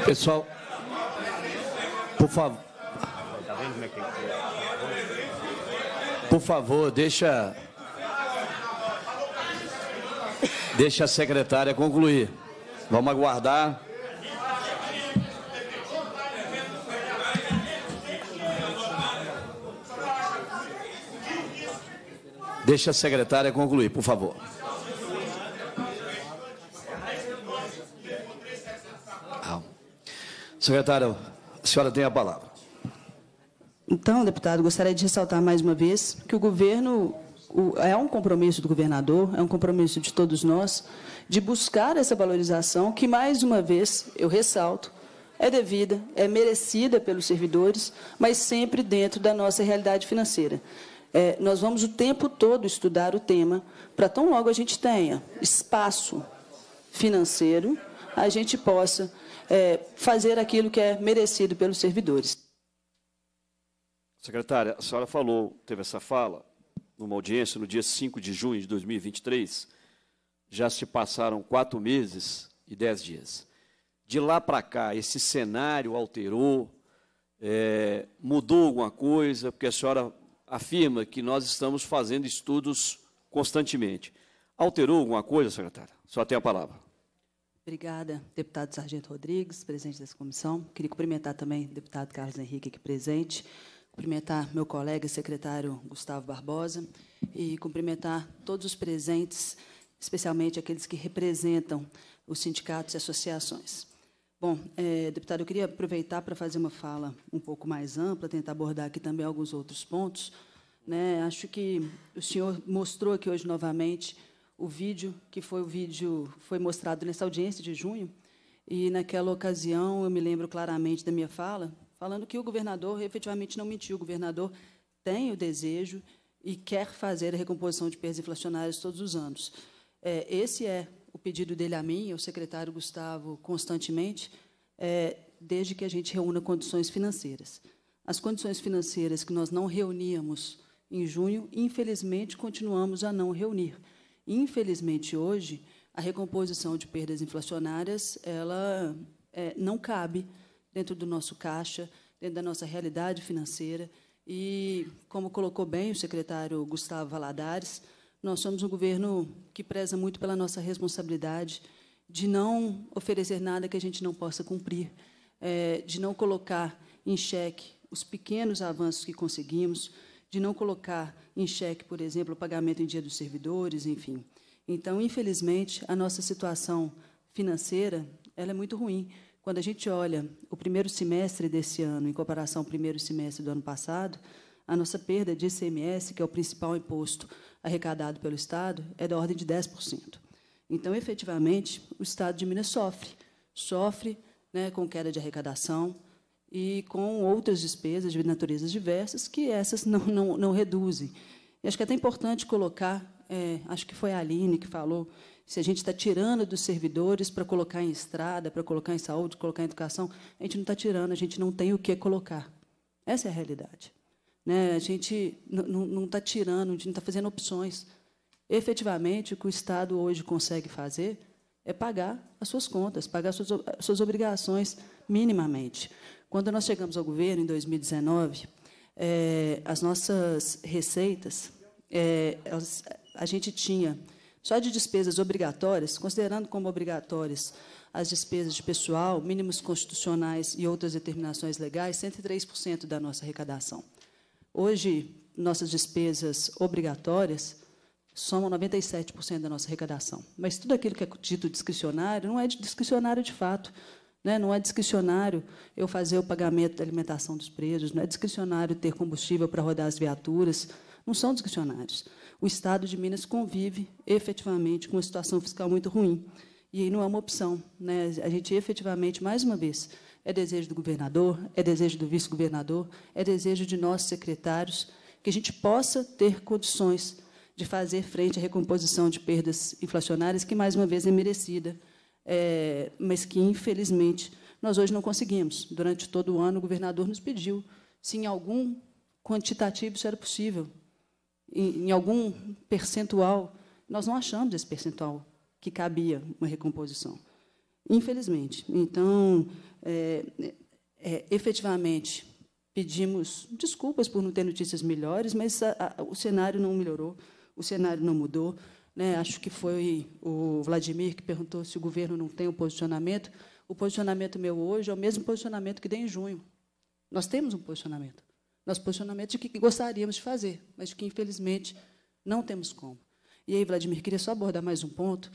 Pessoal, por favor. Por favor, deixa. Deixa a secretária concluir. Vamos aguardar. Deixa a secretária concluir, por favor. Secretária, a senhora tem a palavra. Então, deputado, gostaria de ressaltar mais uma vez que o governo o, é um compromisso do governador, é um compromisso de todos nós, de buscar essa valorização que, mais uma vez, eu ressalto, é devida, é merecida pelos servidores, mas sempre dentro da nossa realidade financeira é, nós vamos o tempo todo estudar o tema, para tão logo a gente tenha espaço financeiro, a gente possa é, fazer aquilo que é merecido pelos servidores. Secretária, a senhora falou, teve essa fala, numa audiência no dia 5 de junho de 2023, já se passaram quatro meses e dez dias. De lá para cá, esse cenário alterou, é, mudou alguma coisa, porque a senhora afirma que nós estamos fazendo estudos constantemente. Alterou alguma coisa, secretária? Só tem a palavra. Obrigada, deputado Sargento Rodrigues, presidente dessa comissão. Queria cumprimentar também o deputado Carlos Henrique aqui presente, cumprimentar meu colega e secretário Gustavo Barbosa e cumprimentar todos os presentes, especialmente aqueles que representam os sindicatos e associações. Bom, é, deputado, eu queria aproveitar para fazer uma fala um pouco mais ampla, tentar abordar aqui também alguns outros pontos. Né? Acho que o senhor mostrou aqui hoje novamente o vídeo que foi o vídeo foi mostrado nessa audiência de junho e naquela ocasião eu me lembro claramente da minha fala falando que o governador efetivamente não mentiu, o governador tem o desejo e quer fazer a recomposição de perdas inflacionárias todos os anos. É, esse é o pedido dele a mim, ao secretário Gustavo, constantemente, é, desde que a gente reúna condições financeiras. As condições financeiras que nós não reuníamos em junho, infelizmente, continuamos a não reunir. Infelizmente, hoje, a recomposição de perdas inflacionárias ela é, não cabe dentro do nosso caixa, dentro da nossa realidade financeira. E, como colocou bem o secretário Gustavo Valadares, nós somos um governo que preza muito pela nossa responsabilidade de não oferecer nada que a gente não possa cumprir, é, de não colocar em xeque os pequenos avanços que conseguimos, de não colocar em xeque, por exemplo, o pagamento em dia dos servidores, enfim. Então, infelizmente, a nossa situação financeira ela é muito ruim. Quando a gente olha o primeiro semestre desse ano em comparação ao primeiro semestre do ano passado, a nossa perda de ICMS, que é o principal imposto arrecadado pelo Estado é da ordem de 10%. Então, efetivamente, o Estado de Minas sofre. Sofre né, com queda de arrecadação e com outras despesas de naturezas diversas que essas não, não, não reduzem. E acho que é até importante colocar, é, acho que foi a Aline que falou, se a gente está tirando dos servidores para colocar em estrada, para colocar em saúde, colocar em educação, a gente não está tirando, a gente não tem o que colocar. Essa é a realidade. Né? A gente não está tirando, a gente não está fazendo opções. Efetivamente, o que o Estado hoje consegue fazer é pagar as suas contas, pagar as suas, as suas obrigações minimamente. Quando nós chegamos ao governo, em 2019, é, eh, as nossas receitas, é, elas, a gente tinha, só de despesas obrigatórias, considerando como obrigatórias as despesas de pessoal, mínimos constitucionais e outras determinações legais, 103% da nossa arrecadação. Hoje, nossas despesas obrigatórias somam 97% da nossa arrecadação. Mas tudo aquilo que é dito discricionário não é discricionário de fato. Né? Não é discricionário eu fazer o pagamento da alimentação dos presos, não é discricionário ter combustível para rodar as viaturas, não são discricionários. O Estado de Minas convive efetivamente com uma situação fiscal muito ruim. E aí não é uma opção. Né? A gente efetivamente, mais uma vez, é desejo do governador, é desejo do vice-governador, é desejo de nossos secretários, que a gente possa ter condições de fazer frente à recomposição de perdas inflacionárias, que, mais uma vez, é merecida, é, mas que, infelizmente, nós hoje não conseguimos. Durante todo o ano, o governador nos pediu se em algum quantitativo isso era possível, em, em algum percentual. Nós não achamos esse percentual que cabia uma recomposição. Infelizmente. Então, é, é, é, efetivamente, pedimos desculpas por não ter notícias melhores, mas a, a, o cenário não melhorou, o cenário não mudou. Né? Acho que foi o Vladimir que perguntou se o governo não tem um posicionamento. O posicionamento meu hoje é o mesmo posicionamento que dei em junho. Nós temos um posicionamento. Nosso posicionamento de é que gostaríamos de fazer, mas que, infelizmente, não temos como. E aí, Vladimir, queria só abordar mais um ponto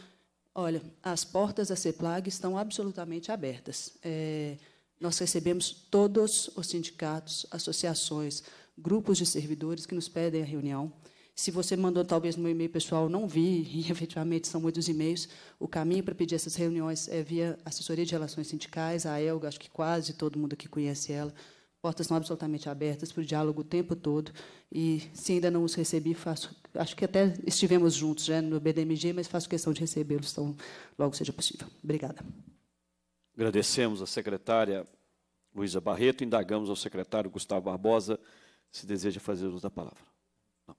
Olha, as portas da CEPLAG estão absolutamente abertas. É, nós recebemos todos os sindicatos, associações, grupos de servidores que nos pedem a reunião. Se você mandou talvez no meu e-mail pessoal, não vi, e efetivamente são muitos e-mails, o caminho para pedir essas reuniões é via assessoria de relações sindicais, a Elga, acho que quase todo mundo aqui conhece ela, portas são absolutamente abertas para o diálogo o tempo todo. E se ainda não os recebi, faço, acho que até estivemos juntos já né, no BDMG, mas faço questão de recebê-los tão logo seja possível. Obrigada. Agradecemos à secretária Luísa Barreto, indagamos ao secretário Gustavo Barbosa se deseja fazer uso da palavra. Não.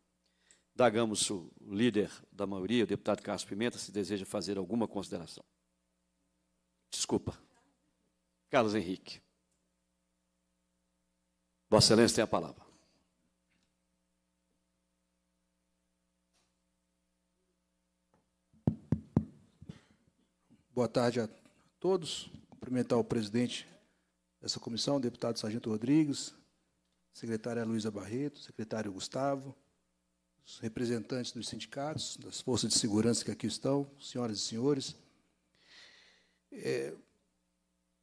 Indagamos o líder da maioria, o deputado Carlos Pimenta, se deseja fazer alguma consideração. Desculpa. Carlos Henrique. Vossa Excelência tem a palavra. Boa tarde a todos. Cumprimentar o presidente dessa comissão, o deputado Sargento Rodrigues, secretária Luísa Barreto, secretário Gustavo, os representantes dos sindicatos, das forças de segurança que aqui estão, senhoras e senhores. É,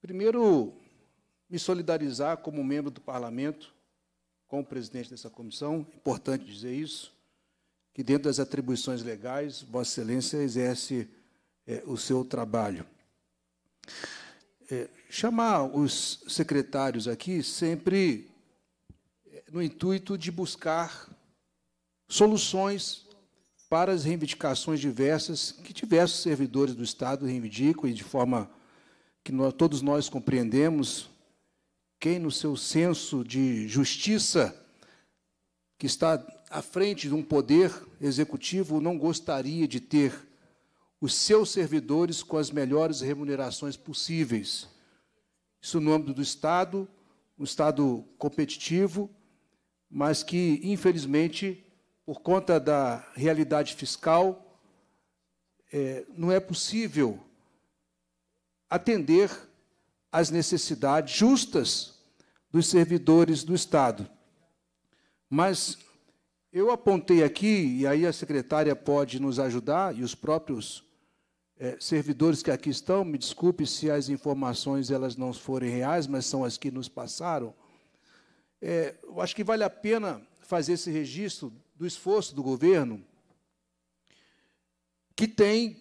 primeiro, me solidarizar como membro do parlamento com o presidente dessa comissão, importante dizer isso, que dentro das atribuições legais, Vossa Excelência exerce é, o seu trabalho. É, chamar os secretários aqui sempre é, no intuito de buscar soluções para as reivindicações diversas que diversos servidores do Estado reivindicam e de forma que nós, todos nós compreendemos quem no seu senso de justiça, que está à frente de um poder executivo, não gostaria de ter os seus servidores com as melhores remunerações possíveis. Isso no âmbito do Estado, um Estado competitivo, mas que, infelizmente, por conta da realidade fiscal, é, não é possível atender as necessidades justas dos servidores do Estado. Mas eu apontei aqui, e aí a secretária pode nos ajudar, e os próprios é, servidores que aqui estão, me desculpe se as informações elas não forem reais, mas são as que nos passaram. É, eu acho que vale a pena fazer esse registro do esforço do governo, que tem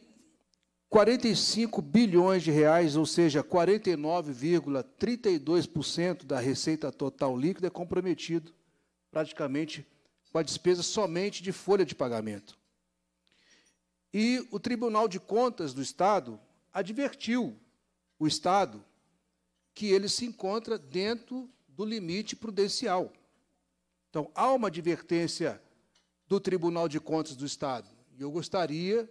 45 bilhões de reais, ou seja, 49,32% da receita total líquida é comprometido praticamente com a despesa somente de folha de pagamento. E o Tribunal de Contas do Estado advertiu o Estado que ele se encontra dentro do limite prudencial. Então, há uma advertência do Tribunal de Contas do Estado. E eu gostaria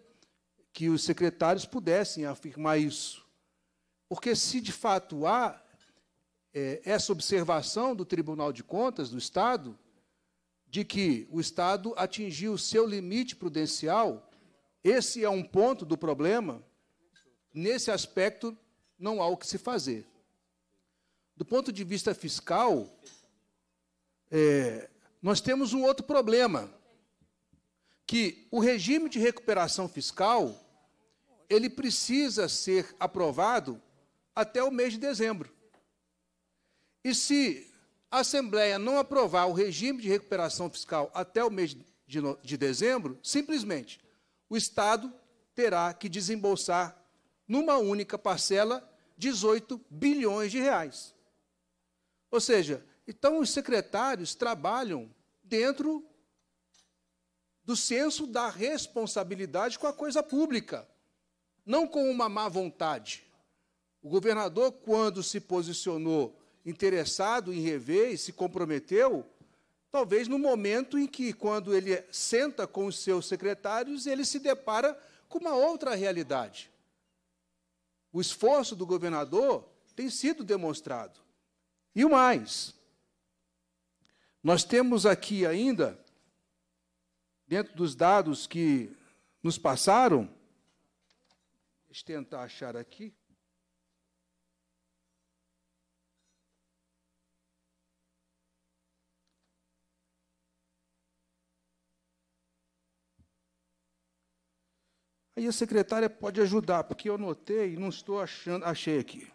que os secretários pudessem afirmar isso. Porque se de fato há é, essa observação do Tribunal de Contas do Estado, de que o Estado atingiu o seu limite prudencial, esse é um ponto do problema, nesse aspecto não há o que se fazer. Do ponto de vista fiscal, é, nós temos um outro problema, que o regime de recuperação fiscal ele precisa ser aprovado até o mês de dezembro. E se a Assembleia não aprovar o regime de recuperação fiscal até o mês de, de dezembro, simplesmente o Estado terá que desembolsar numa única parcela 18 bilhões de reais. Ou seja, então os secretários trabalham dentro do senso da responsabilidade com a coisa pública não com uma má vontade. O governador, quando se posicionou interessado em rever e se comprometeu, talvez no momento em que, quando ele senta com os seus secretários, ele se depara com uma outra realidade. O esforço do governador tem sido demonstrado. E o mais, nós temos aqui ainda, dentro dos dados que nos passaram, tentar achar aqui. Aí a secretária pode ajudar, porque eu notei e não estou achando, achei aqui.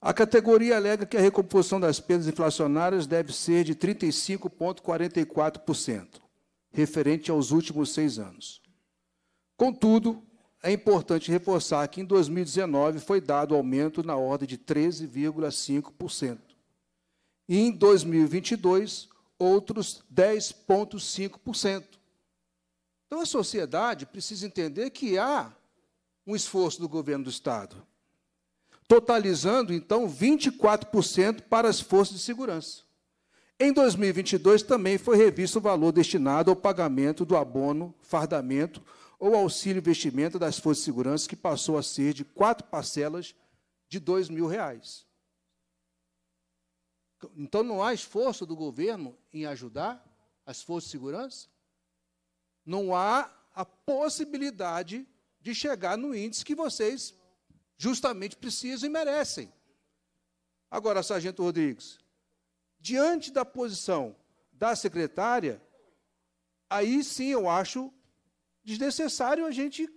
A categoria alega que a recomposição das perdas inflacionárias deve ser de 35,44%, referente aos últimos seis anos. Contudo, é importante reforçar que em 2019 foi dado aumento na ordem de 13,5%. E em 2022, outros 10,5%. Então a sociedade precisa entender que há um esforço do governo do Estado, totalizando então 24% para as forças de segurança. Em 2022 também foi revisto o valor destinado ao pagamento do abono fardamento ou auxílio investimento das forças de segurança, que passou a ser de quatro parcelas de dois mil reais. Então não há esforço do governo em ajudar as forças de segurança? Não há a possibilidade de chegar no índice que vocês justamente precisam e merecem. Agora, Sargento Rodrigues, diante da posição da secretária, aí sim eu acho desnecessário a gente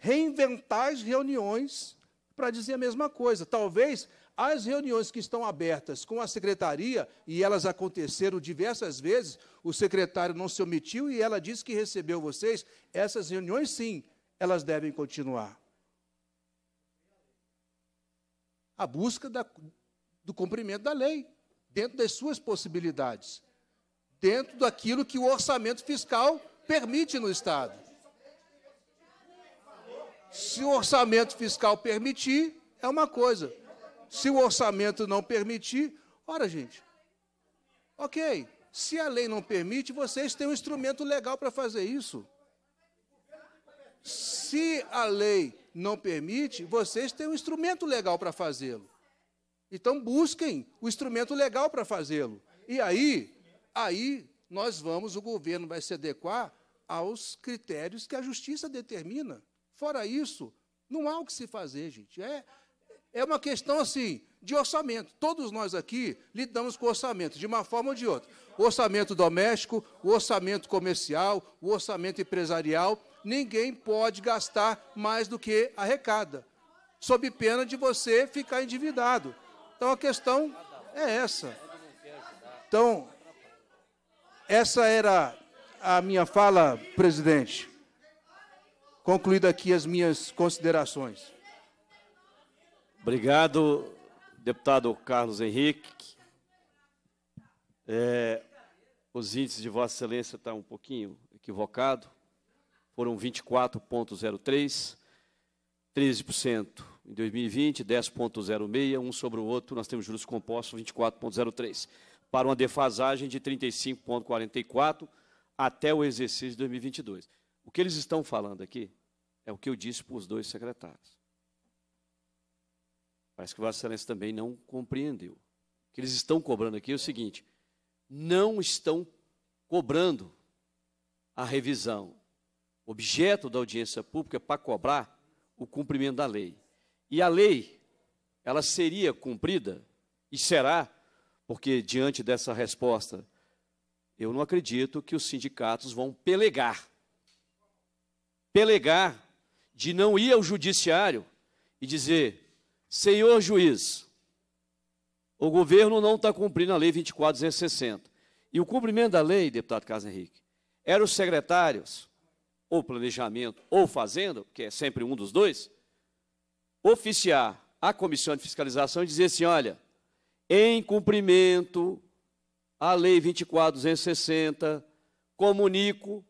reinventar as reuniões para dizer a mesma coisa. Talvez as reuniões que estão abertas com a secretaria, e elas aconteceram diversas vezes, o secretário não se omitiu e ela disse que recebeu vocês, essas reuniões sim, elas devem continuar. A busca da, do cumprimento da lei, dentro das suas possibilidades, dentro daquilo que o orçamento fiscal permite no Estado. Se o orçamento fiscal permitir, é uma coisa. Se o orçamento não permitir, ora, gente, ok. Se a lei não permite, vocês têm um instrumento legal para fazer isso. Se a lei não permite, vocês têm um instrumento legal para fazê-lo. Então busquem o instrumento legal para fazê-lo. E aí, aí nós vamos, o governo vai se adequar aos critérios que a justiça determina. Fora isso, não há o que se fazer, gente. É, é uma questão assim de orçamento. Todos nós aqui lidamos com orçamento, de uma forma ou de outra. O orçamento doméstico, o orçamento comercial, o orçamento empresarial. Ninguém pode gastar mais do que arrecada, sob pena de você ficar endividado. Então a questão é essa. Então, essa era a minha fala, presidente. Concluído aqui as minhas considerações. Obrigado, deputado Carlos Henrique. É, os índices de Vossa Excelência estão um pouquinho equivocados. Foram 24,03, 13% em 2020, 10,06, um sobre o outro, nós temos juros compostos 24,03 para uma defasagem de 35,44 até o exercício de 2022. O que eles estão falando aqui é o que eu disse para os dois secretários. Parece que Vossa Excelência também não compreendeu. O que eles estão cobrando aqui é o seguinte: não estão cobrando a revisão, objeto da audiência pública é para cobrar o cumprimento da lei. E a lei, ela seria cumprida e será porque diante dessa resposta, eu não acredito que os sindicatos vão pelegar. Pelegar de não ir ao judiciário e dizer: Senhor juiz, o governo não está cumprindo a lei 2460. E o cumprimento da lei, deputado Carlos Henrique, era os secretários, ou planejamento, ou fazenda, que é sempre um dos dois, oficiar a comissão de fiscalização e dizer assim: olha, em cumprimento à Lei 24260, comunico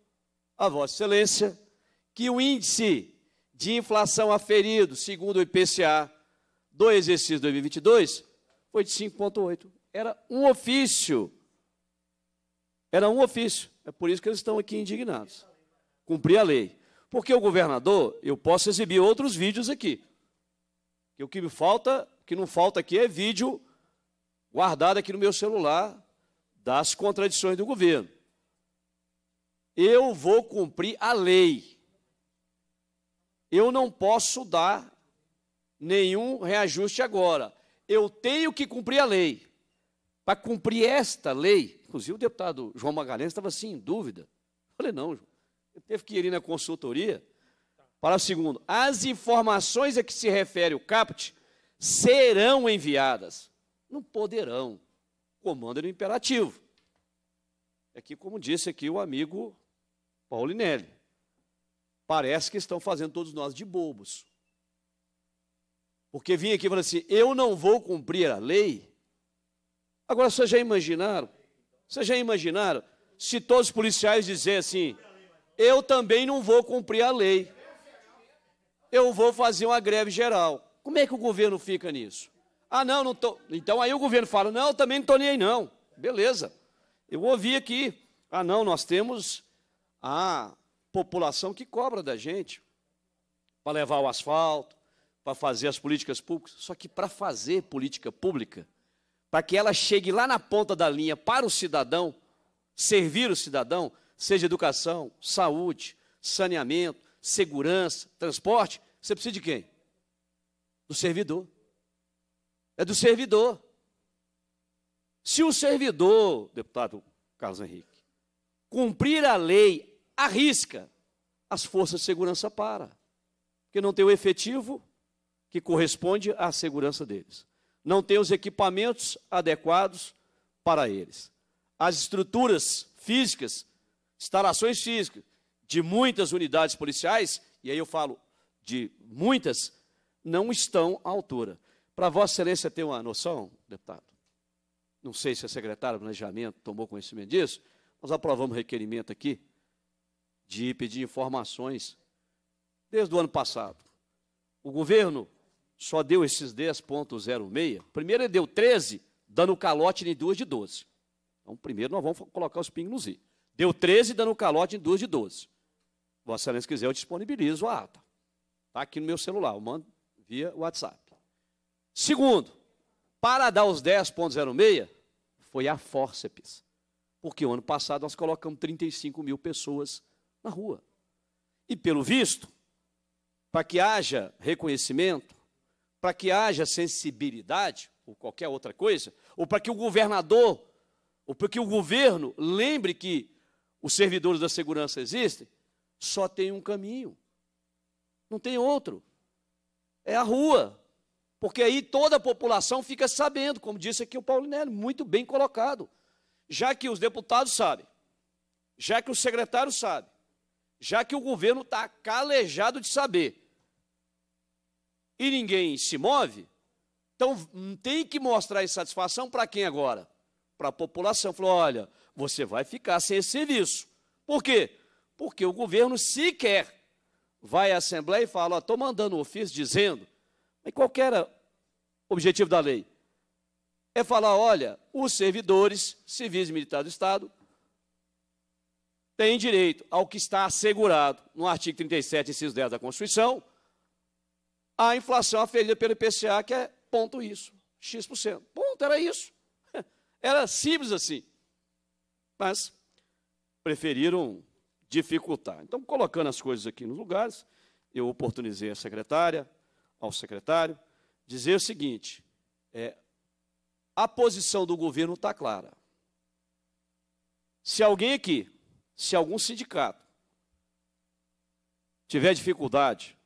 a Vossa Excelência que o índice de inflação aferido, segundo o IPCA, do exercício 2022 foi de 5,8. Era um ofício. Era um ofício. É por isso que eles estão aqui indignados. Cumprir a lei. Porque o governador, eu posso exibir outros vídeos aqui. Que o que me falta, que não falta aqui é vídeo guardado aqui no meu celular das contradições do governo. Eu vou cumprir a lei. Eu não posso dar nenhum reajuste agora. Eu tenho que cumprir a lei. Para cumprir esta lei, inclusive o deputado João Magalhães estava assim em dúvida. falei, não, João. teve que ir na consultoria. Para o segundo, as informações a que se refere o CAPT serão enviadas. Não poderão. Comando no imperativo. É que, como disse aqui o amigo Paulinelli, parece que estão fazendo todos nós de bobos. Porque vim aqui e assim: eu não vou cumprir a lei. Agora, vocês já imaginaram? Vocês já imaginaram? Se todos os policiais dizerem assim: eu também não vou cumprir a lei, eu vou fazer uma greve geral. Como é que o governo fica nisso? Ah, não, não estou. Então aí o governo fala: "Não, eu também não estou nem aí não". Beleza. Eu ouvi aqui: "Ah, não, nós temos a população que cobra da gente para levar o asfalto, para fazer as políticas públicas". Só que para fazer política pública, para que ela chegue lá na ponta da linha para o cidadão, servir o cidadão, seja educação, saúde, saneamento, segurança, transporte, você precisa de quem? Do servidor é do servidor. Se o servidor, deputado Carlos Henrique, cumprir a lei à risca, as forças de segurança param, porque não tem o efetivo que corresponde à segurança deles, não tem os equipamentos adequados para eles. As estruturas físicas, instalações físicas de muitas unidades policiais, e aí eu falo de muitas, não estão à altura. Para Vossa Excelência ter uma noção, deputado, não sei se a secretária do Planejamento tomou conhecimento disso, nós aprovamos requerimento aqui de pedir informações desde o ano passado. O governo só deu esses 10,06. Primeiro ele deu 13, dando calote em duas de 12. Então, primeiro nós vamos colocar os pingos nos i. Deu 13, dando calote em duas de 12. Vossa Excelência quiser, eu disponibilizo a ata. Está aqui no meu celular, eu mando via WhatsApp. Segundo, para dar os 10,06, foi a forceps. Porque o ano passado nós colocamos 35 mil pessoas na rua. E pelo visto, para que haja reconhecimento, para que haja sensibilidade, ou qualquer outra coisa, ou para que o governador, ou para que o governo lembre que os servidores da segurança existem, só tem um caminho. Não tem outro. É a rua, porque aí toda a população fica sabendo, como disse aqui o Paulo Nélio, muito bem colocado. Já que os deputados sabem, já que o secretário sabe, já que o governo está calejado de saber e ninguém se move, então hum, tem que mostrar insatisfação para quem agora? Para a população. Falou: olha, você vai ficar sem esse serviço. Por quê? Porque o governo sequer vai à Assembleia e fala: estou mandando um ofício dizendo mas qual era o objetivo da lei? É falar, olha, os servidores civis e militares do Estado têm direito ao que está assegurado no artigo 37, inciso 10 da Constituição, a inflação aferida pelo IPCA, que é ponto isso, X%. Ponto, era isso. Era simples assim. Mas preferiram dificultar. Então, colocando as coisas aqui nos lugares, eu oportunizei a secretária, ao secretário, dizer o seguinte: é, a posição do governo está clara. Se alguém aqui, se algum sindicato, tiver dificuldade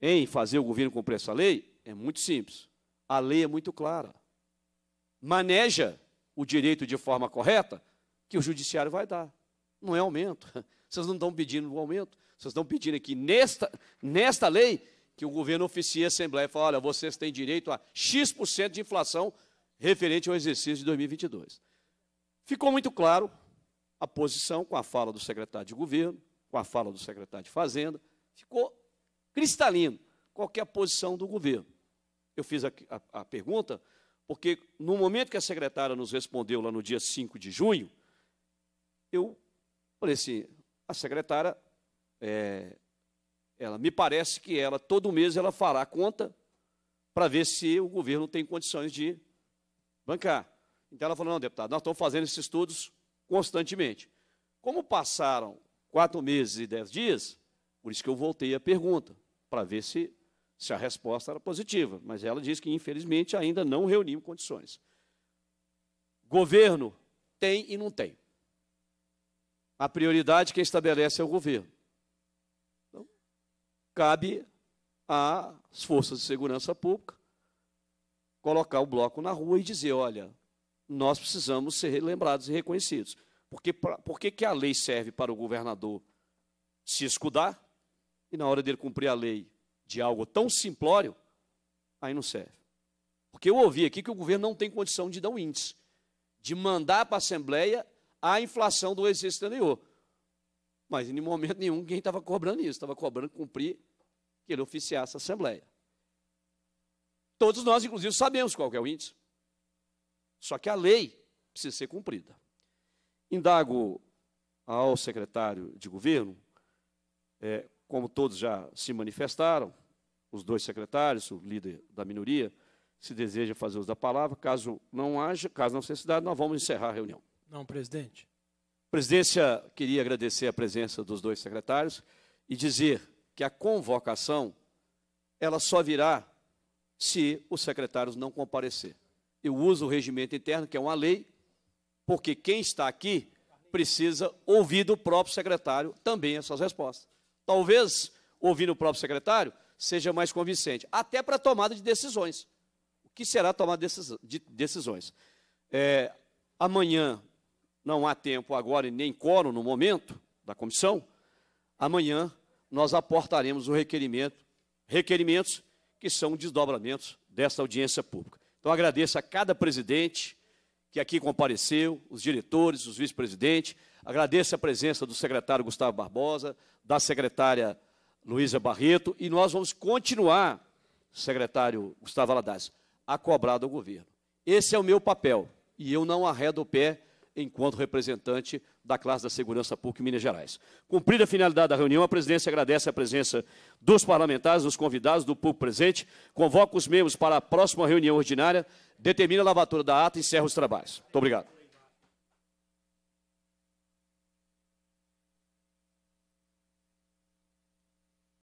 em fazer o governo cumprir essa lei, é muito simples. A lei é muito clara. Maneja o direito de forma correta, que o judiciário vai dar. Não é aumento. Vocês não estão pedindo um aumento. Vocês estão pedindo aqui, nesta, nesta lei, que o governo oficie a Assembleia e fale, olha, vocês têm direito a X% de inflação referente ao exercício de 2022. Ficou muito claro a posição com a fala do secretário de governo, com a fala do secretário de Fazenda, ficou cristalino qualquer posição do governo. Eu fiz a, a, a, pergunta porque, no momento que a secretária nos respondeu lá no dia 5 de junho, eu falei assim, a secretária é, ela, me parece que ela, todo mês, ela fará conta para ver se o governo tem condições de bancar. Então ela falou, não, deputado, nós estamos fazendo esses estudos constantemente. Como passaram quatro meses e dez dias, por isso que eu voltei a pergunta, para ver se, se a resposta era positiva. Mas ela disse que, infelizmente, ainda não reunimos condições. Governo tem e não tem. A prioridade quem estabelece é o governo cabe às forças de segurança pública colocar o bloco na rua e dizer, olha, nós precisamos ser lembrados e reconhecidos. Porque, porque que a lei serve para o governador se escudar e, na hora dele cumprir a lei de algo tão simplório, aí não serve. Porque eu ouvi aqui que o governo não tem condição de dar um índice, de mandar para a Assembleia a inflação do exército anterior. Mas em momento nenhum ninguém estava cobrando isso, estava cobrando cumprir que ele oficiasse a Assembleia. Todos nós, inclusive, sabemos qual é o índice. Só que a lei precisa ser cumprida. Indago ao secretário de governo, é, como todos já se manifestaram, os dois secretários, o líder da minoria, se deseja fazer uso da palavra. Caso não haja, caso não necessidade, nós vamos encerrar a reunião. Não, presidente. Presidência, queria agradecer a presença dos dois secretários e dizer que a convocação ela só virá se os secretários não comparecer. Eu uso o regimento interno, que é uma lei, porque quem está aqui precisa ouvir do próprio secretário também as suas respostas. Talvez ouvindo o próprio secretário seja mais convincente, até para tomada de decisões. O que será tomada de decisões? É, amanhã não há tempo agora e nem quórum no momento da comissão. Amanhã nós aportaremos o requerimento, requerimentos que são desdobramentos desta audiência pública. Então agradeço a cada presidente que aqui compareceu, os diretores, os vice-presidentes, agradeço a presença do secretário Gustavo Barbosa, da secretária Luísa Barreto, e nós vamos continuar, secretário Gustavo Aladares, a cobrar do governo. Esse é o meu papel, e eu não arredo o pé enquanto representante da classe da segurança pública em Minas Gerais. Cumprida a finalidade da reunião, a presidência agradece a presença dos parlamentares, dos convidados, do público presente, convoca os membros para a próxima reunião ordinária, determina a lavatura da ata e encerra os trabalhos. Muito obrigado.